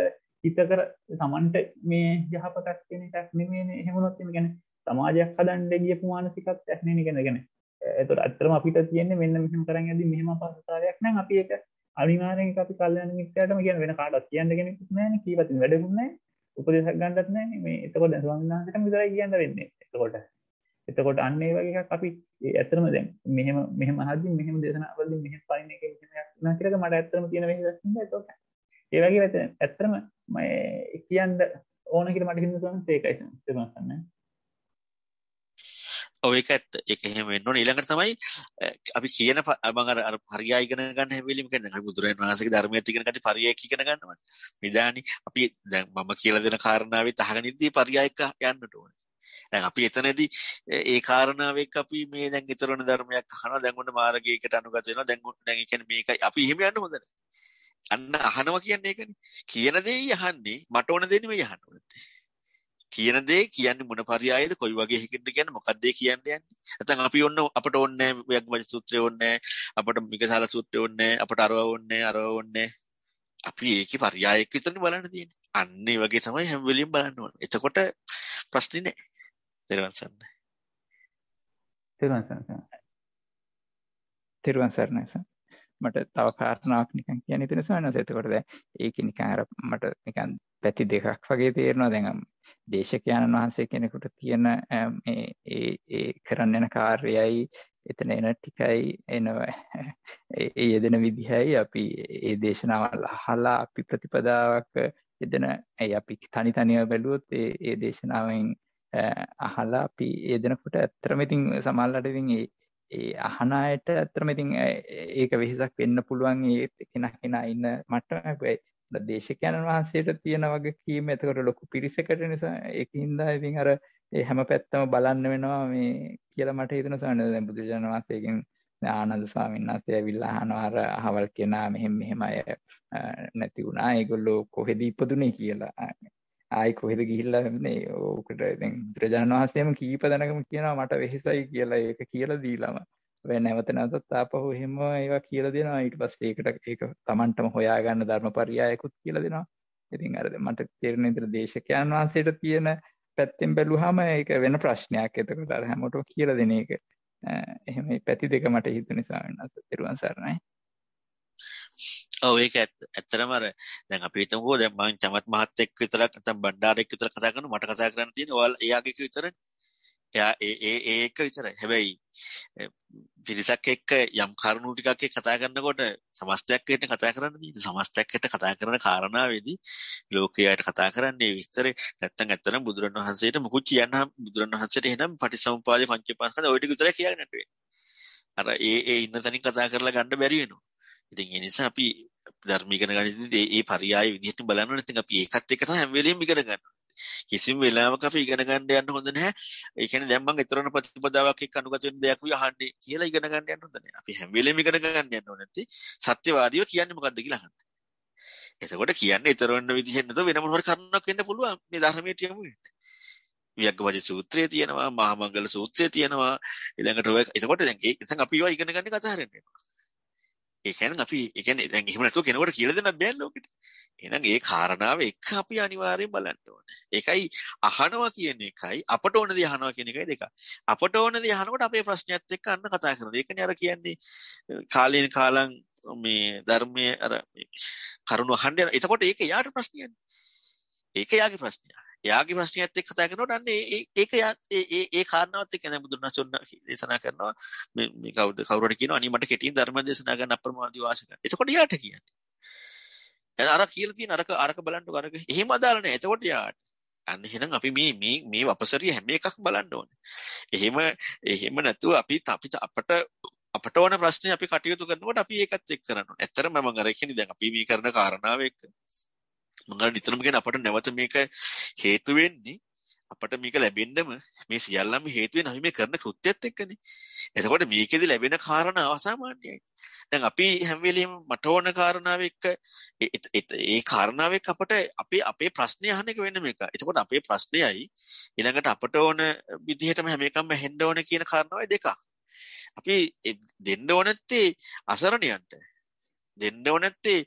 හිත කර Tamanට මේ යහපතක් කියන එකක් නෙමෙයිනේ එහෙම වුණොත් ඒ කියන්නේ සමාජයක් හදන්ඩ ගියපු මානසිකක් ඇත්නන ගැනගෙන ඇතුට අත්තරම අපිට තියන්නේ මෙන්න මෙහම කරන්න ඇද මෙහම පසතාවයක් නෑ අපි එක අනිවාරෙන් අපි කල්ලන මික්ටම කිය වෙන කාටත් කියන්නගෙන නෑන කීවති වැඩගුන්න උපදෙසක් ගන්නත් නෑ මේ එතකොට දැසවන්නාසට විතර කියන්න වෙන්න එතකොට එතකොට අන්නේ වගේ අපි ඇතරම දැන් මෙහම මෙහම හද මෙහම දෙසනවල මෙහ පලන එක නකිරක මට ඇත්තරම තියෙන ත ඒවගේ ඇතරම මය කියන්න ඕනකට මටිහිදසන් සේකයිසන් තෙමසන්න ඔයක ඇත් එක එහෙම වෙන්න ඕනේ ඊළඟට තමයි අපි කියන මම අර අර පරියය ඉගෙන ගන්න හැවෙලිම කියන්නේ අපි බුදුරජාණන් වහන්සේගේ ධර්මයේත් ඉගෙන ගත්තී පරියය ඉගෙන ගන්නවා මෙදානි අපි දැන් මම කියලා දෙන කාරණාවෙත් අහගෙන ඉද්දී පරියයක යන්නට ඕනේ දැන් අපි එතනදී ඒ කාරණාව එක්ක අපි මේ දැන් ඊතර වෙන ධර්මයක් අහනවා දැන් ඔන්න මාර්ගයකට අනුගත වෙනවා දැන් දැන් කියන්නේ මේකයි අපි එහෙම යන්න හොඳ අන්න අහනවා කියන්නේ ඒකනේ කියන දේ අහන්නේ මට ඕන දේ නෙමෙයි අහන්න ඕනේ කියන දේ කියන්නේ මොන පරයයිද කොයි වගේ හිකින්ද කියන්නේ මොකක්ද කියන්නේ යන්නේ නැත්නම් අපි ඔන්න අපට ඕනේ ව්‍යග්මජ සූත්‍රය ඕනේ අපට මිගසාල සූත්‍රය ඕනේ අපට අරව ඕනේ අරව ඕනේ අපි ඒකේ පරයයක් විතරනේ බලන්න තියෙන්නේ අන්න ඒ වගේ තමයි හැම වෙලෙම බලන්න ඕන එතකොට ප්‍රශ්නේ නෑ තේරුවන් සර් තේරුවන් සර් තේරුවන් සර් නෑ සර් මට තව කාරණාවක් නිකන් කියන්න ඉතින් සවනස එතකොට දැන් ඒක නිකන් අර මට නිකන් පැති දෙකක් වගේ තේරෙනවා දැන් දේශකයන්න් වහන්සේ කෙනෙකුට තියෙන මේ ඒ ඒ කරන්න යන කාර්යයයි එතන එන ටිකයි එන ඒ යෙදෙන විදිහයි අපි ඒ දේශනාවල් අහලා අපි ප්‍රතිපදාවක් යෙදෙන ඒ අපි තනි තනිව බැලුවොත් ඒ ඒ දේශනාවෙන් අහලා අපි යෙදෙනකොට ඇත්තටම ඉතින් සමහරවිට ඉතින් ඒ ඒ අහන අයට ඇත්තටම ඉතින් ඒක වෙහෙසක් වෙන්න පුළුවන් ඒ කෙනා කෙනා ඉන්න මට්ටමක දේශකයන් වහන්සේට තියෙන වගකීම එතකොට ලොකු පිරිසකට නිසා ඒක හින්දා ඉතින් අර ඒ හැම පැත්තම බලන්න වෙනවා මේ කියලා මට හිතෙන සාන දැන් බුදුජාණන් වහන්සේගෙන් ආනන්ද ස්වාමීන් වහන්සේ ඇවිල්ලා අහනවා අර අහවල් කෙනා මෙහෙම මෙහෙම අය නැති වුණා ඒගොල්ලෝ කොහෙද ඉපදුනේ කියලා ආයි කොහෙද ගිහිල්ලා මේ ඕකට දැන් බුදුරජාණන් වහන්සේම කීප දණකම කියනවා මට වෙහෙසයි කියලා ඒක කියලා දීලම නැවත නැවතත් ආපහු එහෙම ඒවා කියලා දෙනවා ඊට පස්සේ ඒකට ඒක Tamanටම හොයාගන්න ධර්මපරියායකුත් කියලා දෙනවා. ඉතින් අර මට තේරෙන විදිහට දේශකයන් වහන්සේට තියෙන පැත්තෙන් බැලුවාම ඒක වෙන ප්‍රශ්නයක්. එතකොට අර හැමෝටම කියලා දෙන එක එහෙම පැති දෙක මට හිතුනේ ස්වාමීන් වහන්සේ. ත්වන් සරණයි. ඔව් ඒක ඇත්තටම අර දැන් අපි හිතමුකෝ දැන් මම චමත් මහත් එක්ක විතරක් නැත්නම් බණ්ඩාර එක්ක විතර කතා කරනවා මට කතා කරන්න තියෙන ඔයාලා එයාගේ විතර එයා ඒ ඒ ඒක විතරයි. හැබැයි පිරිසක් එක්ක යම් කරුණු ටිකක් එක්ක කතා කරනකොට සමස්තයක් එක්ක කතා කරන්න තියෙන සමස්තයක් එක්ක කතා කරන කාරණාවේදී ලෝකයට කතා කරන්නේ විස්තරේ නැත්තම් ඇත්තටම බුදුරණවහන්සේට මොකුත් කියන්න බුදුරණවහන්සේට එහෙනම් පටිසමුපාදේ පංචපාස්කන්ධ ওই ටික විතරයි කියන්න අර ඒ ඒ ඉන්න තැනින් කතා කරලා ගන්න බැරි වෙනවා. ඉතින් ඒ නිසා අපි ධර්ම ඉගෙන ගන්නදී ඒ පරියාය විදිහට බලන්න ඕනේ. ඉතින් අපි ඒකත් එක්ක තමයි හැම වෙලෙම ඉගෙන ගන්නවා. කිසිම වෙලාවක අපි ඉගෙන ගන්න යන්න හොඳ නැහැ. ඒ කියන්නේ දැන් මම ඊතරන ප්‍රතිපදාවක් එක්ක අනුගත වෙන දෙයක් විහාන්නේ කියලා ඉගෙන ගන්න යන්න හොඳ නැහැ. අපි හැම වෙලෙම ඉගෙන ගන්න යන්න ඕනේ නැති. සත්‍යවාදීව කියන්නේ මොකද්ද කියලා අහන්න. එතකොට කියන්නේ ඊතරන විදිහෙන් නැත වෙන මොන හරි කරුණක් වෙන්න පුළුවන් මේ ධර්මයේ තියමු වෙන්න. වියග්ගවජ සූත්‍රය තියෙනවා, මහා මංගල සූත්‍රය තියෙනවා. ඊළඟට ඔය එතකොට දැන් ඒ නිසා අපි ඒවා ඉගෙන ගන්න කතා හරින්නේ. ඒකැන අපි එකන දැන් එහෙම නැතුව කෙනෙකුට කියලා දෙන්න බෑ ලෝකෙට. එහෙනම් ඒ කාරණාව එක අපි අනිවාර්යෙන් බලන්න ඕනේ. ඒකයි අහනවා කියන එකයි අපට ඕන දේ අහනවා කියන එකයි දෙක. අපට ඕන දේ අහනකොට අපේ ප්‍රශ්නයත් එක්ක අන්න කතා කරනවා. ඒකනේ අර කියන්නේ කාලයෙන් කාලම් මේ ධර්මයේ අර කරුණ අහන්න යන. එතකොට ඒක යාට ප්‍රශ්නයන්නේ. ඒක යාගේ ප්‍රශ්නය. එයාගේ ප්‍රශ්නයත් එක්ක කතා කරනකොට අන්න ඒක ඒ ඒ කාරණාවත් එක්ක දැන් බුදුන් වහන්සේ උන්න දේශනා කරනවා මේ මේ කවුද කවුරු හරි කියනවා අනේ මට කෙටියෙන් ධර්ම දේශනා කරන්න අප්‍රමාදී වාසක. එතකොට යාට කියන්නේ. දැන් අර කියලා තියෙන අරක අරක බලන්නකො අරක එහෙම අදාළ නැහැ. එතකොට යාට. අන්න එහෙනම් අපි මේ මේ මේ අපසරිය හැම එකක් බලන්න ඕනේ. එහෙම එහෙම නැතුව අපි අපිට අපට අපට ඕන ප්‍රශ්නේ අපි කටයුතු කරනකොට අපි ඒකත් එක් කරනවා. ඇත්තටම මම අර කියන්නේ දැන් අපි මේ කරන කාරණාව එක්ක මඟර නිතරමගෙන අපට නැවත මේක හේතුවෙන්නේ අපට මේක ලැබෙන්නම මේ සියල්ලම හේතුවෙන් අපි මේ කරන කෘත්‍යයත් එක්කනේ. එතකොට මේකෙදි ලැබෙන කාරණා අසාමාන්‍යයි. දැන් අපි හැම වෙලෙම මට ඕන කාරණාව එක්ක ඒ කාරණාව එක්ක අපට අපේ අපේ ප්‍රශ්නේ අහන එක වෙන මේක. එතකොට අපේ ප්‍රශ්නයයි ඊළඟට අපට ඕන විදිහටම හැම එකක්ම හෙන්න ඕන කියන කාරණාවයි දෙකක්. අපි දෙන්න ඕන නැත්තේ අසරණයන්ට. දෙන්න ඕන නැත්තේ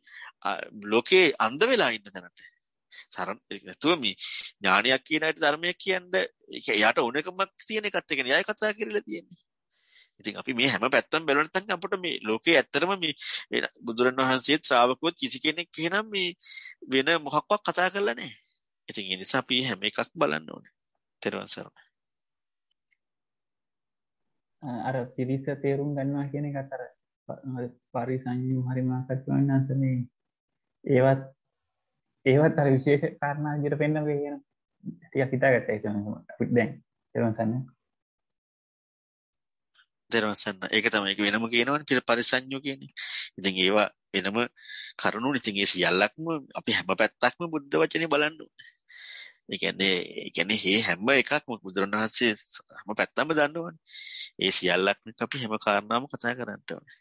ලෝකේ අන්ධ වෙලා ඉන්න තැනට සරණ නැතුව මේ ඥානයක් කියන අයට ධර්මයක් කියන්න ඒක එයාට ඕනකමක් තියෙන එකත් එක්කනේ අය කතා කරලා තියෙන්නේ. ඉතින් අපි මේ හැම පැත්තම බැලුවොත් තමයි අපිට මේ ලෝකේ ඇත්තටම මේ බුදුරණවහන්සේත් ශ්‍රාවකවත් කිසි කෙනෙක් කියනම් මේ වෙන මොකක්වත් කතා කරලා නැහැ. ඉතින් ඒ නිසා අපි හැම එකක් බලන්න ඕනේ. තෙරුවන් සරණයි. අර පිරිස තේරුම් ගන්නවා කියන එකත් අර පරිසංයුම් හරි මාකට් වන්නස මේ ඒවත් ඒවත් අර විශේෂ කාරණා විදිහට පෙන්වන්න කියන ටිකක් හිතාගත්තා ඒ සමයම අපිට දැන් දරවසන්න දරවසන්න ඒක තමයි ඒක වෙනම කියනවනේ පිළ පරිසඤ්ඤෝ කියන්නේ ඉතින් ඒවා වෙනම කරුණු ඉතින් ඒ සියල්ලක්ම අපි හැම පැත්තක්ම බුද්ධ වචනේ බලන්න ඕනේ ඒ කියන්නේ ඒ කියන්නේ මේ හැම එකක්ම බුදුරණවහන්සේ හැම පැත්තම දන්නවනේ ඒ සියල්ලක්ම අපි හැම කාරණාවම කතා කරන්න ඕනේ